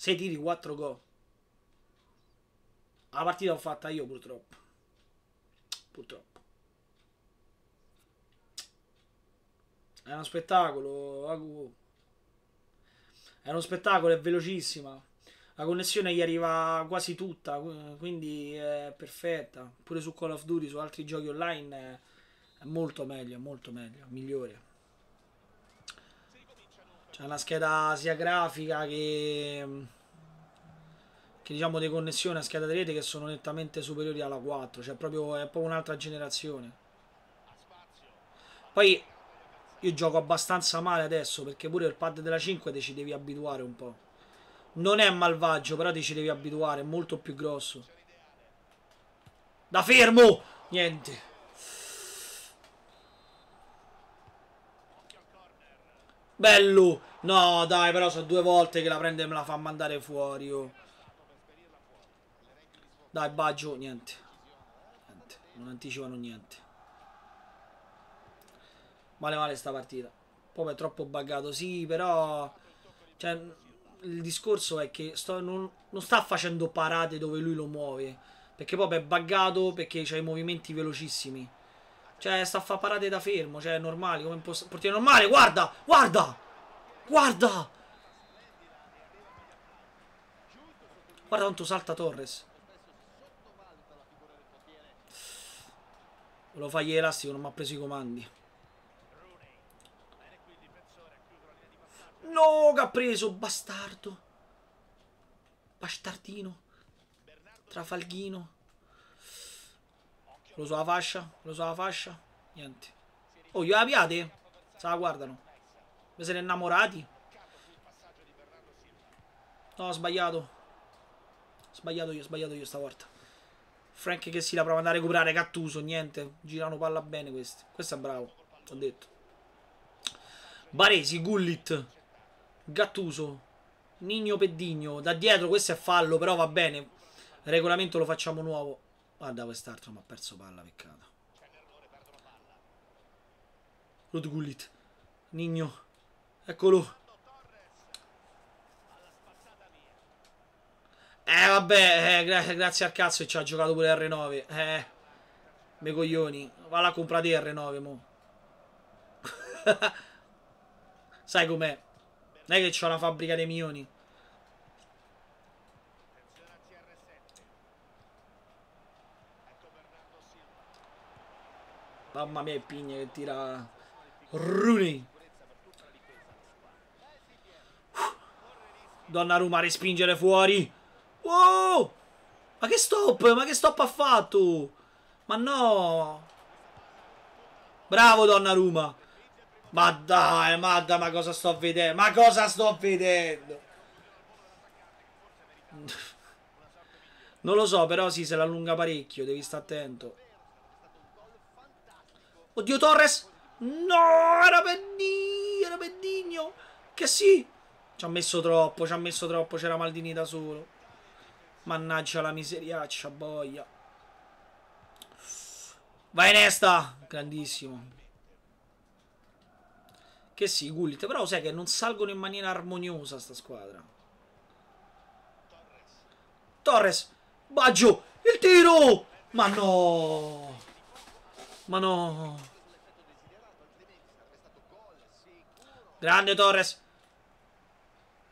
6 tiri, 4 go. La partita l'ho fatta io purtroppo. Purtroppo. È uno spettacolo, Agu. È uno spettacolo, è velocissima. La connessione gli arriva quasi tutta, quindi è perfetta. Pure su Call of Duty, su altri giochi online è molto meglio, molto meglio, migliore. C'è una scheda sia grafica che, che diciamo di connessione a scheda di rete che sono nettamente superiori alla 4, cioè proprio, è proprio un'altra generazione. Poi io gioco abbastanza male adesso perché pure il pad della 5 te ci devi abituare un po'. Non è malvagio, però ti ci devi abituare, è molto più grosso. Da fermo! Niente. Bello! No, dai, però sono due volte che la prende e me la fa mandare fuori, oh. Dai, Baggio, niente. Niente, non anticipano niente. Male male sta partita. Poi è troppo buggato, sì, però... Cioè, il discorso è che sto, non, non, sta facendo parate dove lui lo muove. Perché poi è buggato perché c'ha i movimenti velocissimi. Cioè, sta a fare parate da fermo, cioè, è normale, come un portiere normale, guarda, guarda! Guarda! Guarda quanto salta Torres. Volevo fargli elastico, non mi ha preso i comandi. No, che ha preso, bastardo. Bastardino. Trafalghino. Lo so la fascia, lo so la fascia. Niente. Oh, gliela piate? Se la guardano. Ma se ne innamorati? No, ho sbagliato. Sbagliato io, sbagliato io stavolta. Frank che si la prova ad andare a recuperare Cattuso, niente. Girano palla bene questi. Questo è bravo, ho detto. Baresi, Gullit, Gattuso, Nigno Peddigno. Da dietro questo è fallo, però va bene. Regolamento lo facciamo nuovo. Guarda quest'altro, ma ha perso palla, peccato. Rod Gullit, Nigno. Eccolo. Eh vabbè, eh, gra grazie al cazzo che ci ha giocato pure R9. Eh, me coglioni. Va là, comprate R9, mo. Sai com'è. Non è che c'ho una fabbrica dei milioni. Mamma mia, Pigna che tira... Rooney. Donnarumma a respingere fuori. Wow! Ma che stop? Ma che stop ha fatto? Ma no! Bravo Donnarumma! Ma dai, ma dai, ma cosa sto vedendo? Ma cosa sto vedendo? Non lo so, però sì, se l'allunga parecchio, devi stare attento. Oddio Torres! No, era Pendigno, era Pendigno! Che sì! Ci ha messo troppo, ci ha messo troppo, c'era Maldini da solo. Mannaggia la miseriaccia, boia. Vai Nesta, grandissimo. Che sì, Gullit, però sai che non salgono in maniera armoniosa sta squadra. Torres, Baggio, il tiro! Ma no! Ma no! Grande Torres,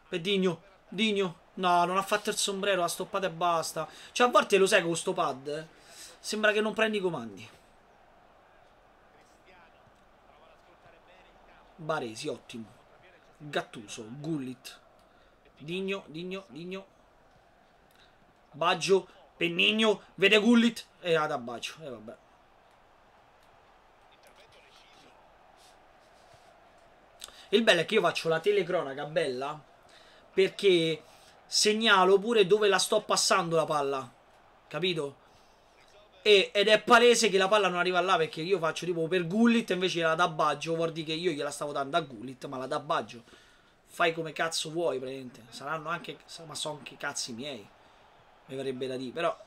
e eh, Digno, Digno. No, non ha fatto il sombrero, ha stoppato e basta. Cioè, a volte lo sai con sto pad. Eh? Sembra che non prendi i comandi. Baresi, ottimo. Gattuso, Gullit. Digno, Digno, Digno. Baggio, Pennigno, vede Gullit. E eh, ad bacio, e eh, vabbè. Il bello è che io faccio la telecronaca bella perché segnalo pure dove la sto passando la palla, capito? E, ed è palese che la palla non arriva là perché io faccio tipo per Gullit invece la da Baggio, vuol dire che io gliela stavo dando a Gullit, ma la da Baggio. Fai come cazzo vuoi, praticamente. Saranno anche. Ma sono anche cazzi miei. Mi verrebbe da dire, però.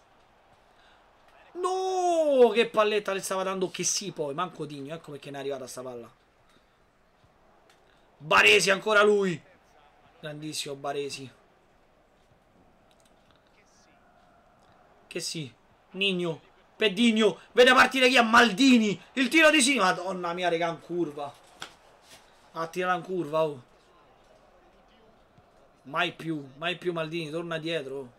No, che palletta le stava dando che sì poi, manco Digno, ecco perché ne è arrivata sta palla. Baresi ancora lui. Grandissimo Baresi. Che sì. Nigno. Pedigno Vede partire chi? A Maldini. Il tiro di sì. Madonna mia, regà, in curva. Ha tirato in curva, oh. Mai più, mai più Maldini, torna dietro.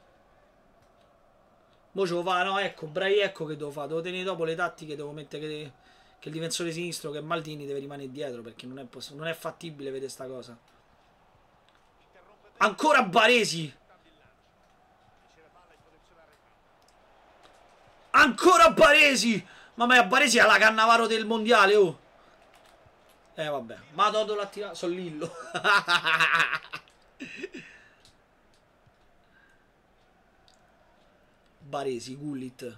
Mo ce lo fa, no, ecco, Brai, ecco che devo fare. Devo tenere dopo le tattiche, devo mettere che, che il difensore sinistro, che Maldini deve rimanere dietro, perché non è, non è fattibile vedere sta cosa. Ancora Baresi. Ancora Baresi. Mamma mia, Baresi è la Cannavaro del mondiale, oh. Eh, vabbè. Ma Dodo l'ha tirato. Sono Lillo. Baresi, Gullit.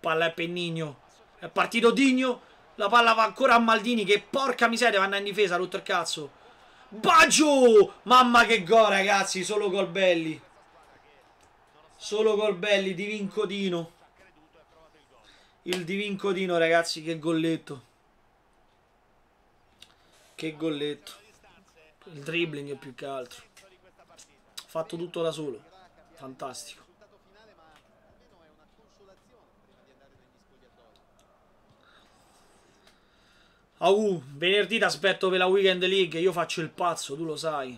Palla è Pennigno. È partito Digno. La palla va ancora a Maldini che porca miseria vanno in difesa, rotto il cazzo. Baggio! Mamma che gol ragazzi, solo gol belli. Solo gol belli di Vincodino. Il Divin Codino, ragazzi, che golletto. Che golletto. Il dribbling più che altro. Fatto tutto da solo. Fantastico. Au, venerdì ti aspetto per la Weekend League, io faccio il pazzo, tu lo sai.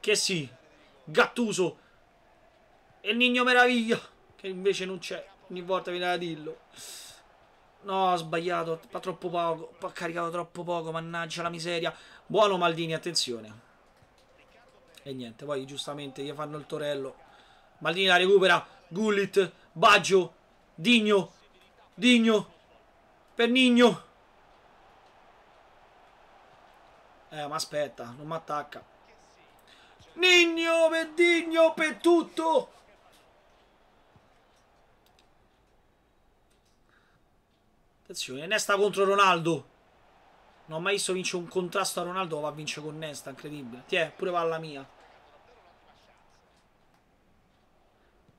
Che sì, Gattuso e Nigno Meraviglia, che invece non c'è, ogni volta viene da dirlo. No, ho sbagliato, fa troppo poco, ho caricato troppo poco, mannaggia la miseria. Buono Maldini, attenzione. E niente, poi giustamente gli fanno il torello. Maldini la recupera, Gullit, Baggio, Digno, Digno, per Nigno. Eh, ma aspetta, non mi attacca. Nigno, Mendigno, per tutto. Attenzione, Nesta contro Ronaldo. Non ho mai visto vince un contrasto a Ronaldo, va a vincere con Nesta, incredibile. Tiè, pure va alla mia.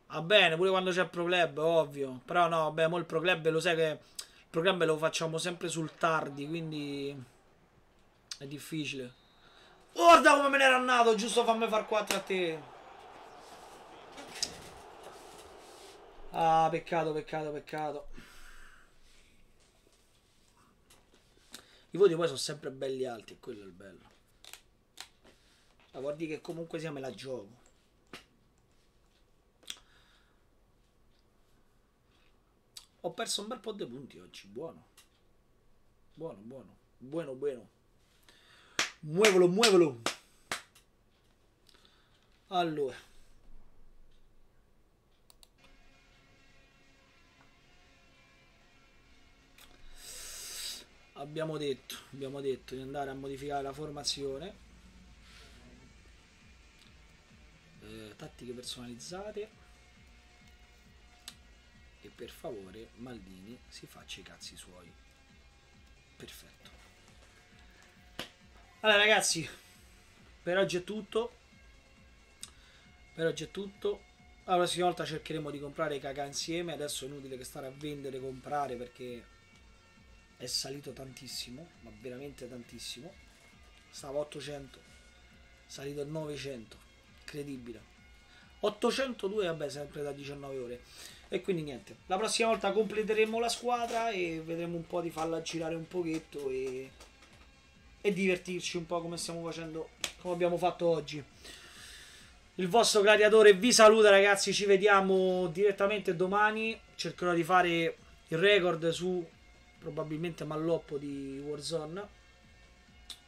Va bene, pure quando c'è il Pro Club, ovvio. Però no, vabbè, mo il Pro Club lo sai che programma lo facciamo sempre sul tardi, quindi è difficile. Guarda come me ne era andato, giusto fammi far 4 a te. Ah, peccato, peccato, peccato. I voti poi sono sempre belli alti, quello è il bello. Ma guardi che comunque sia me la gioco. Ho perso un bel po' di punti oggi, buono. Buono, buono. Buono, buono. Muevolo, muevolo. Allora. Abbiamo detto, abbiamo detto di andare a modificare la formazione. Eh, tattiche personalizzate e per favore Maldini si faccia i cazzi suoi. Perfetto. Allora ragazzi, per oggi è tutto. Per oggi è tutto. La prossima volta cercheremo di comprare i cacà insieme. Adesso è inutile che stare a vendere e comprare perché è salito tantissimo, ma veramente tantissimo. Stava a 800, salito a 900, incredibile. 802 vabbè sempre da 19 ore e quindi niente la prossima volta completeremo la squadra e vedremo un po' di farla girare un pochetto e, e divertirci un po' come stiamo facendo come abbiamo fatto oggi il vostro gladiatore vi saluta ragazzi ci vediamo direttamente domani cercherò di fare il record su probabilmente malloppo di Warzone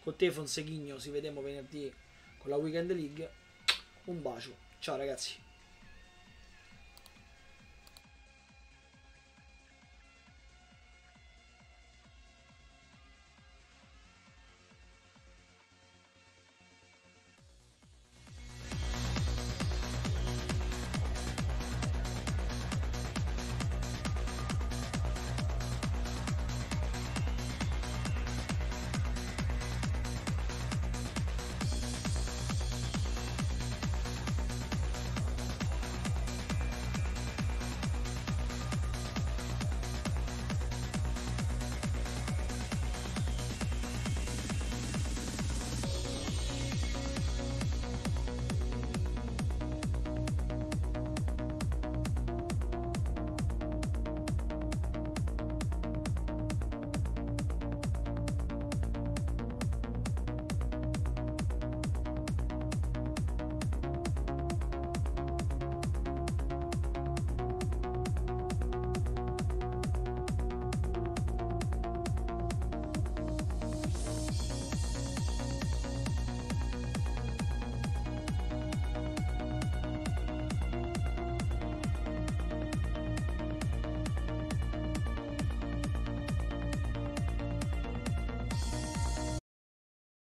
con te Fonseghigno ci vediamo venerdì con la Weekend League un bacio Ciao ragazzi.